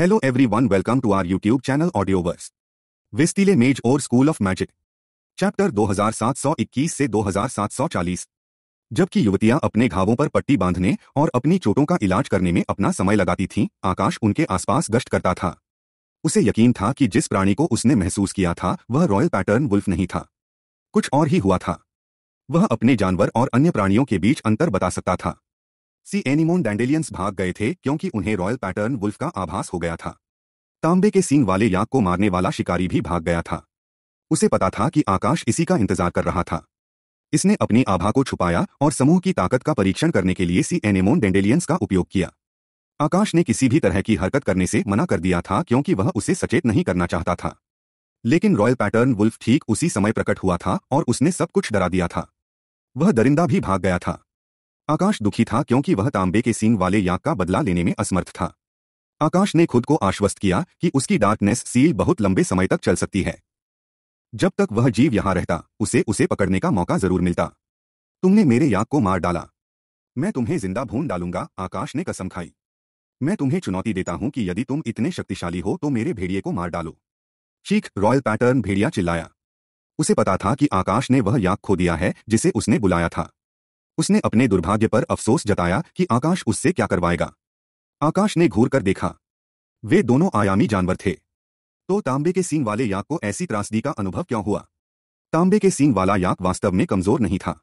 Hello everyone welcome to our YouTube channel Audioverse विस्तीले मेज और स्कूल ऑफ मैजिक चैप्टर 2721 से 2740 जबकि युवतियां अपने घावों पर पट्टी बांधने और अपनी चोटों का इलाज करने में अपना समय लगाती थीं आकाश उनके आसपास गश्त करता था उसे यकीन था कि जिस प्राणी को उसने महसूस किया था वह रॉयल पैटर्न वुल्फ नहीं था कुछ और ही हुआ था वह अपने जानवर और अन्य प्राणियों के बीच अंतर बता सकता था सी एनिमोन डैंडेलियंस भाग गए थे क्योंकि उन्हें रॉयल पैटर्न वुल्फ का आभास हो गया था तांबे के सींग वाले याक को मारने वाला शिकारी भी भाग गया था उसे पता था कि आकाश इसी का इंतजार कर रहा था इसने अपनी आभा को छुपाया और समूह की ताकत का परीक्षण करने के लिए सी एनेमोन डेंडेलियंस का उपयोग किया आकाश ने किसी भी तरह की हरकत करने से मना कर दिया था क्योंकि वह उसे सचेत नहीं करना चाहता था लेकिन रॉयल पैटर्न वुल्फ ठीक उसी समय प्रकट हुआ था और उसने सब कुछ डरा दिया था वह दरिंदा भी भाग गया था आकाश दुखी था क्योंकि वह तांबे के सींग वाले याक का बदला लेने में असमर्थ था आकाश ने खुद को आश्वस्त किया कि उसकी डार्कनेस सील बहुत लंबे समय तक चल सकती है जब तक वह जीव यहां रहता उसे उसे पकड़ने का मौका जरूर मिलता तुमने मेरे याक को मार डाला मैं तुम्हें जिंदा भून डालूंगा आकाश ने कसम खाई मैं तुम्हें चुनौती देता हूं कि यदि तुम इतने शक्तिशाली हो तो मेरे भेड़िए को मार डालो चीख रॉयल पैटर्न भेड़िया चिल्लाया उसे पता था कि आकाश ने वह याक खो दिया है जिसे उसने बुलाया था उसने अपने दुर्भाग्य पर अफसोस जताया कि आकाश उससे क्या करवाएगा आकाश ने घूर कर देखा वे दोनों आयामी जानवर थे तो तांबे के सींग वाले याक को ऐसी त्रासदी का अनुभव क्यों हुआ तांबे के सींग वाला याक वास्तव में कमजोर नहीं था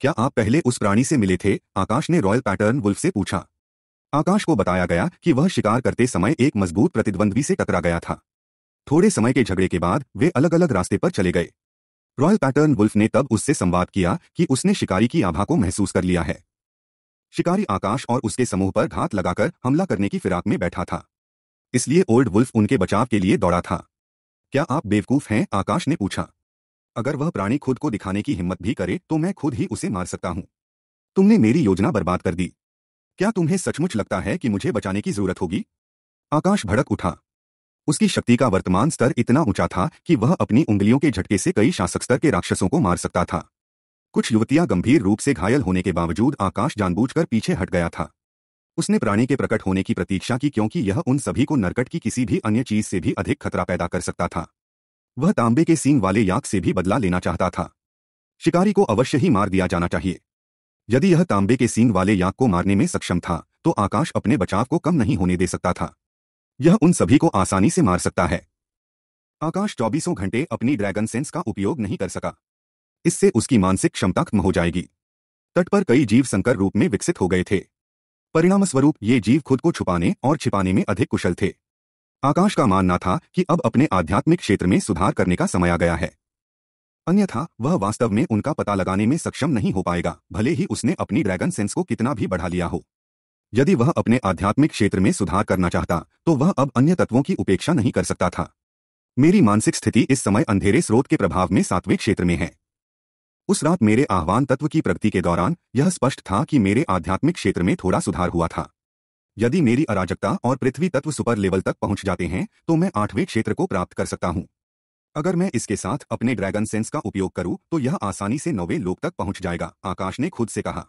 क्या आप पहले उस प्राणी से मिले थे आकाश ने रॉयल पैटर्न वुल्फ से पूछा आकाश को बताया गया कि वह शिकार करते समय एक मजबूत प्रतिद्वंद्वी से टकरा गया था थोड़े समय के झगड़े के बाद वे अलग अलग रास्ते पर चले गए रॉयल पैटर्न वुल्फ ने तब उससे संवाद किया कि उसने शिकारी की आभा को महसूस कर लिया है शिकारी आकाश और उसके समूह पर घात लगाकर हमला करने की फिराक में बैठा था इसलिए ओल्ड वुल्फ उनके बचाव के लिए दौड़ा था क्या आप बेवकूफ हैं आकाश ने पूछा अगर वह प्राणी खुद को दिखाने की हिम्मत भी करे तो मैं खुद ही उसे मार सकता हूं तुमने मेरी योजना बर्बाद कर दी क्या तुम्हें सचमुच लगता है कि मुझे बचाने की जरूरत होगी आकाश भड़क उठा उसकी शक्ति का वर्तमान स्तर इतना ऊंचा था कि वह अपनी उंगलियों के झटके से कई शासक स्तर के राक्षसों को मार सकता था कुछ युवतियां गंभीर रूप से घायल होने के बावजूद आकाश जानबूझकर पीछे हट गया था उसने प्राणी के प्रकट होने की प्रतीक्षा की क्योंकि यह उन सभी को नरकट की किसी भी अन्य चीज से भी अधिक खतरा पैदा कर सकता था वह तांबे के सींग वाले याक से भी बदला लेना चाहता था शिकारी को अवश्य ही मार दिया जाना चाहिए यदि यह तांबे के सींग वाले याक को मारने में सक्षम था तो आकाश अपने बचाव को कम नहीं होने दे सकता था यह उन सभी को आसानी से मार सकता है आकाश चौबीसों घंटे अपनी ड्रैगन सेंस का उपयोग नहीं कर सका इससे उसकी मानसिक क्षमता खत्म हो जाएगी तट पर कई जीव संकर रूप में विकसित हो गए थे परिणामस्वरूप ये जीव खुद को छुपाने और छिपाने में अधिक कुशल थे आकाश का मानना था कि अब अपने आध्यात्मिक क्षेत्र में सुधार करने का समय आ गया है अन्यथा वह वास्तव में उनका पता लगाने में सक्षम नहीं हो पाएगा भले ही उसने अपनी ड्रैगन सेंस को कितना भी बढ़ा लिया हो यदि वह अपने आध्यात्मिक क्षेत्र में सुधार करना चाहता तो वह अब अन्य तत्वों की उपेक्षा नहीं कर सकता था मेरी मानसिक स्थिति इस समय अंधेरे स्रोत के प्रभाव में सात्विक क्षेत्र में है उस रात मेरे आह्वान तत्व की प्रगति के दौरान यह स्पष्ट था कि मेरे आध्यात्मिक क्षेत्र में थोड़ा सुधार हुआ था यदि मेरी अराजकता और पृथ्वी तत्व सुपर लेवल तक पहुंच जाते हैं तो मैं आठवें क्षेत्र को प्राप्त कर सकता हूं अगर मैं इसके साथ अपने ड्रैगन सेंस का उपयोग करूं तो यह आसानी से नौवे लोक तक पहुंच जाएगा आकाश ने खुद से कहा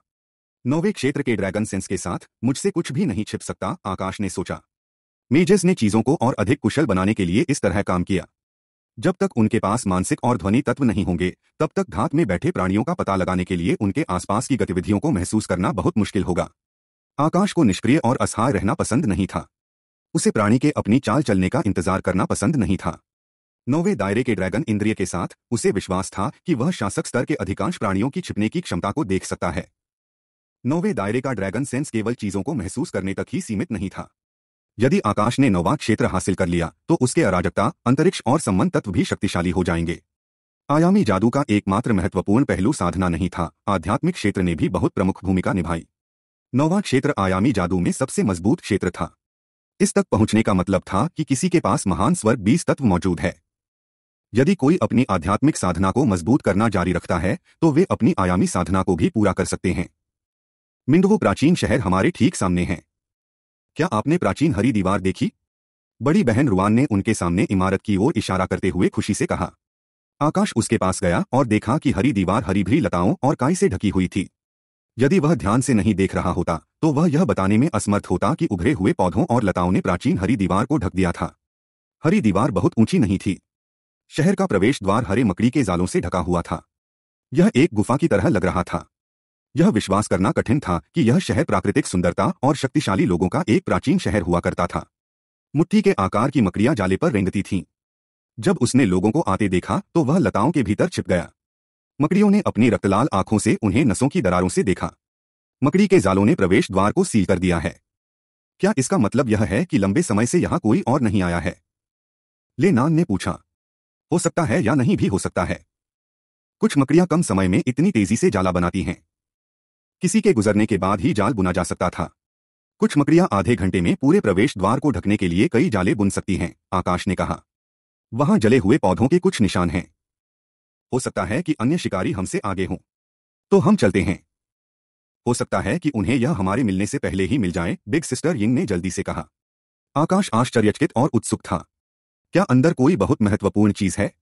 नौवे क्षेत्र के ड्रैगन सेंस के साथ मुझसे कुछ भी नहीं छिप सकता आकाश ने सोचा मेजस ने चीजों को और अधिक कुशल बनाने के लिए इस तरह काम किया जब तक उनके पास मानसिक और ध्वनि तत्व नहीं होंगे तब तक घात में बैठे प्राणियों का पता लगाने के लिए उनके आसपास की गतिविधियों को महसूस करना बहुत मुश्किल होगा आकाश को निष्क्रिय और असहाय रहना पसंद नहीं था उसे प्राणी के अपनी चाल चलने का इंतजार करना पसंद नहीं था नौवे दायरे के ड्रैगन इंद्रिय के साथ उसे विश्वास था कि वह शासक स्तर के अधिकांश प्राणियों की छिपने की क्षमता को देख सकता है नौवे दायरे का ड्रैगन सेंस केवल चीजों को महसूस करने तक ही सीमित नहीं था यदि आकाश ने नौवा क्षेत्र हासिल कर लिया तो उसके अराजकता अंतरिक्ष और संबंध तत्व भी शक्तिशाली हो जाएंगे आयामी जादू का एकमात्र महत्वपूर्ण पहलू साधना नहीं था आध्यात्मिक क्षेत्र ने भी बहुत प्रमुख भूमिका निभाई नौवा क्षेत्र आयामी जादू में सबसे मजबूत क्षेत्र था इस तक पहुंचने का मतलब था कि किसी के पास महान स्वर बीस तत्व मौजूद है यदि कोई अपनी आध्यात्मिक साधना को मजबूत करना जारी रखता है तो वे अपनी आयामी साधना को भी पूरा कर सकते हैं मिंडो प्राचीन शहर हमारे ठीक सामने है क्या आपने प्राचीन हरी दीवार देखी बड़ी बहन रुआन ने उनके सामने इमारत की ओर इशारा करते हुए खुशी से कहा आकाश उसके पास गया और देखा कि हरी दीवार हरी भरी लताओं और काई से ढकी हुई थी यदि वह ध्यान से नहीं देख रहा होता तो वह यह बताने में असमर्थ होता कि उभरे हुए पौधों और लताओं ने प्राचीन हरी दीवार को ढक दिया था हरी दीवार बहुत ऊंची नहीं थी शहर का प्रवेश द्वार हरे मकड़ी के जालों से ढका हुआ था यह एक गुफा की तरह लग रहा था यह विश्वास करना कठिन था कि यह शहर प्राकृतिक सुंदरता और शक्तिशाली लोगों का एक प्राचीन शहर हुआ करता था मुट्ठी के आकार की मकड़ियां जाले पर रेंगती थीं। जब उसने लोगों को आते देखा तो वह लताओं के भीतर छिप गया मकड़ियों ने अपनी रक्तलाल आंखों से उन्हें नसों की दरारों से देखा मकड़ी के जालों ने प्रवेश द्वार को सील कर दिया है क्या इसका मतलब यह है कि लंबे समय से यहां कोई और नहीं आया है लेनान ने पूछा हो सकता है या नहीं भी हो सकता है कुछ मकड़ियां कम समय में इतनी तेजी से जाला बनाती हैं किसी के गुजरने के बाद ही जाल बुना जा सकता था कुछ मकड़ियां आधे घंटे में पूरे प्रवेश द्वार को ढकने के लिए कई जाले बुन सकती हैं आकाश ने कहा वहां जले हुए पौधों के कुछ निशान हैं हो सकता है कि अन्य शिकारी हमसे आगे हों तो हम चलते हैं हो सकता है कि उन्हें यह हमारे मिलने से पहले ही मिल जाए बिग सिस्टर यिंग ने जल्दी से कहा आकाश आश्चर्यचकित और उत्सुक था क्या अंदर कोई बहुत महत्वपूर्ण चीज है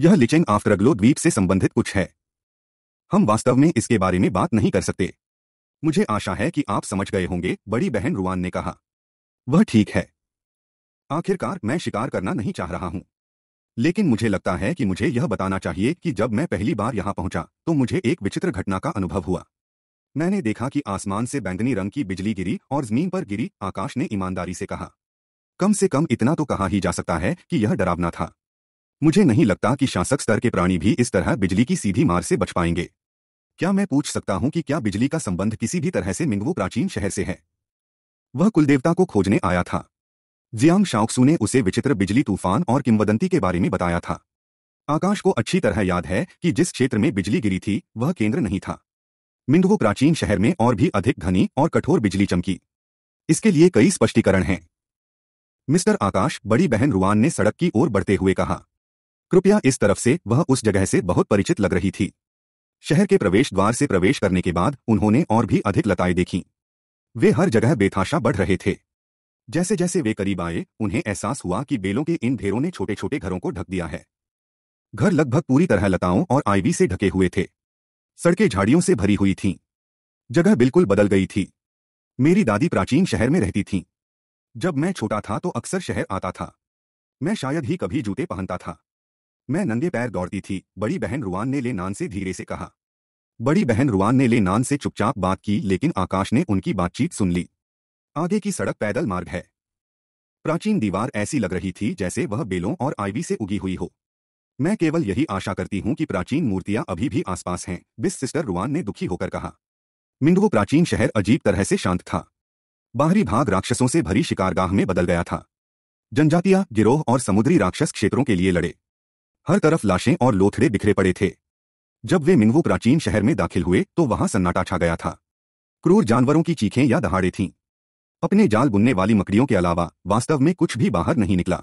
यह लिचिंग आफ्टरग्लो द्वीप से संबंधित कुछ है हम वास्तव में इसके बारे में बात नहीं कर सकते मुझे आशा है कि आप समझ गए होंगे बड़ी बहन रुआन ने कहा वह ठीक है आखिरकार मैं शिकार करना नहीं चाह रहा हूं लेकिन मुझे लगता है कि मुझे यह बताना चाहिए कि जब मैं पहली बार यहां पहुंचा तो मुझे एक विचित्र घटना का अनुभव हुआ मैंने देखा कि आसमान से बैंगनी रंग की बिजली गिरी और जमीन पर गिरी आकाश ने ईमानदारी से कहा कम से कम इतना तो कहा ही जा सकता है कि यह डरावना था मुझे नहीं लगता कि शासक स्तर के प्राणी भी इस तरह बिजली की सीधी मार से बच पाएंगे क्या मैं पूछ सकता हूं कि क्या बिजली का संबंध किसी भी तरह से मिंगवो प्राचीन शहर से है वह कुलदेवता को खोजने आया था जियांग शाओक्सू ने उसे विचित्र बिजली तूफान और किंवदंती के बारे में बताया था आकाश को अच्छी तरह याद है कि जिस क्षेत्र में बिजली गिरी थी वह केंद्र नहीं था मिंगवो प्राचीन शहर में और भी अधिक घनी और कठोर बिजली चमकी इसके लिए कई स्पष्टीकरण हैं मिस्टर आकाश बड़ी बहन रुआन ने सड़क की ओर बढ़ते हुए कहा कृपया इस तरफ से वह उस जगह से बहुत परिचित लग रही थी शहर के प्रवेश द्वार से प्रवेश करने के बाद उन्होंने और भी अधिक लताएं देखीं वे हर जगह बेथाशा बढ़ रहे थे जैसे जैसे वे करीब आए उन्हें एहसास हुआ कि बेलों के इन ढेरों ने छोटे छोटे घरों को ढक दिया है घर लगभग पूरी तरह लताओं और आईवी से ढके हुए थे सड़कें झाड़ियों से भरी हुई थीं जगह बिल्कुल बदल गई थी मेरी दादी प्राचीन शहर में रहती थीं जब मैं छोटा था तो अक्सर शहर आता था मैं शायद ही कभी जूते पहनता था मैं नंगे पैर दौड़ती थी बड़ी बहन रुआन ने ले नान से धीरे से कहा बड़ी बहन रुआन ने ले नान से चुपचाप बात की लेकिन आकाश ने उनकी बातचीत सुन ली आगे की सड़क पैदल मार्ग है प्राचीन दीवार ऐसी लग रही थी जैसे वह बेलों और आईवी से उगी हुई हो मैं केवल यही आशा करती हूं कि प्राचीन मूर्तियां अभी भी आसपास हैं बिस सिस्टर रुआन ने दुखी होकर कहा मिंडवो प्राचीन शहर अजीब तरह से शांत था बाहरी भाग राक्षसों से भरी शिकारगाह में बदल गया था जनजातियां गिरोह और समुद्री राक्षस क्षेत्रों के लिए लड़े हर तरफ लाशें और लोथड़े बिखरे पड़े थे जब वे मिनवो प्राचीन शहर में दाखिल हुए तो वहां सन्नाटा छा गया था क्रूर जानवरों की चीखें या दहाड़े थीं अपने जाल बुनने वाली मकड़ियों के अलावा वास्तव में कुछ भी बाहर नहीं निकला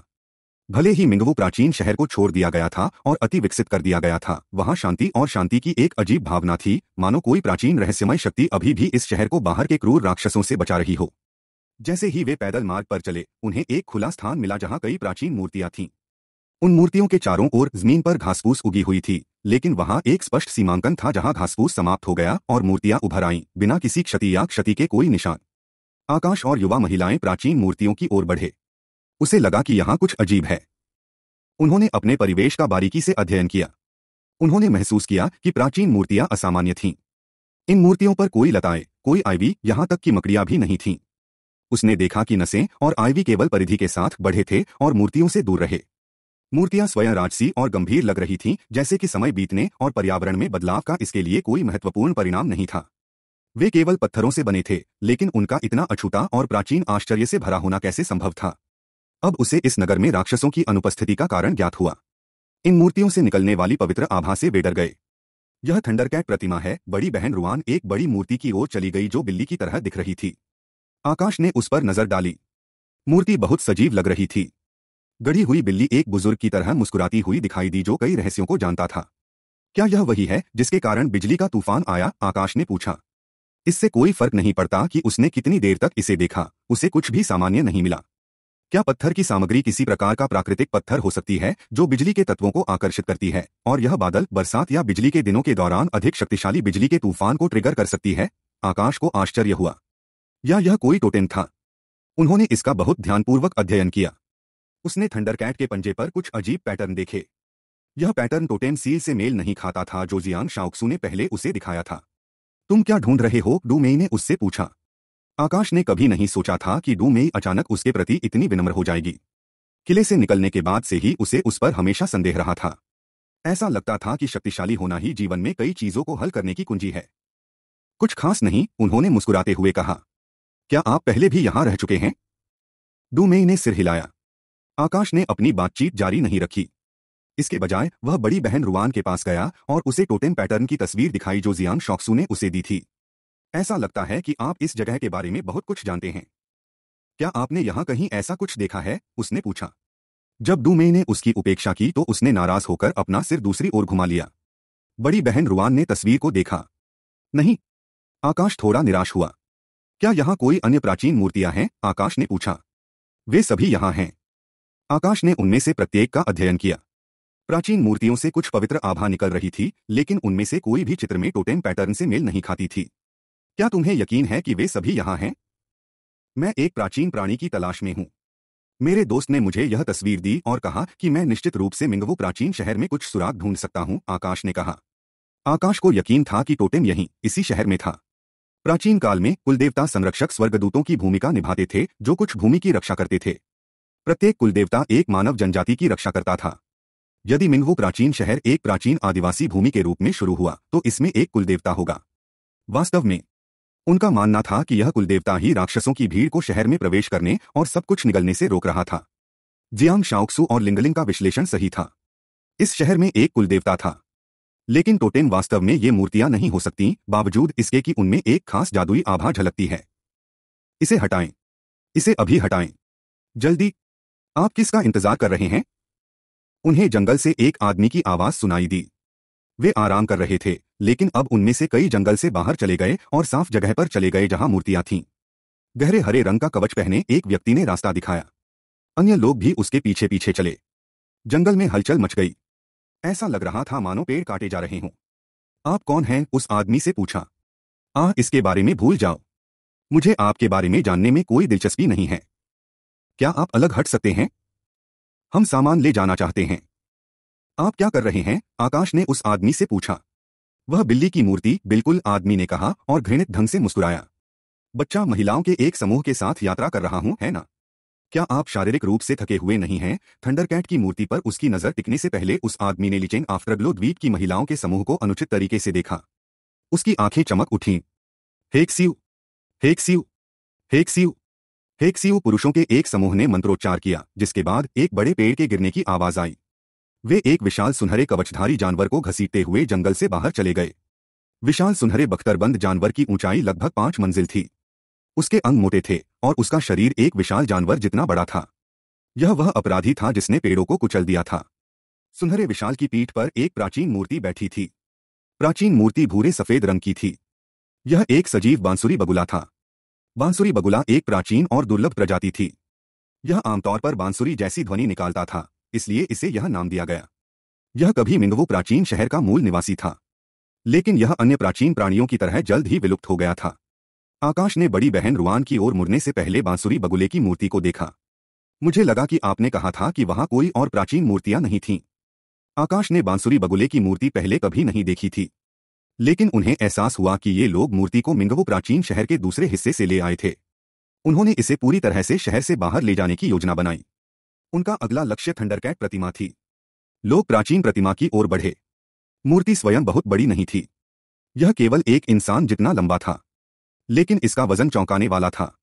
भले ही मिंगवू प्राचीन शहर को छोड़ दिया गया था और अति विकसित कर दिया गया था वहां शांति और शांति की एक अजीब भावना थी मानो कोई प्राचीन रहस्यमय शक्ति अभी भी इस शहर को बाहर के क्रूर राक्षसों से बचा रही हो जैसे ही वे पैदल मार्ग पर चले उन्हें एक खुला स्थान मिला जहां कई प्राचीन मूर्तियां थीं उन मूर्तियों के चारों ओर जमीन पर घासफूस उगी हुई थी लेकिन वहां एक स्पष्ट सीमांकन था जहां घासफूस समाप्त हो गया और मूर्तियां उभर आईं बिना किसी क्षति या क्षति के कोई निशान आकाश और युवा महिलाएं प्राचीन मूर्तियों की ओर बढ़े उसे लगा कि यहाँ कुछ अजीब है उन्होंने अपने परिवेश का बारीकी से अध्ययन किया उन्होंने महसूस किया कि प्राचीन मूर्तियां असामान्य थीं इन मूर्तियों पर कोई लताएं कोई आईवी यहां तक कि मकड़ियां भी नहीं थीं उसने देखा कि नसें और आईवी केवल परिधि के साथ बढ़े थे और मूर्तियों से दूर रहे मूर्तियां स्वयं राजसी और गंभीर लग रही थीं जैसे कि समय बीतने और पर्यावरण में बदलाव का इसके लिए कोई महत्वपूर्ण परिणाम नहीं था वे केवल पत्थरों से बने थे लेकिन उनका इतना अछूता और प्राचीन आश्चर्य से भरा होना कैसे संभव था अब उसे इस नगर में राक्षसों की अनुपस्थिति का कारण ज्ञात हुआ इन मूर्तियों से निकलने वाली पवित्र आभा से बेडर गए यह थंडरकैट प्रतिमा है बड़ी बहन रुआन एक बड़ी मूर्ति की ओर चली गई जो बिल्ली की तरह दिख रही थी आकाश ने उस पर नजर डाली मूर्ति बहुत सजीव लग रही थी गढ़ी हुई बिल्ली एक बुजुर्ग की तरह मुस्कुराती हुई दिखाई दी जो कई रहस्यों को जानता था क्या यह वही है जिसके कारण बिजली का तूफान आया आकाश ने पूछा इससे कोई फर्क नहीं पड़ता कि उसने कितनी देर तक इसे देखा उसे कुछ भी सामान्य नहीं मिला क्या पत्थर की सामग्री किसी प्रकार का प्राकृतिक पत्थर हो सकती है जो बिजली के तत्वों को आकर्षित करती है और यह बादल बरसात या बिजली के दिनों के दौरान अधिक शक्तिशाली बिजली के तूफान को ट्रिगर कर सकती है आकाश को आश्चर्य हुआ या यह कोई टोटेन था उन्होंने इसका बहुत ध्यानपूर्वक अध्ययन किया उसने थंडरकैट के पंजे पर कुछ अजीब पैटर्न देखे यह पैटर्न टोटेम सील से मेल नहीं खाता था जो जियांग शाओक्सू ने पहले उसे दिखाया था तुम क्या ढूंढ रहे हो डू मेई ने उससे पूछा आकाश ने कभी नहीं सोचा था कि डू मेई अचानक उसके प्रति इतनी विनम्र हो जाएगी किले से निकलने के बाद से ही उसे उस पर हमेशा संदेह रहा था ऐसा लगता था कि शक्तिशाली होना ही जीवन में कई चीजों को हल करने की कुंजी है कुछ खास नहीं उन्होंने मुस्कुराते हुए कहा क्या आप पहले भी यहां रह चुके हैं डू मेई ने सिर हिलाया आकाश ने अपनी बातचीत जारी नहीं रखी इसके बजाय वह बड़ी बहन रुआन के पास गया और उसे टोटेन पैटर्न की तस्वीर दिखाई जो जियांग शॉक्सू ने उसे दी थी ऐसा लगता है कि आप इस जगह के बारे में बहुत कुछ जानते हैं क्या आपने यहां कहीं ऐसा कुछ देखा है उसने पूछा जब डूमे ने उसकी उपेक्षा की तो उसने नाराज होकर अपना सिर दूसरी ओर घुमा लिया बड़ी बहन रुआन ने तस्वीर को देखा नहीं आकाश थोड़ा निराश हुआ क्या यहां कोई अन्य प्राचीन मूर्तियां हैं आकाश ने पूछा वे सभी यहां हैं आकाश ने उनमें से प्रत्येक का अध्ययन किया प्राचीन मूर्तियों से कुछ पवित्र आभा निकल रही थी लेकिन उनमें से कोई भी चित्र में टोटेम पैटर्न से मेल नहीं खाती थी क्या तुम्हें यकीन है कि वे सभी यहां हैं मैं एक प्राचीन प्राणी की तलाश में हूँ मेरे दोस्त ने मुझे यह तस्वीर दी और कहा कि मैं निश्चित रूप से मिंगवो प्राचीन शहर में कुछ सुराग ढूंढ सकता हूं आकाश ने कहा आकाश को यकीन था कि टोटेम यहीं इसी शहर में था प्राचीन काल में कुलदेवता संरक्षक स्वर्गदूतों की भूमिका निभाते थे जो कुछ भूमि की रक्षा करते थे प्रत्येक कुलदेवता एक मानव जनजाति की रक्षा करता था यदि मिंगहू प्राचीन शहर एक प्राचीन आदिवासी भूमि के रूप में शुरू हुआ तो इसमें एक कुलदेवता होगा वास्तव में उनका मानना था कि यह कुलदेवता ही राक्षसों की भीड़ को शहर में प्रवेश करने और सब कुछ निगलने से रोक रहा था जियांग शाओक्सू और लिंगलिंग का विश्लेषण सही था इस शहर में एक कुलदेवता था लेकिन टोटेम वास्तव में ये मूर्तियां नहीं हो सकती बावजूद इसके कि उनमें एक खास जादुई आभा झलकती है इसे हटाएं इसे अभी हटाएं जल्दी आप किसका इंतजार कर रहे हैं उन्हें जंगल से एक आदमी की आवाज सुनाई दी वे आराम कर रहे थे लेकिन अब उनमें से कई जंगल से बाहर चले गए और साफ जगह पर चले गए जहां मूर्तियां थीं गहरे हरे रंग का कवच पहने एक व्यक्ति ने रास्ता दिखाया अन्य लोग भी उसके पीछे पीछे चले जंगल में हलचल मच गई ऐसा लग रहा था मानो पेड़ काटे जा रहे हों आप कौन हैं उस आदमी से पूछा आ इसके बारे में भूल जाओ मुझे आपके बारे में जानने में कोई दिलचस्पी नहीं है क्या आप अलग हट सकते हैं हम सामान ले जाना चाहते हैं आप क्या कर रहे हैं आकाश ने उस आदमी से पूछा वह बिल्ली की मूर्ति बिल्कुल आदमी ने कहा और घृणित ढंग से मुस्कुराया बच्चा महिलाओं के एक समूह के साथ यात्रा कर रहा हूं है ना क्या आप शारीरिक रूप से थके हुए नहीं हैं थंडरकैट की मूर्ति पर उसकी नजर टिकने से पहले उस आदमी ने लिचेन आफ्टरग्लो द्वीप की महिलाओं के समूह को अनुचित तरीके से देखा उसकी आंखें चमक उठी हेक सीव हेक सीव हेक सीव हेक्सियो पुरुषों के एक समूह ने मंत्रोच्चार किया जिसके बाद एक बड़े पेड़ के गिरने की आवाज आई वे एक विशाल सुनहरे कवचधारी जानवर को घसीटते हुए जंगल से बाहर चले गए विशाल सुनहरे बख्तरबंद जानवर की ऊंचाई लगभग पांच मंजिल थी उसके अंग मोटे थे और उसका शरीर एक विशाल जानवर जितना बड़ा था यह वह अपराधी था जिसने पेड़ों को कुचल दिया था सुनहरे विशाल की पीठ पर एक प्राचीन मूर्ति बैठी थी प्राचीन मूर्ति भूरे सफेद रंग की थी यह एक सजीव बांसुरी बगुला था बांसुरी बगुला एक प्राचीन और दुर्लभ प्रजाति थी यह आमतौर पर बांसुरी जैसी ध्वनि निकालता था इसलिए इसे यह नाम दिया गया यह कभी मिंगवो प्राचीन शहर का मूल निवासी था लेकिन यह अन्य प्राचीन प्राणियों की तरह जल्द ही विलुप्त हो गया था आकाश ने बड़ी बहन रुआन की ओर मुड़ने से पहले बांसुरी बगुले की मूर्ति को देखा मुझे लगा कि आपने कहा था कि वहां कोई और प्राचीन मूर्तियां नहीं थीं आकाश ने बांसुरी बगुले की मूर्ति पहले कभी नहीं देखी थी लेकिन उन्हें एहसास हुआ कि ये लोग मूर्ति को मिंगवो प्राचीन शहर के दूसरे हिस्से से ले आए थे उन्होंने इसे पूरी तरह से शहर से बाहर ले जाने की योजना बनाई उनका अगला लक्ष्य थंडरकैट प्रतिमा थी लोग प्राचीन प्रतिमा की ओर बढ़े मूर्ति स्वयं बहुत बड़ी नहीं थी यह केवल एक इंसान जितना लंबा था लेकिन इसका वजन चौंकाने वाला था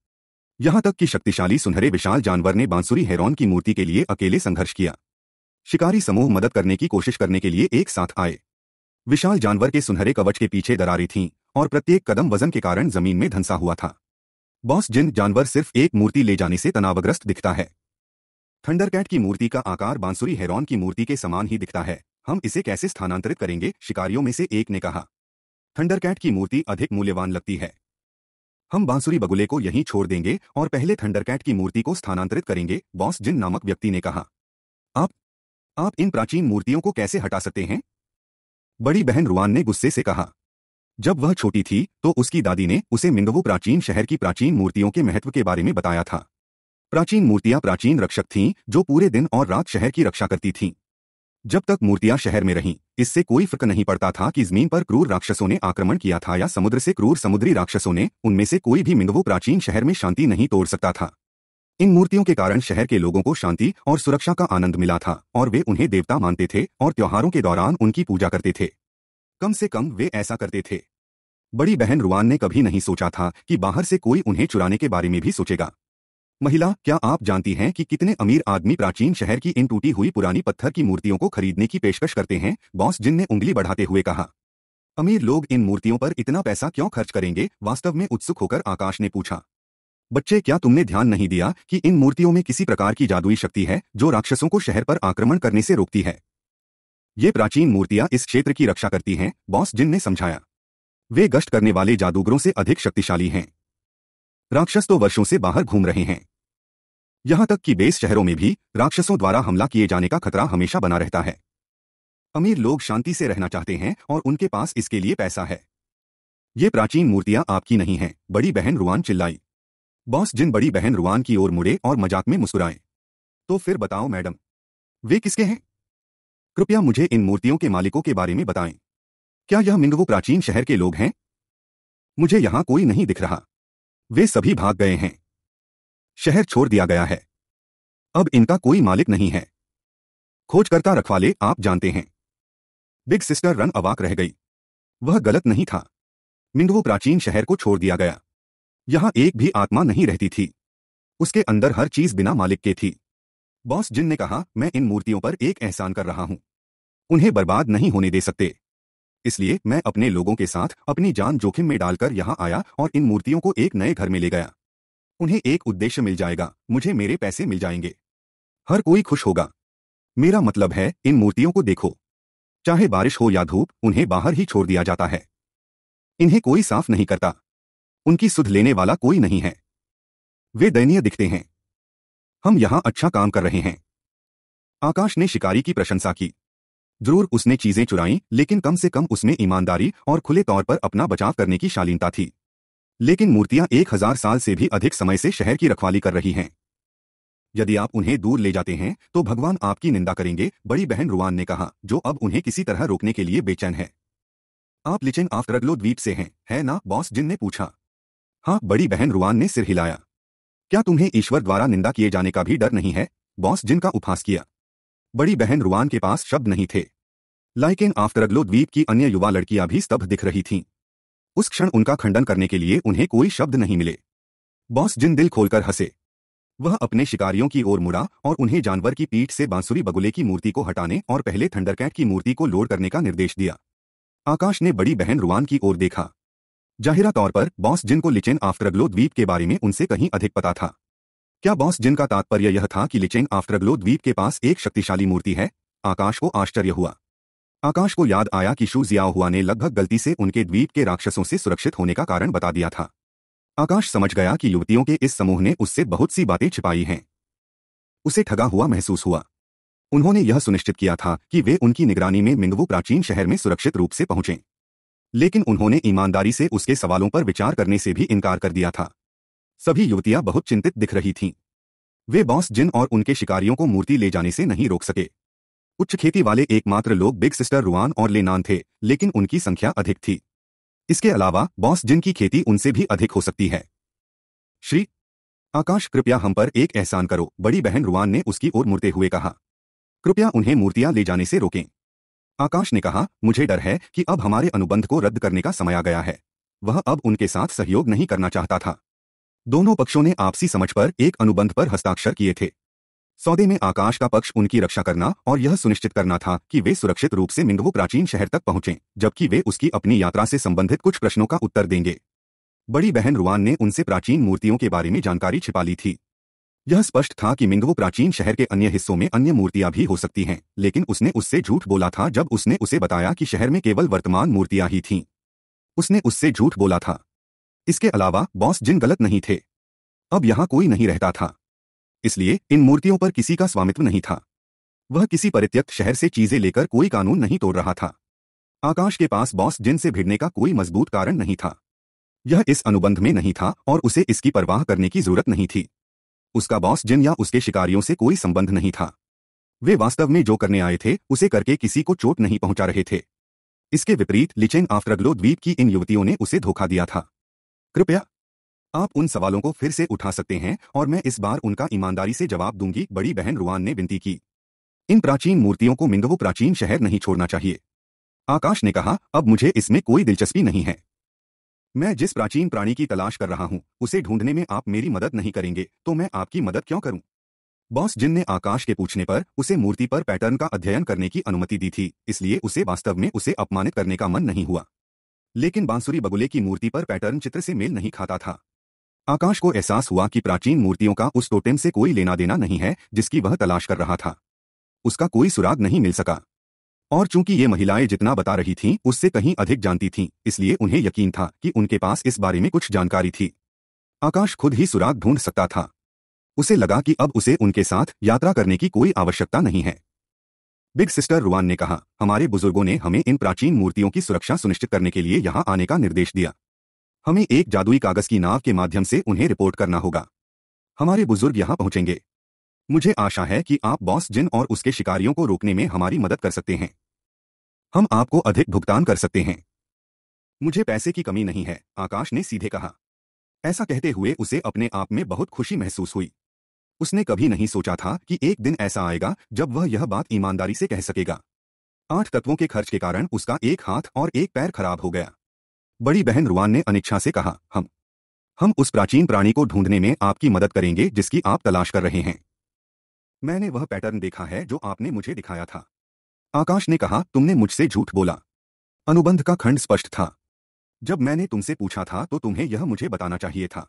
यहां तक कि शक्तिशाली सुनहरे विशाल जानवर ने बांसुरी हेरॉन की मूर्ति के लिए अकेले संघर्ष किया शिकारी समूह मदद करने की कोशिश करने के लिए एक साथ आए विशाल जानवर के सुनहरे कवच के पीछे दरारें थीं और प्रत्येक कदम वजन के कारण जमीन में धंसा हुआ था बॉस जिन जानवर सिर्फ एक मूर्ति ले जाने से तनावग्रस्त दिखता है थंडरकैट की मूर्ति का आकार बांसुरी हेरॉन की मूर्ति के समान ही दिखता है हम इसे कैसे स्थानांतरित करेंगे शिकारियों में से एक ने कहा थंडरकैट की मूर्ति अधिक मूल्यवान लगती है हम बांसुरी बगुले को यहीं छोड़ देंगे और पहले थंडरकैट की मूर्ति को स्थानांतरित करेंगे बॉस जिन नामक व्यक्ति ने कहा आप आप इन प्राचीन मूर्तियों को कैसे हटा सकते हैं बड़ी बहन रुआन ने गुस्से से कहा जब वह छोटी थी तो उसकी दादी ने उसे मिंगवो प्राचीन शहर की प्राचीन मूर्तियों के महत्व के बारे में बताया था प्राचीन मूर्तियां प्राचीन रक्षक थीं जो पूरे दिन और रात शहर की रक्षा करती थीं जब तक मूर्तियां शहर में रहीं इससे कोई फर्क नहीं पड़ता था कि जमीन पर क्रूर राक्षसों ने आक्रमण किया था या समुद्र से क्रूर समुद्री राक्षसों ने उनमें से कोई भी मिंगवो प्राचीन शहर में शांति नहीं तोड़ सकता था इन मूर्तियों के कारण शहर के लोगों को शांति और सुरक्षा का आनंद मिला था और वे उन्हें देवता मानते थे और त्योहारों के दौरान उनकी पूजा करते थे कम से कम वे ऐसा करते थे बड़ी बहन रुआन ने कभी नहीं सोचा था कि बाहर से कोई उन्हें चुराने के बारे में भी सोचेगा महिला क्या आप जानती हैं कि कितने अमीर आदमी प्राचीन शहर की इन टूटी हुई पुरानी पत्थर की मूर्तियों को खरीदने की पेशकश करते हैं बॉस जिन ने उंगली बढ़ाते हुए कहा अमीर लोग इन मूर्तियों पर इतना पैसा क्यों खर्च करेंगे वास्तव में उत्सुक होकर आकाश ने पूछा बच्चे क्या तुमने ध्यान नहीं दिया कि इन मूर्तियों में किसी प्रकार की जादुई शक्ति है जो राक्षसों को शहर पर आक्रमण करने से रोकती है ये प्राचीन मूर्तियां इस क्षेत्र की रक्षा करती हैं बॉस जिन ने समझाया वे गश्त करने वाले जादूगरों से अधिक शक्तिशाली हैं राक्षस तो वर्षों से बाहर घूम रहे हैं यहां तक कि बेस शहरों में भी राक्षसों द्वारा हमला किए जाने का खतरा हमेशा बना रहता है अमीर लोग शांति से रहना चाहते हैं और उनके पास इसके लिए पैसा है ये प्राचीन मूर्तियां आपकी नहीं हैं बड़ी बहन रुआन चिल्लाई बॉस जिन बड़ी बहन रुआन की ओर मुड़े और मजाक में मुस्कुराए तो फिर बताओ मैडम वे किसके हैं कृपया मुझे इन मूर्तियों के मालिकों के बारे में बताएं क्या यह मिंगवो प्राचीन शहर के लोग हैं मुझे यहां कोई नहीं दिख रहा वे सभी भाग गए हैं शहर छोड़ दिया गया है अब इनका कोई मालिक नहीं है खोजकर्ता रखवाले आप जानते हैं बिग सिस्टर रन अवाक रह गई वह गलत नहीं था मिंगवो प्राचीन शहर को छोड़ दिया गया यहां एक भी आत्मा नहीं रहती थी उसके अंदर हर चीज बिना मालिक के थी बॉस जिन ने कहा मैं इन मूर्तियों पर एक एहसान कर रहा हूं उन्हें बर्बाद नहीं होने दे सकते इसलिए मैं अपने लोगों के साथ अपनी जान जोखिम में डालकर यहां आया और इन मूर्तियों को एक नए घर में ले गया उन्हें एक उद्देश्य मिल जाएगा मुझे मेरे पैसे मिल जाएंगे हर कोई खुश होगा मेरा मतलब है इन मूर्तियों को देखो चाहे बारिश हो या धूप उन्हें बाहर ही छोड़ दिया जाता है इन्हें कोई साफ नहीं करता उनकी सुध लेने वाला कोई नहीं है वे दयनीय दिखते हैं हम यहां अच्छा काम कर रहे हैं आकाश ने शिकारी की प्रशंसा की जरूर उसने चीजें चुराई लेकिन कम से कम उसमें ईमानदारी और खुले तौर पर अपना बचाव करने की शालीनता थी लेकिन मूर्तियां एक हजार साल से भी अधिक समय से शहर की रखवाली कर रही हैं यदि आप उन्हें दूर ले जाते हैं तो भगवान आपकी निंदा करेंगे बड़ी बहन रुआन ने कहा जो अब उन्हें किसी तरह रोकने के लिए बेचैन है आप लिचिंग आफ्तरगलो द्वीप से हैं है ना बॉस जिन ने पूछा हाँ बड़ी बहन रुआन ने सिर हिलाया क्या तुम्हें ईश्वर द्वारा निंदा किए जाने का भी डर नहीं है बॉस जिनका उपहास किया बड़ी बहन रुआन के पास शब्द नहीं थे लाइकेन आफ्तरगलो द्वीप की अन्य युवा लड़कियां भी स्तब्ध दिख रही थीं उस क्षण उनका खंडन करने के लिए उन्हें कोई शब्द नहीं मिले बॉस जिन दिल खोलकर हंसे वह अपने शिकारियों की ओर मुड़ा और उन्हें जानवर की पीठ से बांसुरी बगुले की मूर्ति को हटाने और पहले थंडरकैट की मूर्ति को लोड करने का निर्देश दिया आकाश ने बड़ी बहन रुआन की ओर देखा जाहिरा तौर पर बॉस जिन को लिचेन आफ्ट्रगलो द्वीप के बारे में उनसे कहीं अधिक पता था क्या बॉस जिन का तात्पर्य यह था कि लिचेन आफ्टरग्लो द्वीप के पास एक शक्तिशाली मूर्ति है आकाश को आश्चर्य हुआ आकाश को याद आया कि शू जिया हुआ ने लगभग गलती से उनके द्वीप के राक्षसों से सुरक्षित होने का कारण बता दिया था आकाश समझ गया कि युवतियों के इस समूह ने उससे बहुत सी बातें छिपाई हैं उसे ठगा हुआ महसूस हुआ उन्होंने यह सुनिश्चित किया था कि वे उनकी निगरानी में मिंगवू प्राचीन शहर में सुरक्षित रूप से पहुंचे लेकिन उन्होंने ईमानदारी से उसके सवालों पर विचार करने से भी इनकार कर दिया था सभी युवतियां बहुत चिंतित दिख रही थीं वे बॉस जिन और उनके शिकारियों को मूर्ति ले जाने से नहीं रोक सके उच्च खेती वाले एकमात्र लोग बिग सिस्टर रुआन और लेनान थे लेकिन उनकी संख्या अधिक थी इसके अलावा बॉस जिन की खेती उनसे भी अधिक हो सकती है श्री आकाश कृपया हम पर एक एहसान करो बड़ी बहन रुआन ने उसकी ओर मुड़ते हुए कहा कृपया उन्हें मूर्तियां ले जाने से रोकें आकाश ने कहा मुझे डर है कि अब हमारे अनुबंध को रद्द करने का समय आ गया है वह अब उनके साथ सहयोग नहीं करना चाहता था दोनों पक्षों ने आपसी समझ पर एक अनुबंध पर हस्ताक्षर किए थे सौदे में आकाश का पक्ष उनकी रक्षा करना और यह सुनिश्चित करना था कि वे सुरक्षित रूप से मिंगवो प्राचीन शहर तक पहुंचें, जबकि वे उसकी अपनी यात्रा से संबंधित कुछ प्रश्नों का उत्तर देंगे बड़ी बहन रुआन ने उनसे प्राचीन मूर्तियों के बारे में जानकारी छिपा ली थी यह स्पष्ट था कि मिंगवो प्राचीन शहर के अन्य हिस्सों में अन्य मूर्तियां भी हो सकती हैं लेकिन उसने उससे झूठ बोला था जब उसने उसे बताया कि शहर में केवल वर्तमान मूर्तियां ही थीं उसने उससे झूठ बोला था इसके अलावा बॉस जिन गलत नहीं थे अब यहां कोई नहीं रहता था इसलिए इन मूर्तियों पर किसी का स्वामित्व नहीं था वह किसी परित्यक्त शहर से चीजें लेकर कोई कानून नहीं तोड़ रहा था आकाश के पास बॉस जिन से भिड़ने का कोई मजबूत कारण नहीं था यह इस अनुबंध में नहीं था और उसे इसकी परवाह करने की जरूरत नहीं थी उसका बॉस जिन या उसके शिकारियों से कोई संबंध नहीं था वे वास्तव में जो करने आए थे उसे करके किसी को चोट नहीं पहुंचा रहे थे इसके विपरीत लिचेंग आफ्तरगलो द्वीप की इन युवतियों ने उसे धोखा दिया था कृपया आप उन सवालों को फिर से उठा सकते हैं और मैं इस बार उनका ईमानदारी से जवाब दूंगी बड़ी बहन रुआन ने विनती की इन प्राचीन मूर्तियों को मिंदवो प्राचीन शहर नहीं छोड़ना चाहिए आकाश ने कहा अब मुझे इसमें कोई दिलचस्पी नहीं है मैं जिस प्राचीन प्राणी की तलाश कर रहा हूं उसे ढूंढने में आप मेरी मदद नहीं करेंगे तो मैं आपकी मदद क्यों करूं बॉस जिन ने आकाश के पूछने पर उसे मूर्ति पर पैटर्न का अध्ययन करने की अनुमति दी थी इसलिए उसे वास्तव में उसे अपमानित करने का मन नहीं हुआ लेकिन बांसुरी बगुले की मूर्ति पर पैटर्न चित्र से मेल नहीं खाता था आकाश को एहसास हुआ कि प्राचीन मूर्तियों का उस टोटेम से कोई लेना देना नहीं है जिसकी वह तलाश कर रहा था उसका कोई सुराग नहीं मिल सका और चूंकि ये महिलाएं जितना बता रही थीं उससे कहीं अधिक जानती थीं इसलिए उन्हें यकीन था कि उनके पास इस बारे में कुछ जानकारी थी आकाश खुद ही सुराग ढूंढ सकता था उसे लगा कि अब उसे उनके साथ यात्रा करने की कोई आवश्यकता नहीं है बिग सिस्टर रुआन ने कहा हमारे बुजुर्गों ने हमें इन प्राचीन मूर्तियों की सुरक्षा सुनिश्चित करने के लिए यहां आने का निर्देश दिया हमें एक जादुई कागज की नाव के माध्यम से उन्हें रिपोर्ट करना होगा हमारे बुजुर्ग यहां पहुंचेंगे मुझे आशा है कि आप बॉस जिन और उसके शिकारियों को रोकने में हमारी मदद कर सकते हैं हम आपको अधिक भुगतान कर सकते हैं मुझे पैसे की कमी नहीं है आकाश ने सीधे कहा ऐसा कहते हुए उसे अपने आप में बहुत खुशी महसूस हुई उसने कभी नहीं सोचा था कि एक दिन ऐसा आएगा जब वह यह बात ईमानदारी से कह सकेगा आठ तत्वों के खर्च के कारण उसका एक हाथ और एक पैर खराब हो गया बड़ी बहन रुआन ने अनिच्छा से कहा हम हम उस प्राचीन प्राणी को ढूंढने में आपकी मदद करेंगे जिसकी आप तलाश कर रहे हैं मैंने वह पैटर्न देखा है जो आपने मुझे दिखाया था आकाश ने कहा तुमने मुझसे झूठ बोला अनुबंध का खंड स्पष्ट था जब मैंने तुमसे पूछा था तो तुम्हें यह मुझे बताना चाहिए था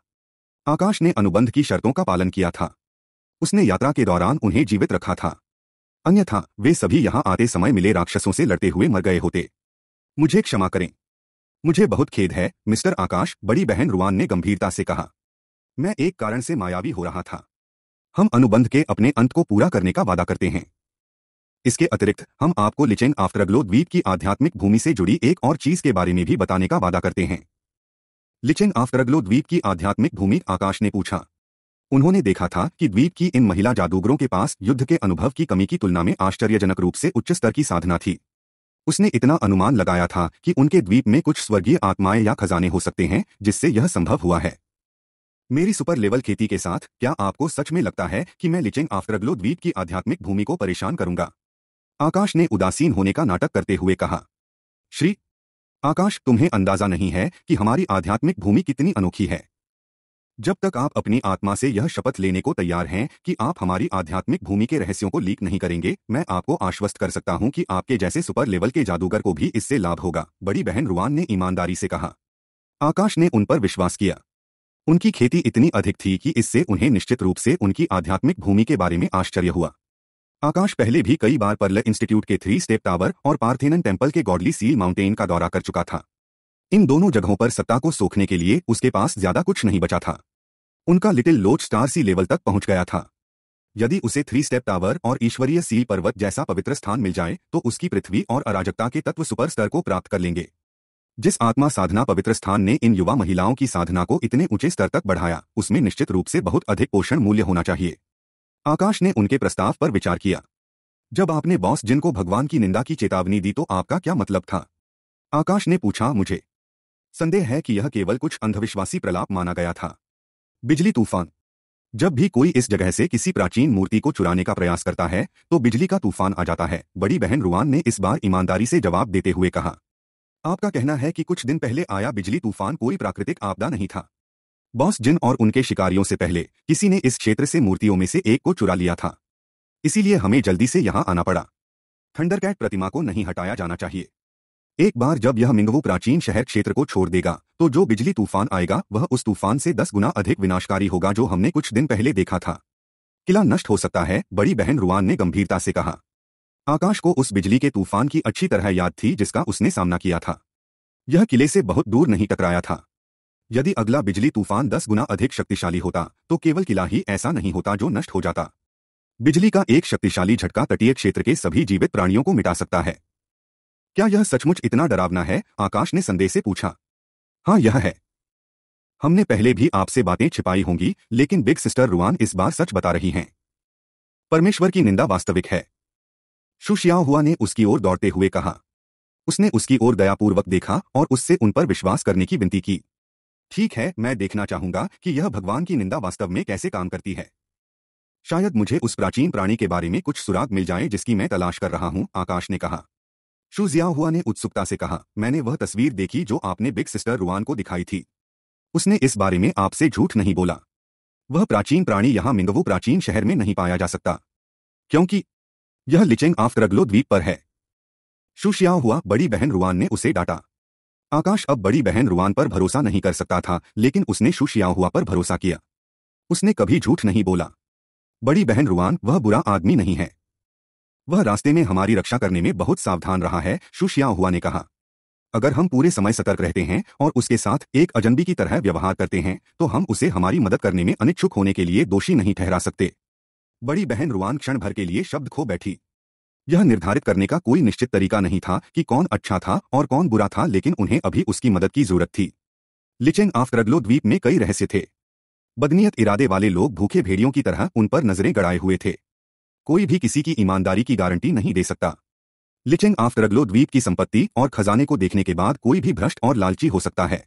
आकाश ने अनुबंध की शर्तों का पालन किया था उसने यात्रा के दौरान उन्हें जीवित रखा था अन्यथा वे सभी यहां आते समय मिले राक्षसों से लड़ते हुए मर गए होते मुझे क्षमा करें मुझे बहुत खेद है मिस्टर आकाश बड़ी बहन रुआन ने गंभीरता से कहा मैं एक कारण से मायावी हो रहा था हम अनुबंध के अपने अंत को पूरा करने का वादा करते हैं इसके अतिरिक्त हम आपको लिचेंग आफ्तरग्लो द्वीप की आध्यात्मिक भूमि से जुड़ी एक और चीज के बारे में भी बताने का वादा करते हैं लिचेंग आफ्तरग्लो द्वीप की आध्यात्मिक भूमि आकाश ने पूछा उन्होंने देखा था कि द्वीप की इन महिला जादूगरों के पास युद्ध के अनुभव की कमी की तुलना में आश्चर्यजनक रूप से उच्च स्तर की साधना थी उसने इतना अनुमान लगाया था कि उनके द्वीप में कुछ स्वर्गीय आत्माएं या खजाने हो सकते हैं जिससे यह संभव हुआ है मेरी सुपर लेवल खेती के साथ क्या आपको सच में लगता है कि मैं लिचिंग आफ्टरग्लो द्वीप की आध्यात्मिक भूमि को परेशान करूंगा आकाश ने उदासीन होने का नाटक करते हुए कहा श्री आकाश तुम्हें अंदाजा नहीं है कि हमारी आध्यात्मिक भूमि कितनी अनोखी है जब तक आप अपनी आत्मा से यह शपथ लेने को तैयार हैं कि आप हमारी आध्यात्मिक भूमि के रहस्यों को लीक नहीं करेंगे मैं आपको आश्वस्त कर सकता हूं कि आपके जैसे सुपर लेवल के जादूगर को भी इससे लाभ होगा बड़ी बहन रुआन ने ईमानदारी से कहा आकाश ने उन पर विश्वास किया उनकी खेती इतनी अधिक थी कि इससे उन्हें निश्चित रूप से उनकी आध्यात्मिक भूमि के बारे में आश्चर्य हुआ आकाश पहले भी कई बार पर्ल इंस्टीट्यूट के थ्री स्टेप टावर और पार्थेनन टेम्पल के गॉडली सील माउंटेन का दौरा कर चुका था इन दोनों जगहों पर सत्ता को सोखने के लिए उसके पास ज्यादा कुछ नहीं बचा था उनका लिटिल लोच स्टार सी लेवल तक पहुंच गया था यदि उसे थ्री स्टेप टावर और ईश्वरीय सील पर्वत जैसा पवित्र स्थान मिल जाए तो उसकी पृथ्वी और अराजकता के तत्व सुपर स्तर को प्राप्त कर लेंगे जिस आत्मा साधना पवित्र स्थान ने इन युवा महिलाओं की साधना को इतने ऊंचे स्तर तक बढ़ाया उसमें निश्चित रूप से बहुत अधिक पोषण मूल्य होना चाहिए आकाश ने उनके प्रस्ताव पर विचार किया जब आपने बॉस जिनको भगवान की निंदा की चेतावनी दी तो आपका क्या मतलब था आकाश ने पूछा मुझे संदेह है कि यह केवल कुछ अंधविश्वासी प्रलाप माना गया था बिजली तूफान जब भी कोई इस जगह से किसी प्राचीन मूर्ति को चुराने का प्रयास करता है तो बिजली का तूफान आ जाता है बड़ी बहन रुआन ने इस बार ईमानदारी से जवाब देते हुए कहा आपका कहना है कि कुछ दिन पहले आया बिजली तूफान कोई प्राकृतिक आपदा नहीं था बॉस जिन और उनके शिकारियों से पहले किसी ने इस क्षेत्र से मूर्तियों में से एक को चुरा लिया था इसीलिए हमें जल्दी से यहां आना पड़ा थंडरकैट प्रतिमा को नहीं हटाया जाना चाहिए एक बार जब यह मिंगवू प्राचीन शहर क्षेत्र को छोड़ देगा तो जो बिजली तूफान आएगा वह उस तूफान से दस गुना अधिक विनाशकारी होगा जो हमने कुछ दिन पहले देखा था किला नष्ट हो सकता है बड़ी बहन रुआन ने गंभीरता से कहा आकाश को उस बिजली के तूफान की अच्छी तरह याद थी जिसका उसने सामना किया था यह किले से बहुत दूर नहीं टकराया था यदि अगला बिजली तूफान दस गुना अधिक शक्तिशाली होता तो केवल किला ही ऐसा नहीं होता जो नष्ट हो जाता बिजली का एक शक्तिशाली झटका तटीय क्षेत्र के सभी जीवित प्राणियों को मिटा सकता है क्या यह सचमुच इतना डरावना है आकाश ने संदेह से पूछा हाँ यह है हमने पहले भी आपसे बातें छिपाई होंगी लेकिन बिग सिस्टर रुआन इस बार सच बता रही हैं परमेश्वर की निंदा वास्तविक है सुशियाओ हुआ ने उसकी ओर दौड़ते हुए कहा उसने उसकी ओर दयापूर्वक देखा और उससे उन पर विश्वास करने की विनती की ठीक है मैं देखना चाहूंगा कि यह भगवान की निंदा वास्तव में कैसे काम करती है शायद मुझे उस प्राचीन प्राणी के बारे में कुछ सुराग मिल जाए जिसकी मैं तलाश कर रहा हूं आकाश ने कहा शुजिया हुआ ने उत्सुकता से कहा मैंने वह तस्वीर देखी जो आपने बिग सिस्टर रुआन को दिखाई थी उसने इस बारे में आपसे झूठ नहीं बोला वह प्राचीन प्राणी यहां मिंगवो प्राचीन शहर में नहीं पाया जा सकता क्योंकि यह लिचेंग ऑफ रगलो द्वीप पर है शुशिया हुआ बड़ी बहन रुआन ने उसे डांटा आकाश अब बड़ी बहन रुआन पर भरोसा नहीं कर सकता था लेकिन उसने शुशिया हुआ पर भरोसा किया उसने कभी झूठ नहीं बोला बड़ी बहन रुआन वह बुरा आदमी नहीं है वह रास्ते में हमारी रक्षा करने में बहुत सावधान रहा है शुशिया हुआ ने कहा अगर हम पूरे समय सतर्क रहते हैं और उसके साथ एक अजनबी की तरह व्यवहार करते हैं तो हम उसे हमारी मदद करने में अनिच्छुक होने के लिए दोषी नहीं ठहरा सकते बड़ी बहन रुआन क्षण भर के लिए शब्द खो बैठी यह निर्धारित करने का कोई निश्चित तरीका नहीं था कि कौन अच्छा था और कौन बुरा था लेकिन उन्हें अभी उसकी मदद की जरूरत थी लिचेंग आफ्तरग्लो द्वीप में कई रहस्य थे बदनीयत इरादे वाले लोग भूखे भेड़ियों की तरह उन पर नजरें गड़ाए हुए थे कोई भी किसी की ईमानदारी की गारंटी नहीं दे सकता लिचेंग आफ्तरगलो द्वीप की संपत्ति और खजाने को देखने के बाद कोई भी भ्रष्ट और लालची हो सकता है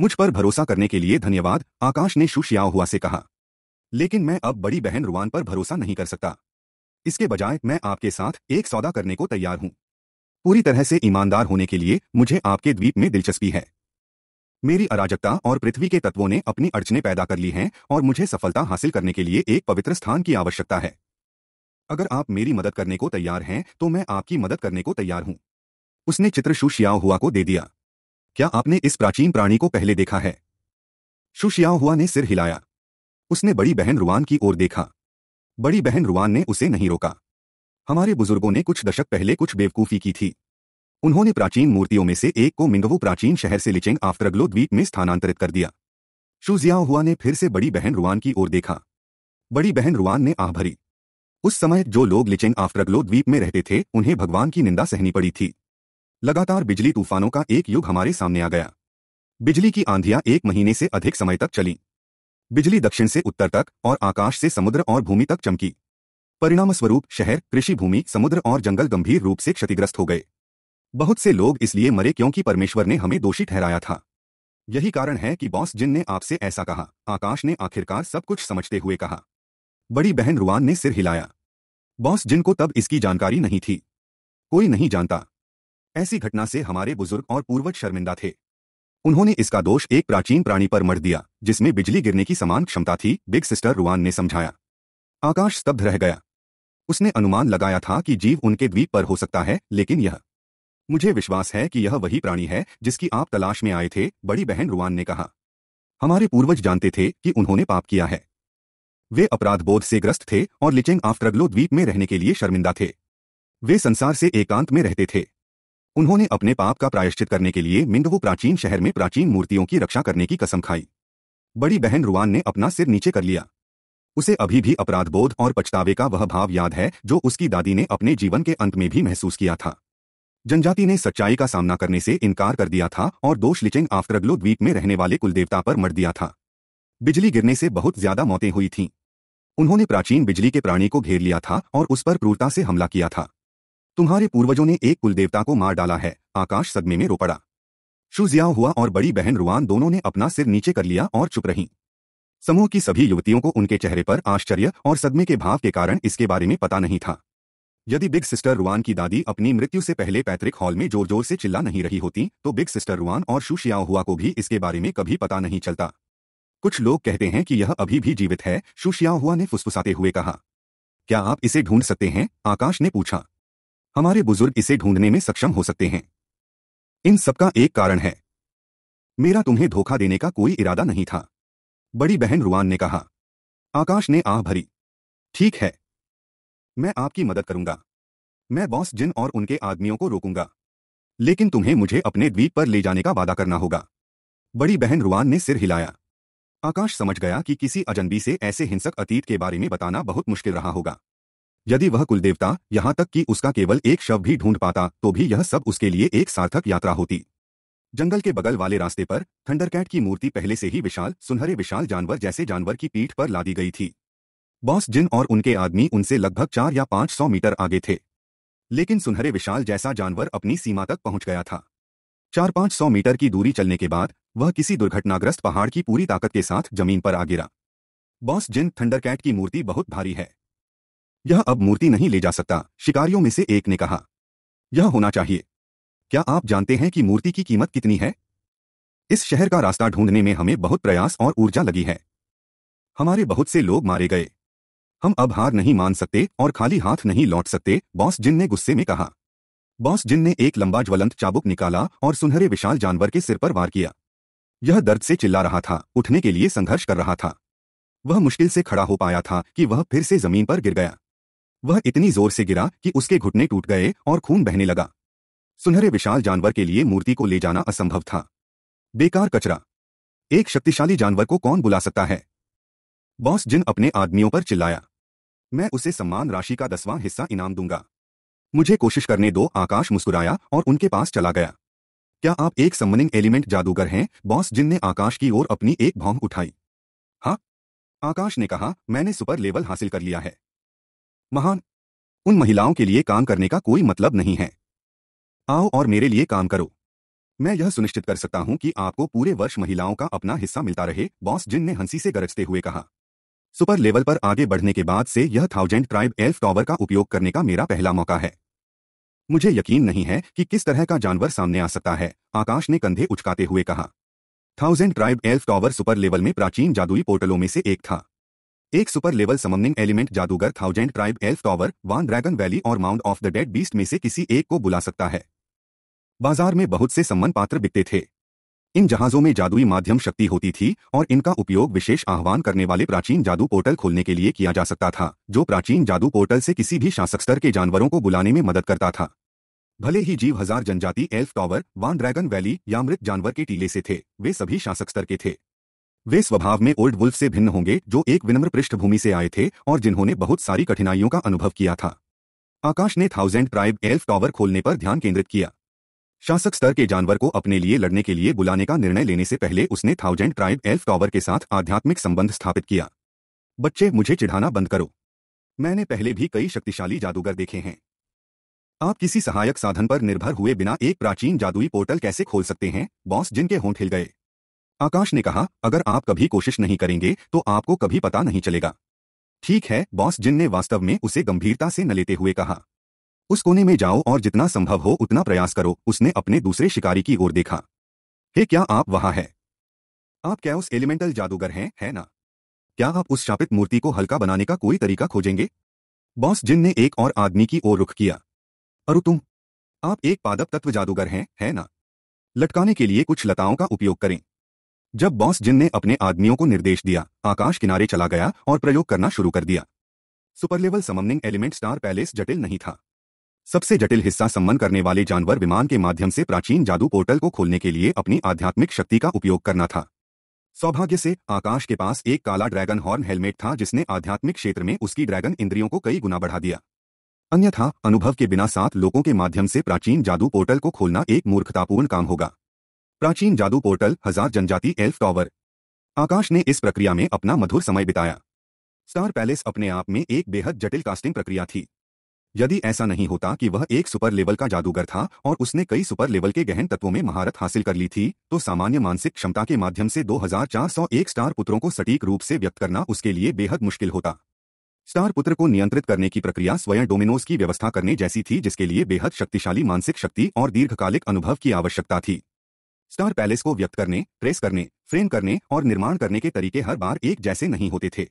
मुझ पर भरोसा करने के लिए धन्यवाद आकाश ने शुश्याओ हुआ से कहा लेकिन मैं अब बड़ी बहन रुआन पर भरोसा नहीं कर सकता इसके बजाय मैं आपके साथ एक सौदा करने को तैयार हूं पूरी तरह से ईमानदार होने के लिए मुझे आपके द्वीप में दिलचस्पी है मेरी अराजकता और पृथ्वी के तत्वों ने अपनी अड़चने पैदा कर ली हैं और मुझे सफलता हासिल करने के लिए एक पवित्र स्थान की आवश्यकता है अगर आप मेरी मदद करने को तैयार हैं तो मैं आपकी मदद करने को तैयार हूं उसने चित्र शुशियाओ हुआ को दे दिया क्या आपने इस प्राचीन प्राणी को पहले देखा है शुशियाओ हुआ ने सिर हिलाया उसने बड़ी बहन रुआन की ओर देखा बड़ी बहन रुआन ने उसे नहीं रोका हमारे बुजुर्गों ने कुछ दशक पहले कुछ बेवकूफ़ी की थी उन्होंने प्राचीन मूर्तियों में से एक को मिंगवू प्राचीन शहर से लिचेंग आफ्तरग्लो द्वीप में स्थानांतरित कर दिया शुजिया हुआ ने फिर से बड़ी बहन रुआन की ओर देखा बड़ी बहन रुआन ने आह भरी उस समय जो लोग लिचेंग आफ्तरग्लो द्वीप में रहते थे उन्हें भगवान की निंदा सहनी पड़ी थी लगातार बिजली तूफानों का एक युग हमारे सामने आ गया बिजली की आंधियां एक महीने से अधिक समय तक चली बिजली दक्षिण से उत्तर तक और आकाश से समुद्र और भूमि तक चमकी परिणामस्वरूप शहर कृषि भूमि समुद्र और जंगल गंभीर रूप से क्षतिग्रस्त हो गए बहुत से लोग इसलिए मरे क्योंकि परमेश्वर ने हमें दोषी ठहराया था यही कारण है कि बॉस जिन ने आपसे ऐसा कहा आकाश ने आखिरकार सब कुछ समझते हुए कहा बड़ी बहन रुआन ने सिर हिलाया बॉस जिन को तब इसकी जानकारी नहीं थी कोई नहीं जानता ऐसी घटना से हमारे बुजुर्ग और पूर्वज शर्मिंदा थे उन्होंने इसका दोष एक प्राचीन प्राणी पर मर दिया जिसमें बिजली गिरने की समान क्षमता थी बिग सिस्टर रुआन ने समझाया आकाश स्तब्ध रह गया उसने अनुमान लगाया था कि जीव उनके द्वीप पर हो सकता है लेकिन यह मुझे विश्वास है कि यह वही प्राणी है जिसकी आप तलाश में आए थे बड़ी बहन रुआन ने कहा हमारे पूर्वज जानते थे कि उन्होंने पाप किया है वे अपराध बोध से ग्रस्त थे और लिचिंग आफ्टरग्लो द्वीप में रहने के लिए शर्मिंदा थे वे संसार से एकांत में रहते थे उन्होंने अपने पाप का प्रायश्चित करने के लिए मिंगहू प्राचीन शहर में प्राचीन मूर्तियों की रक्षा करने की कसम खाई बड़ी बहन रुआन ने अपना सिर नीचे कर लिया उसे अभी भी अपराध बोध और पछतावे का वह भाव याद है जो उसकी दादी ने अपने जीवन के अंत में भी महसूस किया था जनजाति ने सच्चाई का सामना करने से इनकार कर दिया था और दोष लिचिंग आफ्तरग्लो द्वीप में रहने वाले कुलदेवता पर मर दिया था बिजली गिरने से बहुत ज्यादा मौतें हुई थीं उन्होंने प्राचीन बिजली के प्राणी को घेर लिया था और उस पर क्रूरता से हमला किया था तुम्हारे पूर्वजों ने एक कुल देवता को मार डाला है आकाश सदमे में रो पड़ा शुजिया हुआ और बड़ी बहन रुआन दोनों ने अपना सिर नीचे कर लिया और चुप रही समूह की सभी युवतियों को उनके चेहरे पर आश्चर्य और सदमे के भाव के कारण इसके बारे में पता नहीं था यदि बिग सिस्टर रुआन की दादी अपनी मृत्यु से पहले पैतृक हॉल में जोर जोर से चिल्ला नहीं रही होती तो बिग सिस्टर रुआन और शुशियाओ हुआ को भी इसके बारे में कभी पता नहीं चलता कुछ लोग कहते हैं कि यह अभी भी जीवित है शुशियाओ हुआ ने फुसफुसाते हुए कहा क्या आप इसे ढूंढ सकते हैं आकाश ने पूछा हमारे बुजुर्ग इसे ढूंढने में सक्षम हो सकते हैं इन सबका एक कारण है मेरा तुम्हें धोखा देने का कोई इरादा नहीं था बड़ी बहन रुआन ने कहा आकाश ने आह भरी ठीक है मैं आपकी मदद करूंगा मैं बॉस जिन और उनके आदमियों को रोकूंगा लेकिन तुम्हें मुझे अपने द्वीप पर ले जाने का वादा करना होगा बड़ी बहन रुआन ने सिर हिलाया आकाश समझ गया कि किसी अजनबी से ऐसे हिंसक अतीत के बारे में बताना बहुत मुश्किल रहा होगा यदि वह कुलदेवता यहां तक कि उसका केवल एक शव भी ढूंढ पाता तो भी यह सब उसके लिए एक सार्थक यात्रा होती जंगल के बगल वाले रास्ते पर थंडरकैट की मूर्ति पहले से ही विशाल सुनहरे विशाल जानवर जैसे जानवर की पीठ पर लादी गई थी बॉस जिन और उनके आदमी उनसे लगभग चार या पांच सौ मीटर आगे थे लेकिन सुनहरे विशाल जैसा जानवर अपनी सीमा तक पहुंच गया था चार पांच सौ मीटर की दूरी चलने के बाद वह किसी दुर्घटनाग्रस्त पहाड़ की पूरी ताकत के साथ जमीन पर आ गिरा बॉस जिन थंडरकैट की मूर्ति बहुत भारी है यह अब मूर्ति नहीं ले जा सकता शिकारियों में से एक ने कहा यह होना चाहिए क्या आप जानते हैं कि मूर्ति की कीमत कितनी है इस शहर का रास्ता ढूंढने में हमें बहुत प्रयास और ऊर्जा लगी है हमारे बहुत से लोग मारे गए हम अब हार नहीं मान सकते और खाली हाथ नहीं लौट सकते बॉस जिन ने गुस्से में कहा बॉस जिन ने एक लंबा ज्वलंत चाबुक निकाला और सुनहरे विशाल जानवर के सिर पर वार किया यह दर्द से चिल्ला रहा था उठने के लिए संघर्ष कर रहा था वह मुश्किल से खड़ा हो पाया था कि वह फिर से जमीन पर गिर गया वह इतनी जोर से गिरा कि उसके घुटने टूट गए और खून बहने लगा सुनहरे विशाल जानवर के लिए मूर्ति को ले जाना असंभव था बेकार कचरा एक शक्तिशाली जानवर को कौन बुला सकता है बॉस जिन अपने आदमियों पर चिल्लाया मैं उसे सम्मान राशि का दसवां हिस्सा इनाम दूंगा मुझे कोशिश करने दो आकाश मुस्कुराया और उनके पास चला गया क्या आप एक सम्मनिंग एलिमेंट जादूगर हैं बॉस जिन ने आकाश की ओर अपनी एक भौंग उठाई हाँ आकाश ने कहा मैंने सुपर लेवल हासिल कर लिया है महान उन महिलाओं के लिए काम करने का कोई मतलब नहीं है आओ और मेरे लिए काम करो मैं यह सुनिश्चित कर सकता हूं कि आपको पूरे वर्ष महिलाओं का अपना हिस्सा मिलता रहे बॉस जिन ने हंसी से गरजते हुए कहा सुपर लेवल पर आगे बढ़ने के बाद से यह थाउजेंड ट्राइब एल्फ टॉवर का उपयोग करने का मेरा पहला मौका है मुझे यकीन नहीं है कि किस तरह का जानवर सामने आ सकता है आकाश ने कंधे उचकाते हुए कहा thousand tribe elf tower super level में प्राचीन जादुई पोर्टलों में से एक था एक सुपर लेवल समनिंग एलिमेंट जादूगर thousand tribe elf tower Wan dragon valley और mount of the dead beast में से किसी एक को बुला सकता है बाजार में बहुत से सम्मन पात्र बिकते थे इन जहाजों में जादुई माध्यम शक्ति होती थी और इनका उपयोग विशेष आह्वान करने वाले प्राचीन जादू पोर्टल खोलने के लिए किया जा सकता था जो प्राचीन जादू पोर्टल से किसी भी शासक स्तर के जानवरों को बुलाने में मदद करता था भले ही जीव हजार जनजाति elf tower Wan dragon valley या मृत जानवर के टीले से थे वे सभी शासक स्तर के थे वे स्वभाव में ओल्ड वुल्फ से भिन्न होंगे जो एक विनम्र पृष्ठभूमि से आए थे और जिन्होंने बहुत सारी कठिनाइयों का अनुभव किया था आकाश ने थाउजेंड ट्राइब एल्फ टॉवर खोलने पर ध्यान केंद्रित किया शासक स्तर के जानवर को अपने लिए लड़ने के लिए बुलाने का निर्णय लेने से पहले उसने थाउजेंड ट्राइब एल्फ टॉवर के साथ आध्यात्मिक संबंध स्थापित किया बच्चे मुझे चिढ़ाना बंद करो मैंने पहले भी कई शक्तिशाली जादूगर देखे हैं आप किसी सहायक साधन पर निर्भर हुए बिना एक प्राचीन जादुई पोर्टल कैसे खोल सकते हैं बॉस जिनके होंठ हिल गए आकाश ने कहा अगर आप कभी कोशिश नहीं करेंगे तो आपको कभी पता नहीं चलेगा ठीक है बॉस जिन ने वास्तव में उसे गंभीरता से न लेते हुए कहा उस कोने में जाओ और जितना संभव हो उतना प्रयास करो उसने अपने दूसरे शिकारी की ओर देखा हे क्या आप वहां है आप क्या उस एलिमेंटल जादूगर हैं है ना क्या आप उस शापित मूर्ति को हल्का बनाने का कोई तरीका खोजेंगे बॉस जिन ने एक और आदमी की ओर रुख किया अरु तुम आप एक पादप तत्व जादूगर हैं है ना लटकाने के लिए कुछ लताओं का उपयोग करें जब बॉस जिन ने अपने आदमियों को निर्देश दिया आकाश किनारे चला गया और प्रयोग करना शुरू कर दिया super level element star palace जटिल नहीं था सबसे जटिल हिस्सा सम्मन करने वाले जानवर विमान के माध्यम से प्राचीन जादू पोर्टल को खोलने के लिए अपनी आध्यात्मिक शक्ति का उपयोग करना था सौभाग्य से आकाश के पास एक काला ड्रैगन हॉर्न हेलमेट था जिसने आध्यात्मिक क्षेत्र में उसकी ड्रैगन इंद्रियों को कई गुना बढ़ा दिया अन्यथा अनुभव के बिना सात लोगों के माध्यम से प्राचीन जादू पोर्टल को खोलना एक मूर्खतापूर्ण काम होगा प्राचीन जादू पोर्टल हजार जनजाति एल्फ टॉवर आकाश ने इस प्रक्रिया में अपना मधुर समय बिताया स्टार पैलेस अपने आप में एक बेहद जटिल कास्टिंग प्रक्रिया थी यदि ऐसा नहीं होता कि वह एक सुपर लेवल का जादूगर था और उसने कई सुपर लेवल के गहन तत्वों में महारत हासिल कर ली थी तो सामान्य मानसिक क्षमता के माध्यम से 2401 स्टार पुत्रों को सटीक रूप से व्यक्त करना उसके लिए बेहद मुश्किल होता स्टार पुत्र को नियंत्रित करने की प्रक्रिया स्वयं डोमिनोज की व्यवस्था करने जैसी थी जिसके लिए बेहद शक्तिशाली मानसिक शक्ति और दीर्घकालिक अनुभव की आवश्यकता थी स्टार पैलेस को व्यक्त करने प्रेस करने फ्रेम करने और निर्माण करने के तरीके हर बार एक जैसे नहीं होते थे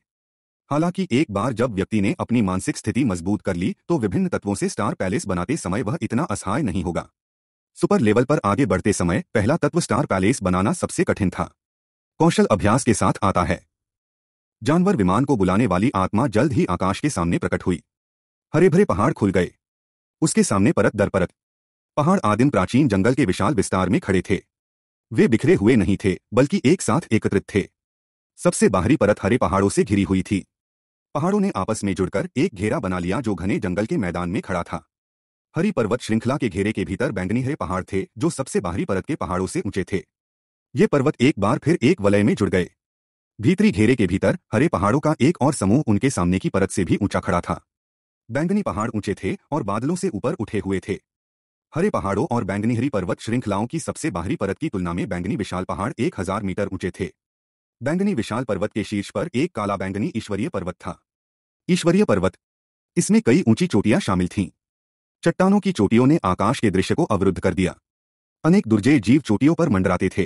हालांकि एक बार जब व्यक्ति ने अपनी मानसिक स्थिति मजबूत कर ली तो विभिन्न तत्वों से स्टार पैलेस बनाते समय वह इतना असहाय नहीं होगा सुपर लेवल पर आगे बढ़ते समय पहला तत्व स्टार पैलेस बनाना सबसे कठिन था कौशल अभ्यास के साथ आता है जानवर विमान को बुलाने वाली आत्मा जल्द ही आकाश के सामने प्रकट हुई हरे भरे पहाड़ खुल गए उसके सामने परत दर परत पहाड़ आदिम प्राचीन जंगल के विशाल विस्तार में खड़े थे वे बिखरे हुए नहीं थे बल्कि एक साथ एकत्रित थे सबसे बाहरी परत हरे पहाड़ों से घिरी हुई थी पहाड़ों ने आपस में जुड़कर एक घेरा बना लिया जो घने जंगल के मैदान में खड़ा था हरी पर्वत श्रृंखला के घेरे के भीतर बैंगनी हरे पहाड़ थे जो सबसे बाहरी परत के पहाड़ों से ऊंचे थे ये पर्वत एक बार फिर एक वलय में जुड़ गए भीतरी घेरे के भीतर हरे पहाड़ों का एक और समूह उनके सामने की परत से भी ऊंचा खड़ा था बैंगनी पहाड़ ऊंचे थे और बादलों से ऊपर उठे हुए थे हरे पहाड़ों और बैंगनी हरी पर्वत श्रृंखलाओं की सबसे बाहरी परत की तुलना में बैंगनी विशाल पहाड़ एक हजार मीटर ऊंचे थे बैंगनी विशाल पर्वत के शीर्ष पर एक काला बैंगनी ईश्वरीय पर्वत था ईश्वरीय पर्वत इसमें कई ऊंची चोटियां शामिल थीं चट्टानों की चोटियों ने आकाश के दृश्य को अवरुद्ध कर दिया अनेक दुर्जय जीव चोटियों पर मंडराते थे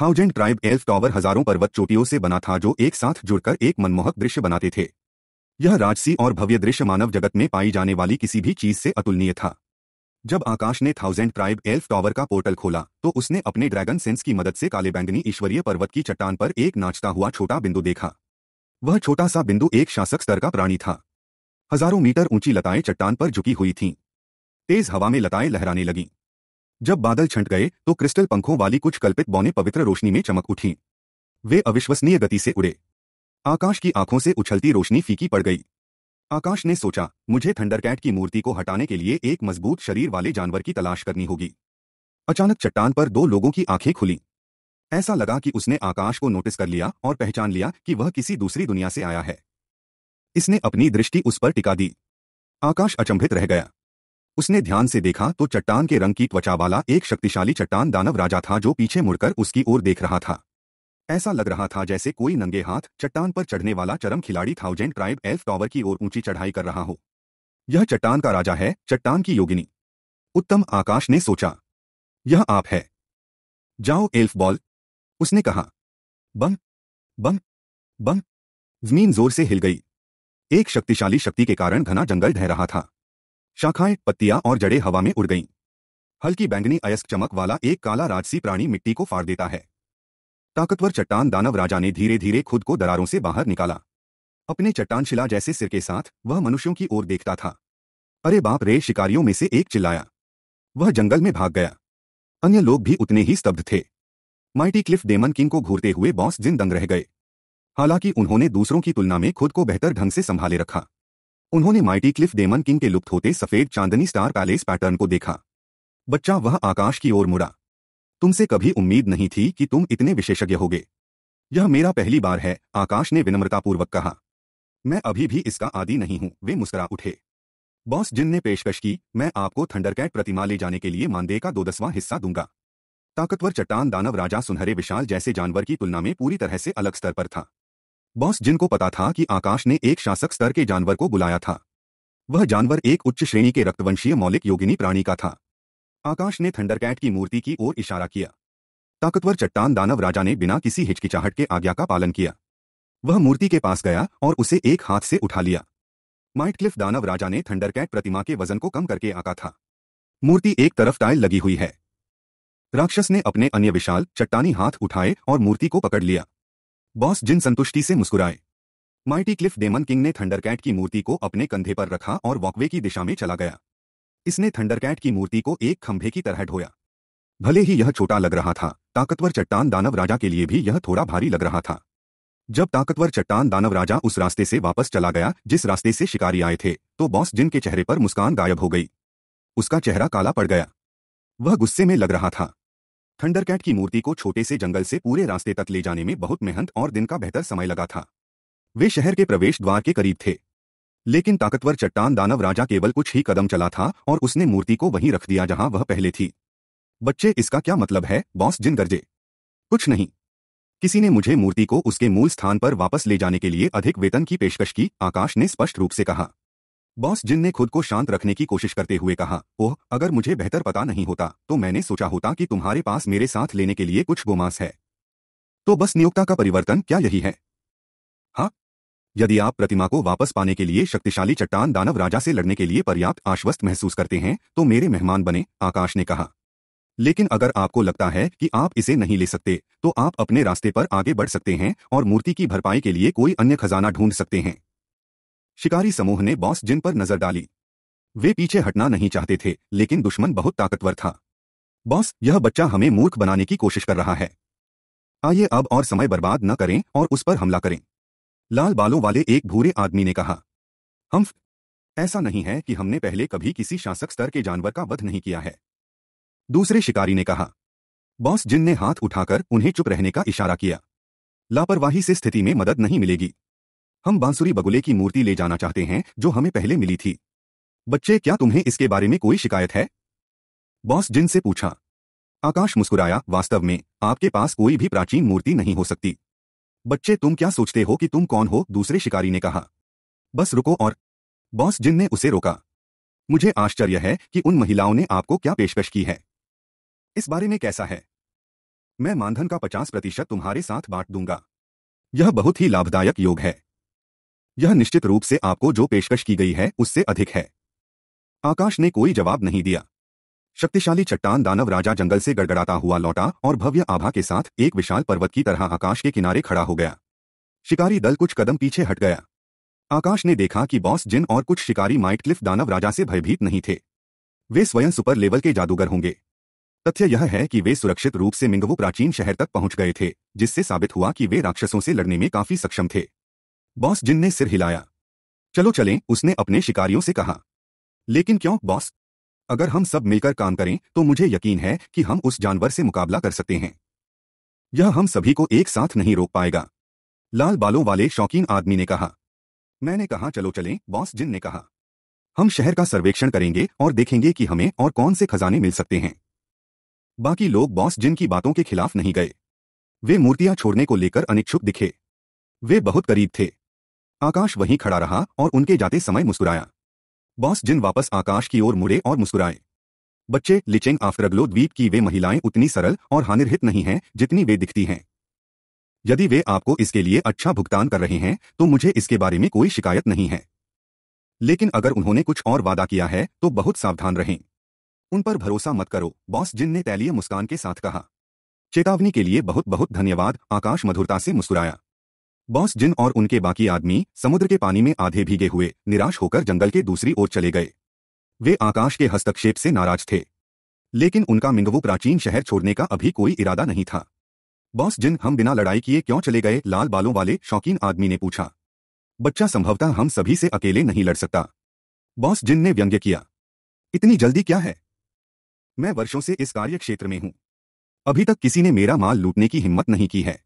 थाउजेंड ट्राइब एल्फ टॉवर हजारों पर्वत चोटियों से बना था जो एक साथ जुड़कर एक मनमोहक दृश्य बनाते थे यह राजसी और भव्य दृश्य मानव जगत में पाई जाने वाली किसी भी चीज से अतुलनीय था जब आकाश ने थाउजेंड ट्राइब एल्फ टॉवर का पोर्टल खोला तो उसने अपने ड्रैगन सेंस की मदद से काले बैंगनी ईश्वरीय पर्वत की चट्टान पर एक नाचता हुआ छोटा बिंदु देखा वह छोटा सा बिंदु एक शासक स्तर का प्राणी था हजारों मीटर ऊंची लताएं चट्टान पर झुकी हुई थीं तेज हवा में लताएं लहराने लगीं जब बादल छंट गए तो क्रिस्टल पंखों वाली कुछ कल्पित बौने पवित्र रोशनी में चमक उठी वे अविश्वसनीय गति से उड़े आकाश की आंखों से उछलती रोशनी फीकी पड़ गई आकाश ने सोचा मुझे थंडरकैट की मूर्ति को हटाने के लिए एक मजबूत शरीर वाले जानवर की तलाश करनी होगी अचानक चट्टान पर दो लोगों की आंखें खुली ऐसा लगा कि उसने आकाश को नोटिस कर लिया और पहचान लिया कि वह किसी दूसरी दुनिया से आया है इसने अपनी दृष्टि उस पर टिका दी आकाश अचंभित रह गया उसने ध्यान से देखा तो चट्टान के रंग की त्वचा वाला एक शक्तिशाली चट्टान दानव राजा था जो पीछे मुड़कर उसकी ओर देख रहा था ऐसा लग रहा था जैसे कोई नंगे हाथ चट्टान पर चढ़ने वाला चरम खिलाड़ी थाउजेंड ट्राइब एल्फ टॉवर की ओर ऊंची चढ़ाई कर रहा हो यह चट्टान का राजा है चट्टान की योगिनी उत्तम आकाश ने सोचा यह आप है जाओ एल्फ बॉल उसने कहा बंग बंग बंग जमीन जोर से हिल गई एक शक्तिशाली शक्ति के कारण घना जंगल ढह रहा था शाखाएं पत्तियां और जड़ें हवा में उड़ गईं। हल्की बैंगनी अयस्क चमक वाला एक काला राजसी प्राणी मिट्टी को फाड़ देता है ताकतवर चट्टान दानव राजा ने धीरे धीरे खुद को दरारों से बाहर निकाला अपने चट्टान शिला जैसे सिर के साथ वह मनुष्यों की ओर देखता था अरे बाप रे शिकारियों में से एक चिल्लाया वह जंगल में भाग गया अन्य लोग भी उतने ही स्तब्ध थे माइटी क्लिफ डेमन किंग को घूरते हुए बॉस जिन दंग रह गए हालांकि उन्होंने दूसरों की तुलना में खुद को बेहतर ढंग से संभाले रखा उन्होंने माइटी क्लिफ डेमन किंग के लुप्त होते सफेद चांदनी स्टार पैलेस पैटर्न को देखा बच्चा वह आकाश की ओर मुड़ा तुमसे कभी उम्मीद नहीं थी कि तुम इतने विशेषज्ञ होगे यह मेरा पहली बार है आकाश ने विनम्रतापूर्वक कहा मैं अभी भी इसका आदि नहीं हूं वे मुस्करा उठे बॉस जिन ने पेशकश की मैं आपको थंडरकैट प्रतिमा ले जाने के लिए मानदेय का दो दसवां हिस्सा दूंगा ताकतवर चट्टान दानव राजा सुनहरे विशाल जैसे जानवर की तुलना में पूरी तरह से अलग स्तर पर था बॉस जिनको पता था कि आकाश ने एक शासक स्तर के जानवर को बुलाया था वह जानवर एक उच्च श्रेणी के रक्तवंशीय मौलिक योगिनी प्राणी का था आकाश ने थंडरकैट की मूर्ति की ओर इशारा किया ताकतवर चट्टान दानव राजा ने बिना किसी हिचकिचाहट के आज्ञा का पालन किया वह मूर्ति के पास गया और उसे एक हाथ से उठा लिया माइटक्लिफ दानव राजा ने थंडरकैट प्रतिमा के वजन को कम करके आका था मूर्ति एक तरफ टाइल लगी हुई है राक्षस ने अपने अन्य विशाल चट्टानी हाथ उठाए और मूर्ति को पकड़ लिया बॉस जिन संतुष्टि से मुस्कुराए माइटी क्लिफ डेमन किंग ने थंडरकैट की मूर्ति को अपने कंधे पर रखा और वॉकवे की दिशा में चला गया इसने थंडरकैट की मूर्ति को एक खंभे की तरह ढोया भले ही यह छोटा लग रहा था ताकतवर चट्टान दानव राजा के लिए भी यह थोड़ा भारी लग रहा था जब ताकतवर चट्टान दानव राजा उस रास्ते से वापस चला गया जिस रास्ते से शिकारी आए थे तो बॉस जिन के चेहरे पर मुस्कान गायब हो गई उसका चेहरा काला पड़ गया वह गुस्से में लग रहा था थंडरकैट की मूर्ति को छोटे से जंगल से पूरे रास्ते तक ले जाने में बहुत मेहनत और दिन का बेहतर समय लगा था वे शहर के प्रवेश द्वार के करीब थे लेकिन ताकतवर चट्टान दानव राजा केवल कुछ ही कदम चला था और उसने मूर्ति को वहीं रख दिया जहां वह पहले थी बच्चे इसका क्या मतलब है बॉस जिन गर्जे कुछ नहीं किसी ने मुझे मूर्ति को उसके मूल स्थान पर वापस ले जाने के लिए अधिक वेतन की पेशकश की आकाश ने स्पष्ट रूप से कहा बॉस जिन ने खुद को शांत रखने की कोशिश करते हुए कहा ओह अगर मुझे बेहतर पता नहीं होता तो मैंने सोचा होता कि तुम्हारे पास मेरे साथ लेने के लिए कुछ गोमास है तो बस नियोक्ता का परिवर्तन क्या यही है यदि आप प्रतिमा को वापस पाने के लिए शक्तिशाली चट्टान दानव राजा से लड़ने के लिए पर्याप्त आश्वस्त महसूस करते हैं तो मेरे मेहमान बने आकाश ने कहा लेकिन अगर आपको लगता है कि आप इसे नहीं ले सकते तो आप अपने रास्ते पर आगे बढ़ सकते हैं और मूर्ति की भरपाई के लिए कोई अन्य खजाना ढूंढ सकते हैं शिकारी समूह ने बॉस जिन पर नजर डाली वे पीछे हटना नहीं चाहते थे लेकिन दुश्मन बहुत ताकतवर था बॉस यह बच्चा हमें मूर्ख बनाने की कोशिश कर रहा है आइए अब और समय बर्बाद न करें और उस पर हमला करें लाल बालों वाले एक भूरे आदमी ने कहा हम ऐसा नहीं है कि हमने पहले कभी किसी शासक स्तर के जानवर का वध नहीं किया है दूसरे शिकारी ने कहा बॉस जिन ने हाथ उठाकर उन्हें चुप रहने का इशारा किया लापरवाही से स्थिति में मदद नहीं मिलेगी हम बांसुरी बगुले की मूर्ति ले जाना चाहते हैं जो हमें पहले मिली थी बच्चे क्या तुम्हें इसके बारे में कोई शिकायत है बॉस जिन से पूछा आकाश मुस्कुराया वास्तव में आपके पास कोई भी प्राचीन मूर्ति नहीं हो सकती बच्चे तुम क्या सोचते हो कि तुम कौन हो दूसरे शिकारी ने कहा बस रुको और बॉस जिन ने उसे रोका मुझे आश्चर्य है कि उन महिलाओं ने आपको क्या पेशकश की है इस बारे में कैसा है मैं मानधन का पचास प्रतिशत तुम्हारे साथ बांट दूंगा यह बहुत ही लाभदायक योग है यह निश्चित रूप से आपको जो पेशकश की गई है उससे अधिक है आकाश ने कोई जवाब नहीं दिया शक्तिशाली चट्टान दानव राजा जंगल से गड़गड़ाता हुआ लौटा और भव्य आभा के साथ एक विशाल पर्वत की तरह आकाश के किनारे खड़ा हो गया शिकारी दल कुछ कदम पीछे हट गया आकाश ने देखा कि बॉस जिन और कुछ शिकारी माइटक्लिफ दानव राजा से भयभीत नहीं थे वे स्वयं सुपर लेवल के जादूगर होंगे तथ्य यह है कि वे सुरक्षित रूप से मिंगवो प्राचीन शहर तक पहुंच गए थे जिससे साबित हुआ कि वे राक्षसों से लड़ने में काफी सक्षम थे बॉस जिन ने सिर हिलाया चलो चलें उसने अपने शिकारियों से कहा लेकिन क्यों बॉस अगर हम सब मिलकर काम करें तो मुझे यकीन है कि हम उस जानवर से मुकाबला कर सकते हैं यह हम सभी को एक साथ नहीं रोक पाएगा लाल बालों वाले शौकीन आदमी ने कहा मैंने कहा चलो चलें बॉस जिन ने कहा हम शहर का सर्वेक्षण करेंगे और देखेंगे कि हमें और कौन से खजाने मिल सकते हैं बाकी लोग बॉस जिन की बातों के खिलाफ नहीं गए वे मूर्तियां छोड़ने को लेकर अनिच्छुक दिखे वे बहुत करीब थे आकाश वहीं खड़ा रहा और उनके जाते समय मुस्कुराया बॉस जिन वापस आकाश की ओर मुड़े और मुस्कुराए बच्चे लिचिंग आफ्तरगलो द्वीप की वे महिलाएं उतनी सरल और हानिरहित नहीं हैं जितनी वे दिखती हैं यदि वे आपको इसके लिए अच्छा भुगतान कर रहे हैं तो मुझे इसके बारे में कोई शिकायत नहीं है लेकिन अगर उन्होंने कुछ और वादा किया है तो बहुत सावधान रहें उन पर भरोसा मत करो बॉस जिन ने तैलीय मुस्कान के साथ कहा चेतावनी के लिए बहुत बहुत धन्यवाद आकाश मधुरता से मुस्कुराया बॉस जिन और उनके बाकी आदमी समुद्र के पानी में आधे भीगे हुए निराश होकर जंगल के दूसरी ओर चले गए वे आकाश के हस्तक्षेप से नाराज थे लेकिन उनका मिंगवू प्राचीन शहर छोड़ने का अभी कोई इरादा नहीं था बॉस जिन हम बिना लड़ाई किए क्यों चले गए लाल बालों वाले शौकीन आदमी ने पूछा बच्चा संभवतः हम सभी से अकेले नहीं लड़ सकता बॉस जिन ने व्यंग्य किया इतनी जल्दी क्या है मैं वर्षों से इस कार्य क्षेत्र में हूं अभी तक किसी ने मेरा माल लूटने की हिम्मत नहीं की है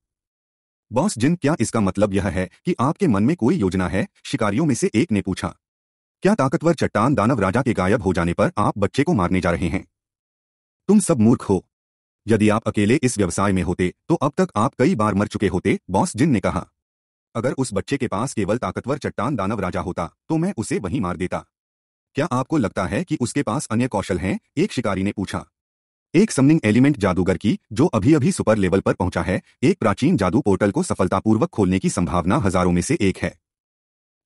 बॉस जिन क्या इसका मतलब यह है कि आपके मन में कोई योजना है शिकारियों में से एक ने पूछा क्या ताकतवर चट्टान दानव राजा के गायब हो जाने पर आप बच्चे को मारने जा रहे हैं तुम सब मूर्ख हो यदि आप अकेले इस व्यवसाय में होते तो अब तक आप कई बार मर चुके होते बॉस जिन ने कहा अगर उस बच्चे के पास केवल ताकतवर चट्टान दानव राजा होता तो मैं उसे वहीं मार देता क्या आपको लगता है कि उसके पास अन्य कौशल हैं एक शिकारी ने पूछा एक समनिंग एलिमेंट जादूगर की जो अभी अभी सुपर लेवल पर पहुंचा है एक प्राचीन जादू पोर्टल को सफलतापूर्वक खोलने की संभावना हजारों में से एक है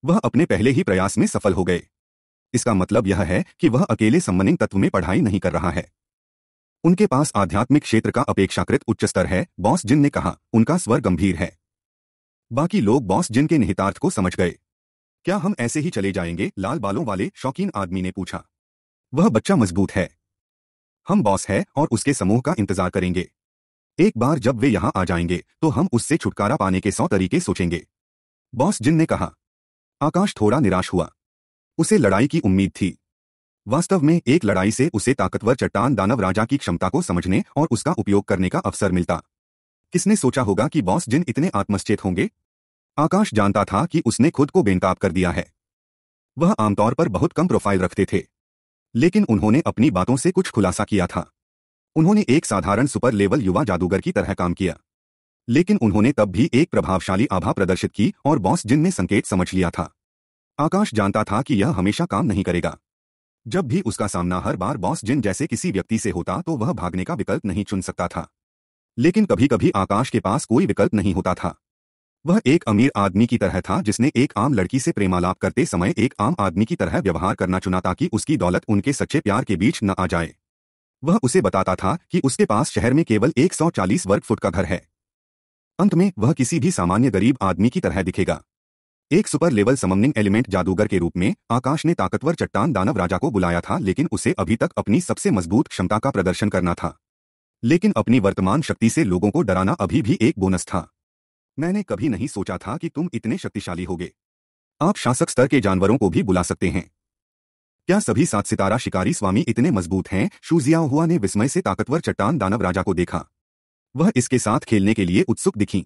वह अपने पहले ही प्रयास में सफल हो गए इसका मतलब यह है कि वह अकेले सम्मनिंग तत्व में पढ़ाई नहीं कर रहा है उनके पास आध्यात्मिक क्षेत्र का अपेक्षाकृत उच्च स्तर है बॉस जिन ने कहा उनका स्वर गंभीर है बाकी लोग बॉस जिन के निहितार्थ को समझ गए क्या हम ऐसे ही चले जाएंगे लाल बालों वाले शौकीन आदमी ने पूछा वह बच्चा मजबूत है हम बॉस है और उसके समूह का इंतजार करेंगे एक बार जब वे यहां आ जाएंगे तो हम उससे छुटकारा पाने के सौ तरीके सोचेंगे बॉस जिन ने कहा आकाश थोड़ा निराश हुआ उसे लड़ाई की उम्मीद थी वास्तव में एक लड़ाई से उसे ताकतवर चट्टान दानव राजा की क्षमता को समझने और उसका उपयोग करने का अवसर मिलता किसने सोचा होगा कि बॉस जिन इतने आत्मश्चेत होंगे आकाश जानता था कि उसने खुद को बेनकाब कर दिया है वह आमतौर पर बहुत कम प्रोफाइल रखते थे लेकिन उन्होंने अपनी बातों से कुछ खुलासा किया था उन्होंने एक साधारण सुपर लेवल युवा जादूगर की तरह काम किया लेकिन उन्होंने तब भी एक प्रभावशाली आभा प्रदर्शित की और बॉस जिन ने संकेत समझ लिया था आकाश जानता था कि यह हमेशा काम नहीं करेगा जब भी उसका सामना हर बार बॉस जिन जैसे किसी व्यक्ति से होता तो वह भागने का विकल्प नहीं चुन सकता था लेकिन कभी कभी आकाश के पास कोई विकल्प नहीं होता था वह एक अमीर आदमी की तरह था जिसने एक आम लड़की से प्रेमालाप करते समय एक आम आदमी की तरह व्यवहार करना चुना ताकि उसकी दौलत उनके सच्चे प्यार के बीच न आ जाए वह उसे बताता था कि उसके पास शहर में केवल 140 वर्ग फुट का घर है अंत में वह किसी भी सामान्य गरीब आदमी की तरह दिखेगा एक सुपर लेवल समनिंग एलिमेंट जादूगर के रूप में आकाश ने ताकतवर चट्टान दानव राजा को बुलाया था लेकिन उसे अभी तक अपनी सबसे मजबूत क्षमता का प्रदर्शन करना था लेकिन अपनी वर्तमान शक्ति से लोगों को डराना अभी भी एक बोनस था मैंने कभी नहीं सोचा था कि तुम इतने शक्तिशाली होगे आप शासक स्तर के जानवरों को भी बुला सकते हैं क्या सभी सात सितारा शिकारी स्वामी इतने मजबूत हैं शूजिया हुआ ने विस्मय से ताकतवर चट्टान दानव राजा को देखा वह इसके साथ खेलने के लिए उत्सुक दिखी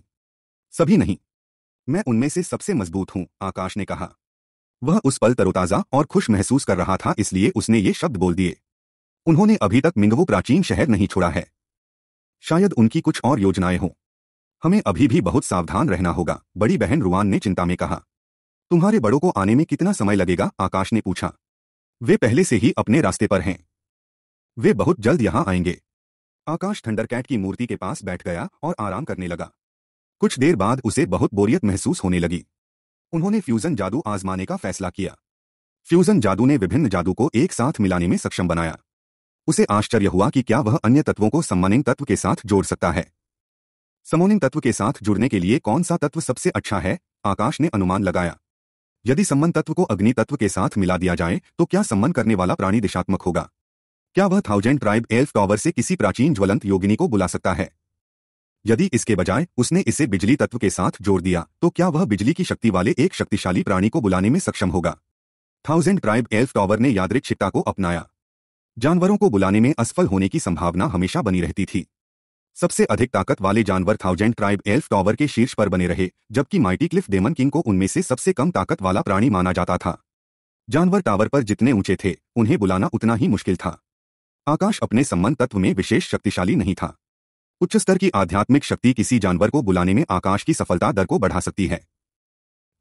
सभी नहीं मैं उनमें से सबसे मजबूत हूं आकाश ने कहा वह उस पल तरोताजा और खुश महसूस कर रहा था इसलिए उसने ये शब्द बोल दिए उन्होंने अभी तक मिंगवो प्राचीन शहर नहीं छोड़ा है शायद उनकी कुछ और योजनाएं हों हमें अभी भी बहुत सावधान रहना होगा बड़ी बहन रुआन ने चिंता में कहा तुम्हारे बड़ों को आने में कितना समय लगेगा आकाश ने पूछा वे पहले से ही अपने रास्ते पर हैं वे बहुत जल्द यहां आएंगे आकाश थंडरकैट की मूर्ति के पास बैठ गया और आराम करने लगा कुछ देर बाद उसे बहुत बोरियत महसूस होने लगी उन्होंने फ्यूजन जादू आजमाने का फैसला किया फ्यूजन जादू ने विभिन्न जादू को एक साथ मिलाने में सक्षम बनाया उसे आश्चर्य हुआ कि क्या वह अन्य तत्वों को सम्मानित तत्व के साथ जोड़ सकता है समोनिंग तत्व के साथ जुड़ने के लिए कौन सा तत्व सबसे अच्छा है आकाश ने अनुमान लगाया यदि सम्मन तत्व को अग्नि तत्व के साथ मिला दिया जाए तो क्या सम्मन करने वाला प्राणी दिशात्मक होगा क्या वह थाउजेंड ट्राइब एल्फ टॉवर से किसी प्राचीन ज्वलंत योगिनी को बुला सकता है यदि इसके बजाय उसने इसे बिजली तत्व के साथ जोड़ दिया तो क्या वह बिजली की शक्ति वाले एक शक्तिशाली प्राणी को बुलाने में सक्षम होगा थाउजेंड ट्राइब एल्फ टॉवर ने यादृक को अपनाया जानवरों को बुलाने में असफल होने की संभावना हमेशा बनी रहती थी सबसे अधिक ताकत वाले जानवर थाउजेंड ट्राइब एल्फ टॉवर के शीर्ष पर बने रहे जबकि माइटी क्लिफ डेमन किंग को उनमें से सबसे कम ताकत वाला प्राणी माना जाता था जानवर टावर पर जितने ऊंचे थे उन्हें बुलाना उतना ही मुश्किल था आकाश अपने सम्मन तत्व में विशेष शक्तिशाली नहीं था उच्च स्तर की आध्यात्मिक शक्ति किसी जानवर को बुलाने में आकाश की सफलता दर को बढ़ा सकती है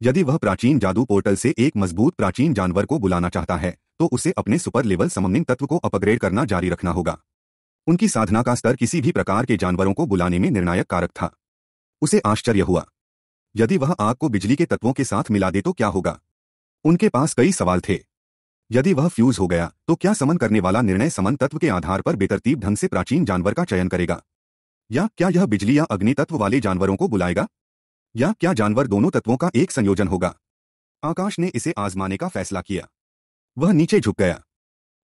यदि वह प्राचीन जादू पोर्टल से एक मजबूत प्राचीन जानवर को बुलाना चाहता है तो उसे अपने सुपर लेवल समन्वित तत्व को अपग्रेड करना जारी रखना होगा उनकी साधना का स्तर किसी भी प्रकार के जानवरों को बुलाने में निर्णायक कारक था उसे आश्चर्य हुआ यदि वह आग को बिजली के तत्वों के साथ मिला दे तो क्या होगा उनके पास कई सवाल थे यदि वह फ्यूज हो गया तो क्या समन करने वाला निर्णय समन तत्व के आधार पर बेतरतीब ढंग से प्राचीन जानवर का चयन करेगा या क्या यह बिजली या अग्नि तत्व वाले जानवरों को बुलाएगा या क्या जानवर दोनों तत्वों का एक संयोजन होगा आकाश ने इसे आजमाने का फैसला किया वह नीचे झुक गया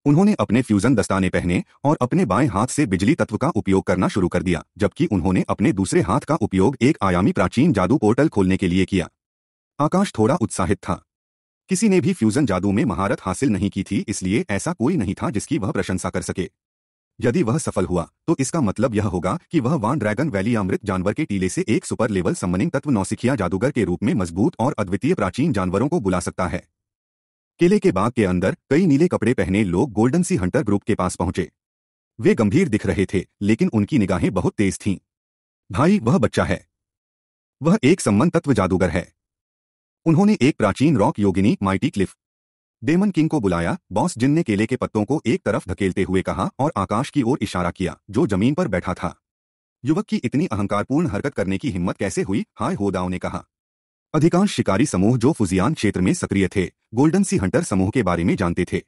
उन्होंने अपने फ्यूजन दस्ताने पहने और अपने बाएं हाथ से बिजली तत्व का उपयोग करना शुरू कर दिया जबकि उन्होंने अपने दूसरे हाथ का उपयोग एक आयामी प्राचीन जादू पोर्टल खोलने के लिए किया आकाश थोड़ा उत्साहित था किसी ने भी फ्यूजन जादू में महारत हासिल नहीं की थी इसलिए ऐसा कोई नहीं था जिसकी वह प्रशंसा कर सके यदि वह सफल हुआ तो इसका मतलब यह होगा कि वह वान ड्रैगन वैली अमृत जानवर के टीले से एक सुपर लेवल सम्मनिंग तत्व नौसिखिया जादूगर के रूप में मजबूत और अद्वितीय प्राचीन जानवरों को बुला सकता है केले के बाग के अंदर कई नीले कपड़े पहने लोग गोल्डन सी हंटर ग्रुप के पास पहुंचे वे गंभीर दिख रहे थे लेकिन उनकी निगाहें बहुत तेज थीं भाई वह बच्चा है वह एक सम्मन तत्व जादूगर है उन्होंने एक प्राचीन रॉक योगिनी माइटी क्लिफ डेमन किंग को बुलाया बॉस जिन ने केले के पत्तों को एक तरफ धकेलते हुए कहा और आकाश की ओर इशारा किया जो जमीन पर बैठा था युवक की इतनी अहंकारपूर्ण हरकत करने की हिम्मत कैसे हुई हाय होदाओ ने कहा अधिकांश शिकारी समूह जो फुजियान क्षेत्र में सक्रिय थे गोल्डन सी हंटर समूह के बारे में जानते थे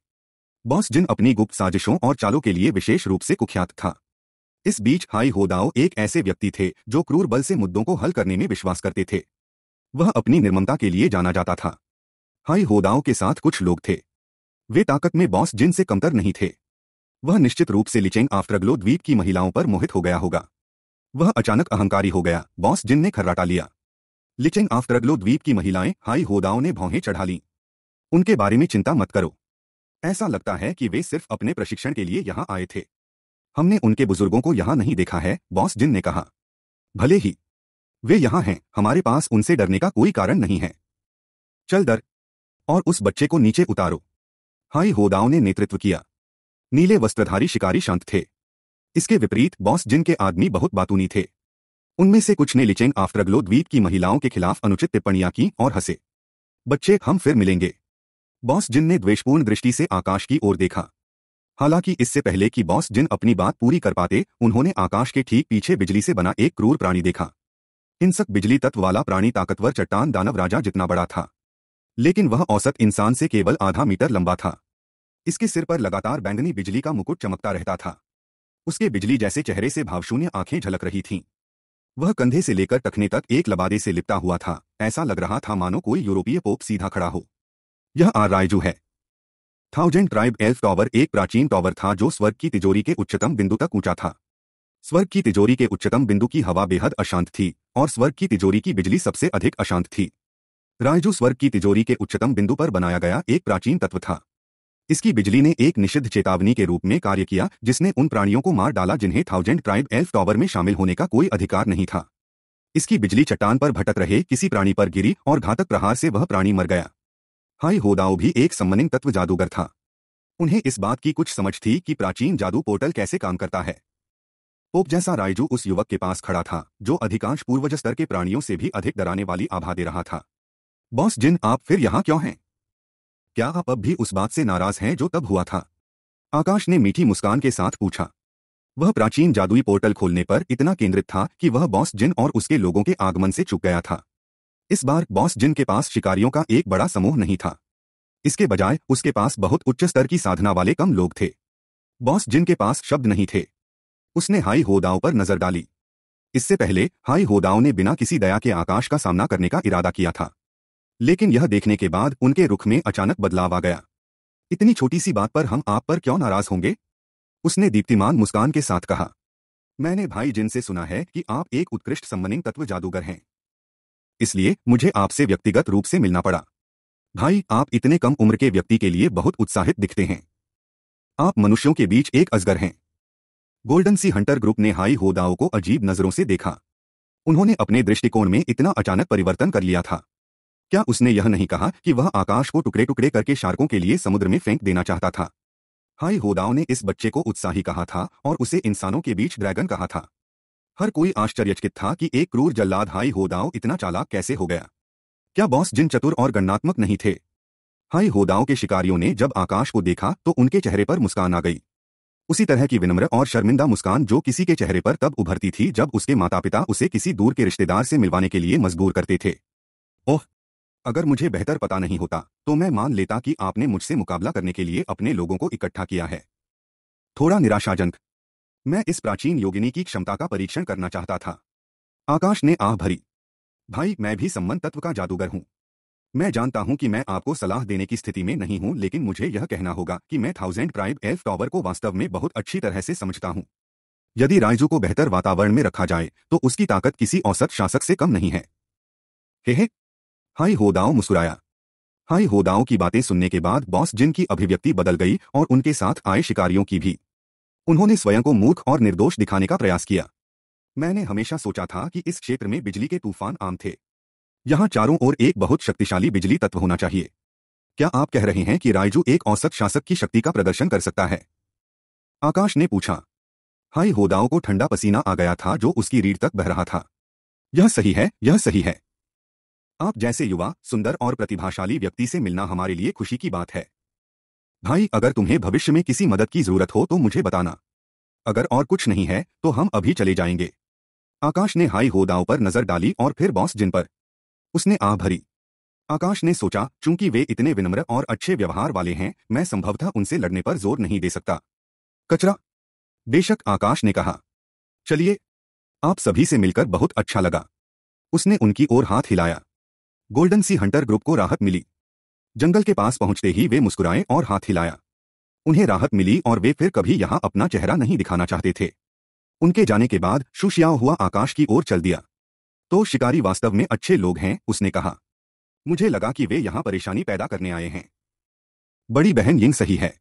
बॉस जिन अपनी गुप्त साजिशों और चालों के लिए विशेष रूप से कुख्यात था इस बीच हाई होदाओ एक ऐसे व्यक्ति थे जो क्रूर बल से मुद्दों को हल करने में विश्वास करते थे वह अपनी निर्ममता के लिए जाना जाता था हाई होदाओ के साथ कुछ लोग थे वे ताकत में बॉस जिन से कमतर नहीं थे वह निश्चित रूप से लिचेंग आफ्टरग्लो द्वीप की महिलाओं पर मोहित हो गया होगा वह अचानक अहंकारी हो गया बॉस जिन ने खर्राटा लिया लिचिंग ऑफ त्रगलो द्वीप की महिलाएं हाई होदाओं ने भौहें चढ़ा ली उनके बारे में चिंता मत करो ऐसा लगता है कि वे सिर्फ अपने प्रशिक्षण के लिए यहां आए थे हमने उनके बुजुर्गों को यहां नहीं देखा है बॉस जिन ने कहा भले ही वे यहां हैं हमारे पास उनसे डरने का कोई कारण नहीं है चल डर और उस बच्चे को नीचे उतारो हाई होदाओं ने नेतृत्व किया नीले वस्त्रधारी शिकारी शांत थे इसके विपरीत बॉस जिन के आदमी बहुत बातूनी थे उनमें से कुछ ने लिचेंग आफ्टरग्लो द्वीप की महिलाओं के खिलाफ अनुचित टिप्पणियां की और हंसे बच्चे हम फिर मिलेंगे बॉस जिन ने द्वेषपूर्ण दृष्टि से आकाश की ओर देखा हालांकि इससे पहले कि बॉस जिन अपनी बात पूरी कर पाते उन्होंने आकाश के ठीक पीछे बिजली से बना एक क्रूर प्राणी देखा हिंसक बिजली तत्व वाला प्राणी ताकतवर चट्टान दानव राजा जितना बड़ा था लेकिन वह औसत इंसान से केवल आधा मीटर लंबा था इसके सिर पर लगातार बैंगनी बिजली का मुकुट चमकता रहता था उसके बिजली जैसे चेहरे से भावशून्य आंखें झलक रही थीं वह कंधे से लेकर टखने तक एक लबादे से लिपटा हुआ था ऐसा लग रहा था मानो कोई यूरोपीय पोप सीधा खड़ा हो यह आर रायजू है थाउजेंड ट्राइब एल्फ टॉवर एक प्राचीन टॉवर था जो स्वर्ग की तिजोरी के उच्चतम बिंदु तक ऊंचा था स्वर्ग की तिजोरी के उच्चतम बिंदु की हवा बेहद अशांत थी और स्वर्ग की तिजोरी की बिजली सबसे अधिक अशांत थी रायजू स्वर्ग की तिजोरी के उच्चतम बिंदु पर बनाया गया एक प्राचीन तत्व था इसकी बिजली ने एक निषिद्ध चेतावनी के रूप में कार्य किया जिसने उन प्राणियों को मार डाला जिन्हें थाउजेंड ट्राइब एल्फ टॉवर में शामिल होने का कोई अधिकार नहीं था इसकी बिजली चट्टान पर भटक रहे किसी प्राणी पर गिरी और घातक प्रहार से वह प्राणी मर गया हाई होदाओ भी एक सम्मनिंग तत्व जादूगर था उन्हें इस बात की कुछ समझ थी कि प्राचीन जादू पोर्टल कैसे काम करता है पोप जैसा रायजू उस युवक के पास खड़ा था जो अधिकांश पूर्वज स्तर के प्राणियों से भी अधिक डराने वाली आभा दे रहा था बॉस जिन आप फिर यहां क्यों हैं क्या आप अब भी उस बात से नाराज हैं जो तब हुआ था आकाश ने मीठी मुस्कान के साथ पूछा वह प्राचीन जादुई पोर्टल खोलने पर इतना केंद्रित था कि वह बॉस जिन और उसके लोगों के आगमन से चुप गया था इस बार बॉस जिन के पास शिकारियों का एक बड़ा समूह नहीं था इसके बजाय उसके पास बहुत उच्च स्तर की साधना वाले कम लोग थे बॉस जिन के पास शब्द नहीं थे उसने हाई होदाओं पर नजर डाली इससे पहले हाई होदाओं ने बिना किसी दया के आकाश का सामना करने का इरादा किया था लेकिन यह देखने के बाद उनके रुख में अचानक बदलाव आ गया इतनी छोटी सी बात पर हम आप पर क्यों नाराज होंगे उसने दीप्तिमान मुस्कान के साथ कहा मैंने भाई जिनसे सुना है कि आप एक उत्कृष्ट सम्मनिंग तत्व जादूगर हैं इसलिए मुझे आपसे व्यक्तिगत रूप से मिलना पड़ा भाई आप इतने कम उम्र के व्यक्ति के लिए बहुत उत्साहित दिखते हैं आप मनुष्यों के बीच एक अजगर हैं गोल्डन सी हंटर ग्रुप ने हाई होदाओं को अजीब नजरों से देखा उन्होंने अपने दृष्टिकोण में इतना अचानक परिवर्तन कर लिया था क्या उसने यह नहीं कहा कि वह आकाश को टुकड़े टुकड़े करके शार्कों के लिए समुद्र में फेंक देना चाहता था हाई होदाओ ने इस बच्चे को उत्साही कहा था और उसे इंसानों के बीच ड्रैगन कहा था हर कोई आश्चर्यचकित था कि एक क्रूर जल्लाद हाई होदाओ इतना चालाक कैसे हो गया क्या बॉस जिन चतुर और गणनात्मक नहीं थे हाई होदाओं के शिकारियों ने जब आकाश को देखा तो उनके चेहरे पर मुस्कान आ गई उसी तरह की विनम्र और शर्मिंदा मुस्कान जो किसी के चेहरे पर तब उभरती थी जब उसके माता पिता उसे किसी दूर के रिश्तेदार से मिलवाने के लिए मजबूर करते थे ओह अगर मुझे बेहतर पता नहीं होता तो मैं मान लेता कि आपने मुझसे मुकाबला करने के लिए अपने लोगों को इकट्ठा किया है थोड़ा निराशाजनक मैं इस प्राचीन योगिनी की क्षमता का परीक्षण करना चाहता था आकाश ने आह भरी भाई मैं भी सम्मन तत्व का जादूगर हूं मैं जानता हूं कि मैं आपको सलाह देने की स्थिति में नहीं हूं लेकिन मुझे यह कहना होगा कि मैं थाउजेंड प्राइव एल्फ टॉवर को वास्तव में बहुत अच्छी तरह से समझता हूं यदि राइजू को बेहतर वातावरण में रखा जाए तो उसकी ताकत किसी औसत शासक से कम नहीं है हे हे हाई दाओ मुस्कुराया हाई होदाओं की बातें सुनने के बाद बॉस जिन की अभिव्यक्ति बदल गई और उनके साथ आए शिकारियों की भी उन्होंने स्वयं को मूर्ख और निर्दोष दिखाने का प्रयास किया मैंने हमेशा सोचा था कि इस क्षेत्र में बिजली के तूफान आम थे यहां चारों ओर एक बहुत शक्तिशाली बिजली तत्व होना चाहिए क्या आप कह रहे हैं कि रायजू एक औसत शासक की शक्ति का प्रदर्शन कर सकता है आकाश ने पूछा हाई होदाओं को ठंडा पसीना आ गया था जो उसकी रीढ़ तक बह रहा था यह सही है यह सही है आप जैसे युवा सुंदर और प्रतिभाशाली व्यक्ति से मिलना हमारे लिए खुशी की बात है भाई अगर तुम्हें भविष्य में किसी मदद की जरूरत हो तो मुझे बताना अगर और कुछ नहीं है तो हम अभी चले जाएंगे आकाश ने हाई हो दाव पर नजर डाली और फिर बॉस जिन पर उसने आ भरी आकाश ने सोचा चूंकि वे इतने विनम्र और अच्छे व्यवहार वाले हैं मैं संभवतः उनसे लड़ने पर जोर नहीं दे सकता कचरा बेशक आकाश ने कहा चलिए आप सभी से मिलकर बहुत अच्छा लगा उसने उनकी ओर हाथ हिलाया गोल्डन सी हंटर ग्रुप को राहत मिली जंगल के पास पहुंचते ही वे मुस्कुराए और हाथ हिलाया उन्हें राहत मिली और वे फिर कभी यहां अपना चेहरा नहीं दिखाना चाहते थे उनके जाने के बाद शुशियाओ हुआ आकाश की ओर चल दिया तो शिकारी वास्तव में अच्छे लोग हैं उसने कहा मुझे लगा कि वे यहां परेशानी पैदा करने आए हैं बड़ी बहन यिंग सही है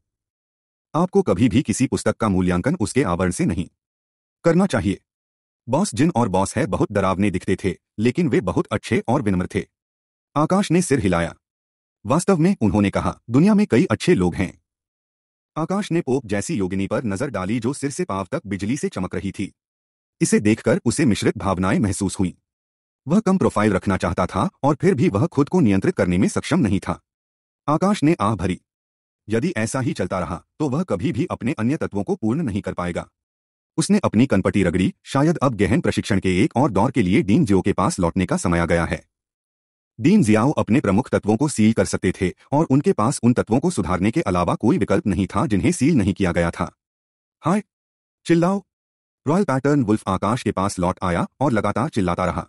आपको कभी भी किसी पुस्तक का मूल्यांकन उसके आवरण से नहीं करना चाहिए बॉस जिन और बॉस है बहुत डरावने दिखते थे लेकिन वे बहुत अच्छे और विनम्र थे आकाश ने सिर हिलाया वास्तव में उन्होंने कहा दुनिया में कई अच्छे लोग हैं आकाश ने पोप जैसी योगिनी पर नजर डाली जो सिर से पाव तक बिजली से चमक रही थी इसे देखकर उसे मिश्रित भावनाएं महसूस हुई वह कम प्रोफाइल रखना चाहता था और फिर भी वह खुद को नियंत्रित करने में सक्षम नहीं था आकाश ने आह भरी यदि ऐसा ही चलता रहा तो वह कभी भी अपने अन्य तत्वों को पूर्ण नहीं कर पाएगा उसने अपनी कनपटी रगड़ी शायद अब गहन प्रशिक्षण के एक और दौर के लिए डीन जियो के पास लौटने का समय आ गया है दीन जियाओ अपने प्रमुख तत्वों को सील कर सकते थे और उनके पास उन तत्वों को सुधारने के अलावा कोई विकल्प नहीं था जिन्हें सील नहीं किया गया था हाय चिल्लाओ रॉयल पैटर्न वुल्फ आकाश के पास लौट आया और लगातार चिल्लाता रहा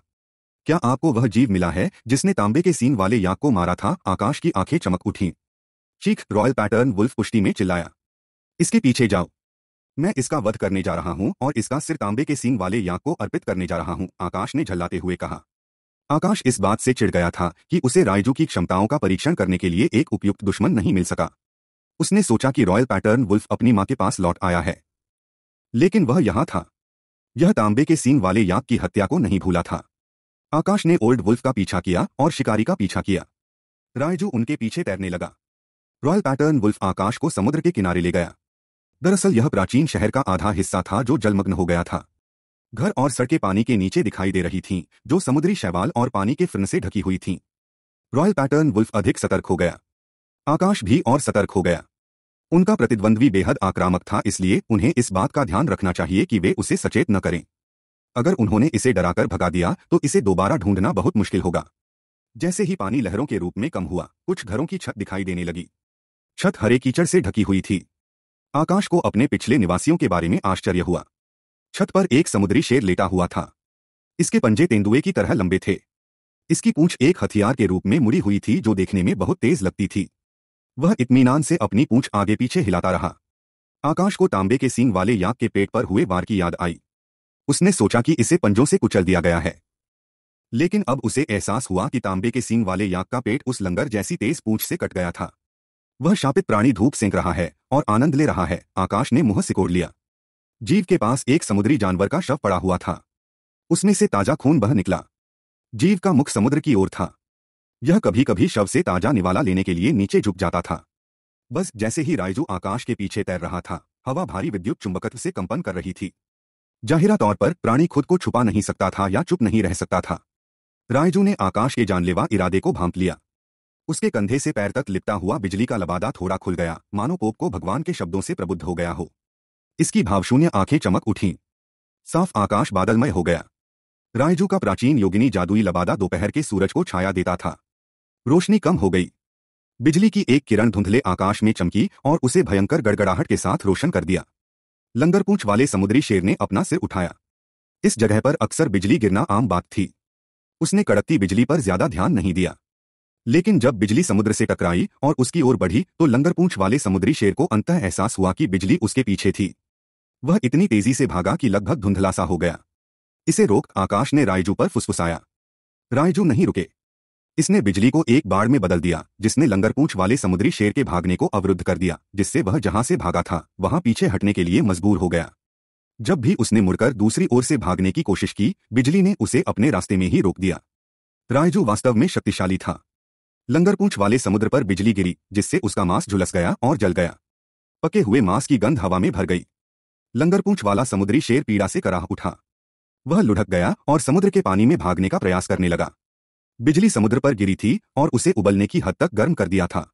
क्या आपको वह जीव मिला है जिसने तांबे के सीन वाले याक को मारा था आकाश की आंखें चमक उठी चीख रॉयल पैटर्न वुल्फ पुष्टि में चिल्लाया इसके पीछे जाओ मैं इसका वध करने जा रहा हूं और इसका सिर तांबे के सीन वाले याक को अर्पित करने जा रहा हूं आकाश ने झल्लाते हुए कहा आकाश इस बात से चिढ़ गया था कि उसे रायजू की क्षमताओं का परीक्षण करने के लिए एक उपयुक्त दुश्मन नहीं मिल सका उसने सोचा कि रॉयल पैटर्न वुल्फ अपनी मां के पास लौट आया है लेकिन वह यहां था यह तांबे के सीन वाले याक की हत्या को नहीं भूला था आकाश ने ओल्ड वुल्फ का पीछा किया और शिकारी का पीछा किया रायजू उनके पीछे तैरने लगा रॉयल पैटर्न वुल्फ आकाश को समुद्र के किनारे ले गया दरअसल यह प्राचीन शहर का आधा हिस्सा था जो जलमग्न हो गया था घर और सड़कें पानी के नीचे दिखाई दे रही थीं, जो समुद्री शैवाल और पानी के फिन से ढकी हुई थीं। रॉयल पैटर्न वुल्फ अधिक सतर्क हो गया आकाश भी और सतर्क हो गया उनका प्रतिद्वंद्वी बेहद आक्रामक था इसलिए उन्हें इस बात का ध्यान रखना चाहिए कि वे उसे सचेत न करें अगर उन्होंने इसे डराकर भगा दिया तो इसे दोबारा ढूंढना बहुत मुश्किल होगा जैसे ही पानी लहरों के रूप में कम हुआ कुछ घरों की छत दिखाई देने लगी छत हरे कीचड़ से ढकी हुई थी आकाश को अपने पिछले निवासियों के बारे में आश्चर्य हुआ छत पर एक समुद्री शेर लेटा हुआ था इसके पंजे तेंदुए की तरह लंबे थे इसकी पूंछ एक हथियार के रूप में मुड़ी हुई थी जो देखने में बहुत तेज लगती थी वह इतमीनान से अपनी पूंछ आगे पीछे हिलाता रहा आकाश को तांबे के सींग वाले याक के पेट पर हुए वार की याद आई उसने सोचा कि इसे पंजों से कुचल दिया गया है लेकिन अब उसे एहसास हुआ कि तांबे के सींग वाले याक का पेट उस लंगर जैसी तेज पूंछ से कट गया था वह शापित प्राणी धूप सेंक रहा है और आनंद ले रहा है आकाश ने मुंह सिकोड़ लिया जीव के पास एक समुद्री जानवर का शव पड़ा हुआ था उसमें से ताजा खून बह निकला जीव का मुख समुद्र की ओर था यह कभी कभी शव से ताजा निवाला लेने के लिए नीचे झुक जाता था बस जैसे ही रायजू आकाश के पीछे तैर रहा था हवा भारी विद्युत चुंबकत्व से कंपन कर रही थी जाहिरा तौर पर प्राणी खुद को छुपा नहीं सकता था या चुप नहीं रह सकता था रायजू ने आकाश के जानलेवा इरादे को भांप लिया उसके कंधे से पैर तक लिपटा हुआ बिजली का लबादा थोड़ा खुल गया मानो पोप को भगवान के शब्दों से प्रबुद्ध हो गया हो इसकी भावशून्य आंखें चमक उठीं साफ आकाश बादलमय हो गया रायजू का प्राचीन योगिनी जादुई लबादा दोपहर के सूरज को छाया देता था रोशनी कम हो गई बिजली की एक किरण धुंधले आकाश में चमकी और उसे भयंकर गड़गड़ाहट के साथ रोशन कर दिया लंगर पूछ वाले समुद्री शेर ने अपना सिर उठाया इस जगह पर अक्सर बिजली गिरना आम बात थी उसने कड़कती बिजली पर ज्यादा ध्यान नहीं दिया लेकिन जब बिजली समुद्र से टकराई और उसकी ओर बढ़ी तो लंगर पूछ वाले समुद्री शेर को अंत एहसास हुआ कि बिजली उसके पीछे थी वह इतनी तेजी से भागा कि लगभग धुंधलासा हो गया इसे रोक आकाश ने रायजू पर फुसफुसाया रायजू नहीं रुके इसने बिजली को एक बाढ़ में बदल दिया जिसने लंगरपूंछ वाले समुद्री शेर के भागने को अवरुद्ध कर दिया जिससे वह जहां से भागा था वहां पीछे हटने के लिए मजबूर हो गया जब भी उसने मुड़कर दूसरी ओर से भागने की कोशिश की बिजली ने उसे अपने रास्ते में ही रोक दिया रायजू वास्तव में शक्तिशाली था लंगरपूछ वाले समुद्र पर बिजली गिरी जिससे उसका मांस झुलस गया और जल गया पके हुए मांस की गंध हवा में भर गई लंगरपूछ वाला समुद्री शेर पीड़ा से कराह उठा वह लुढ़क गया और समुद्र के पानी में भागने का प्रयास करने लगा बिजली समुद्र पर गिरी थी और उसे उबलने की हद तक गर्म कर दिया था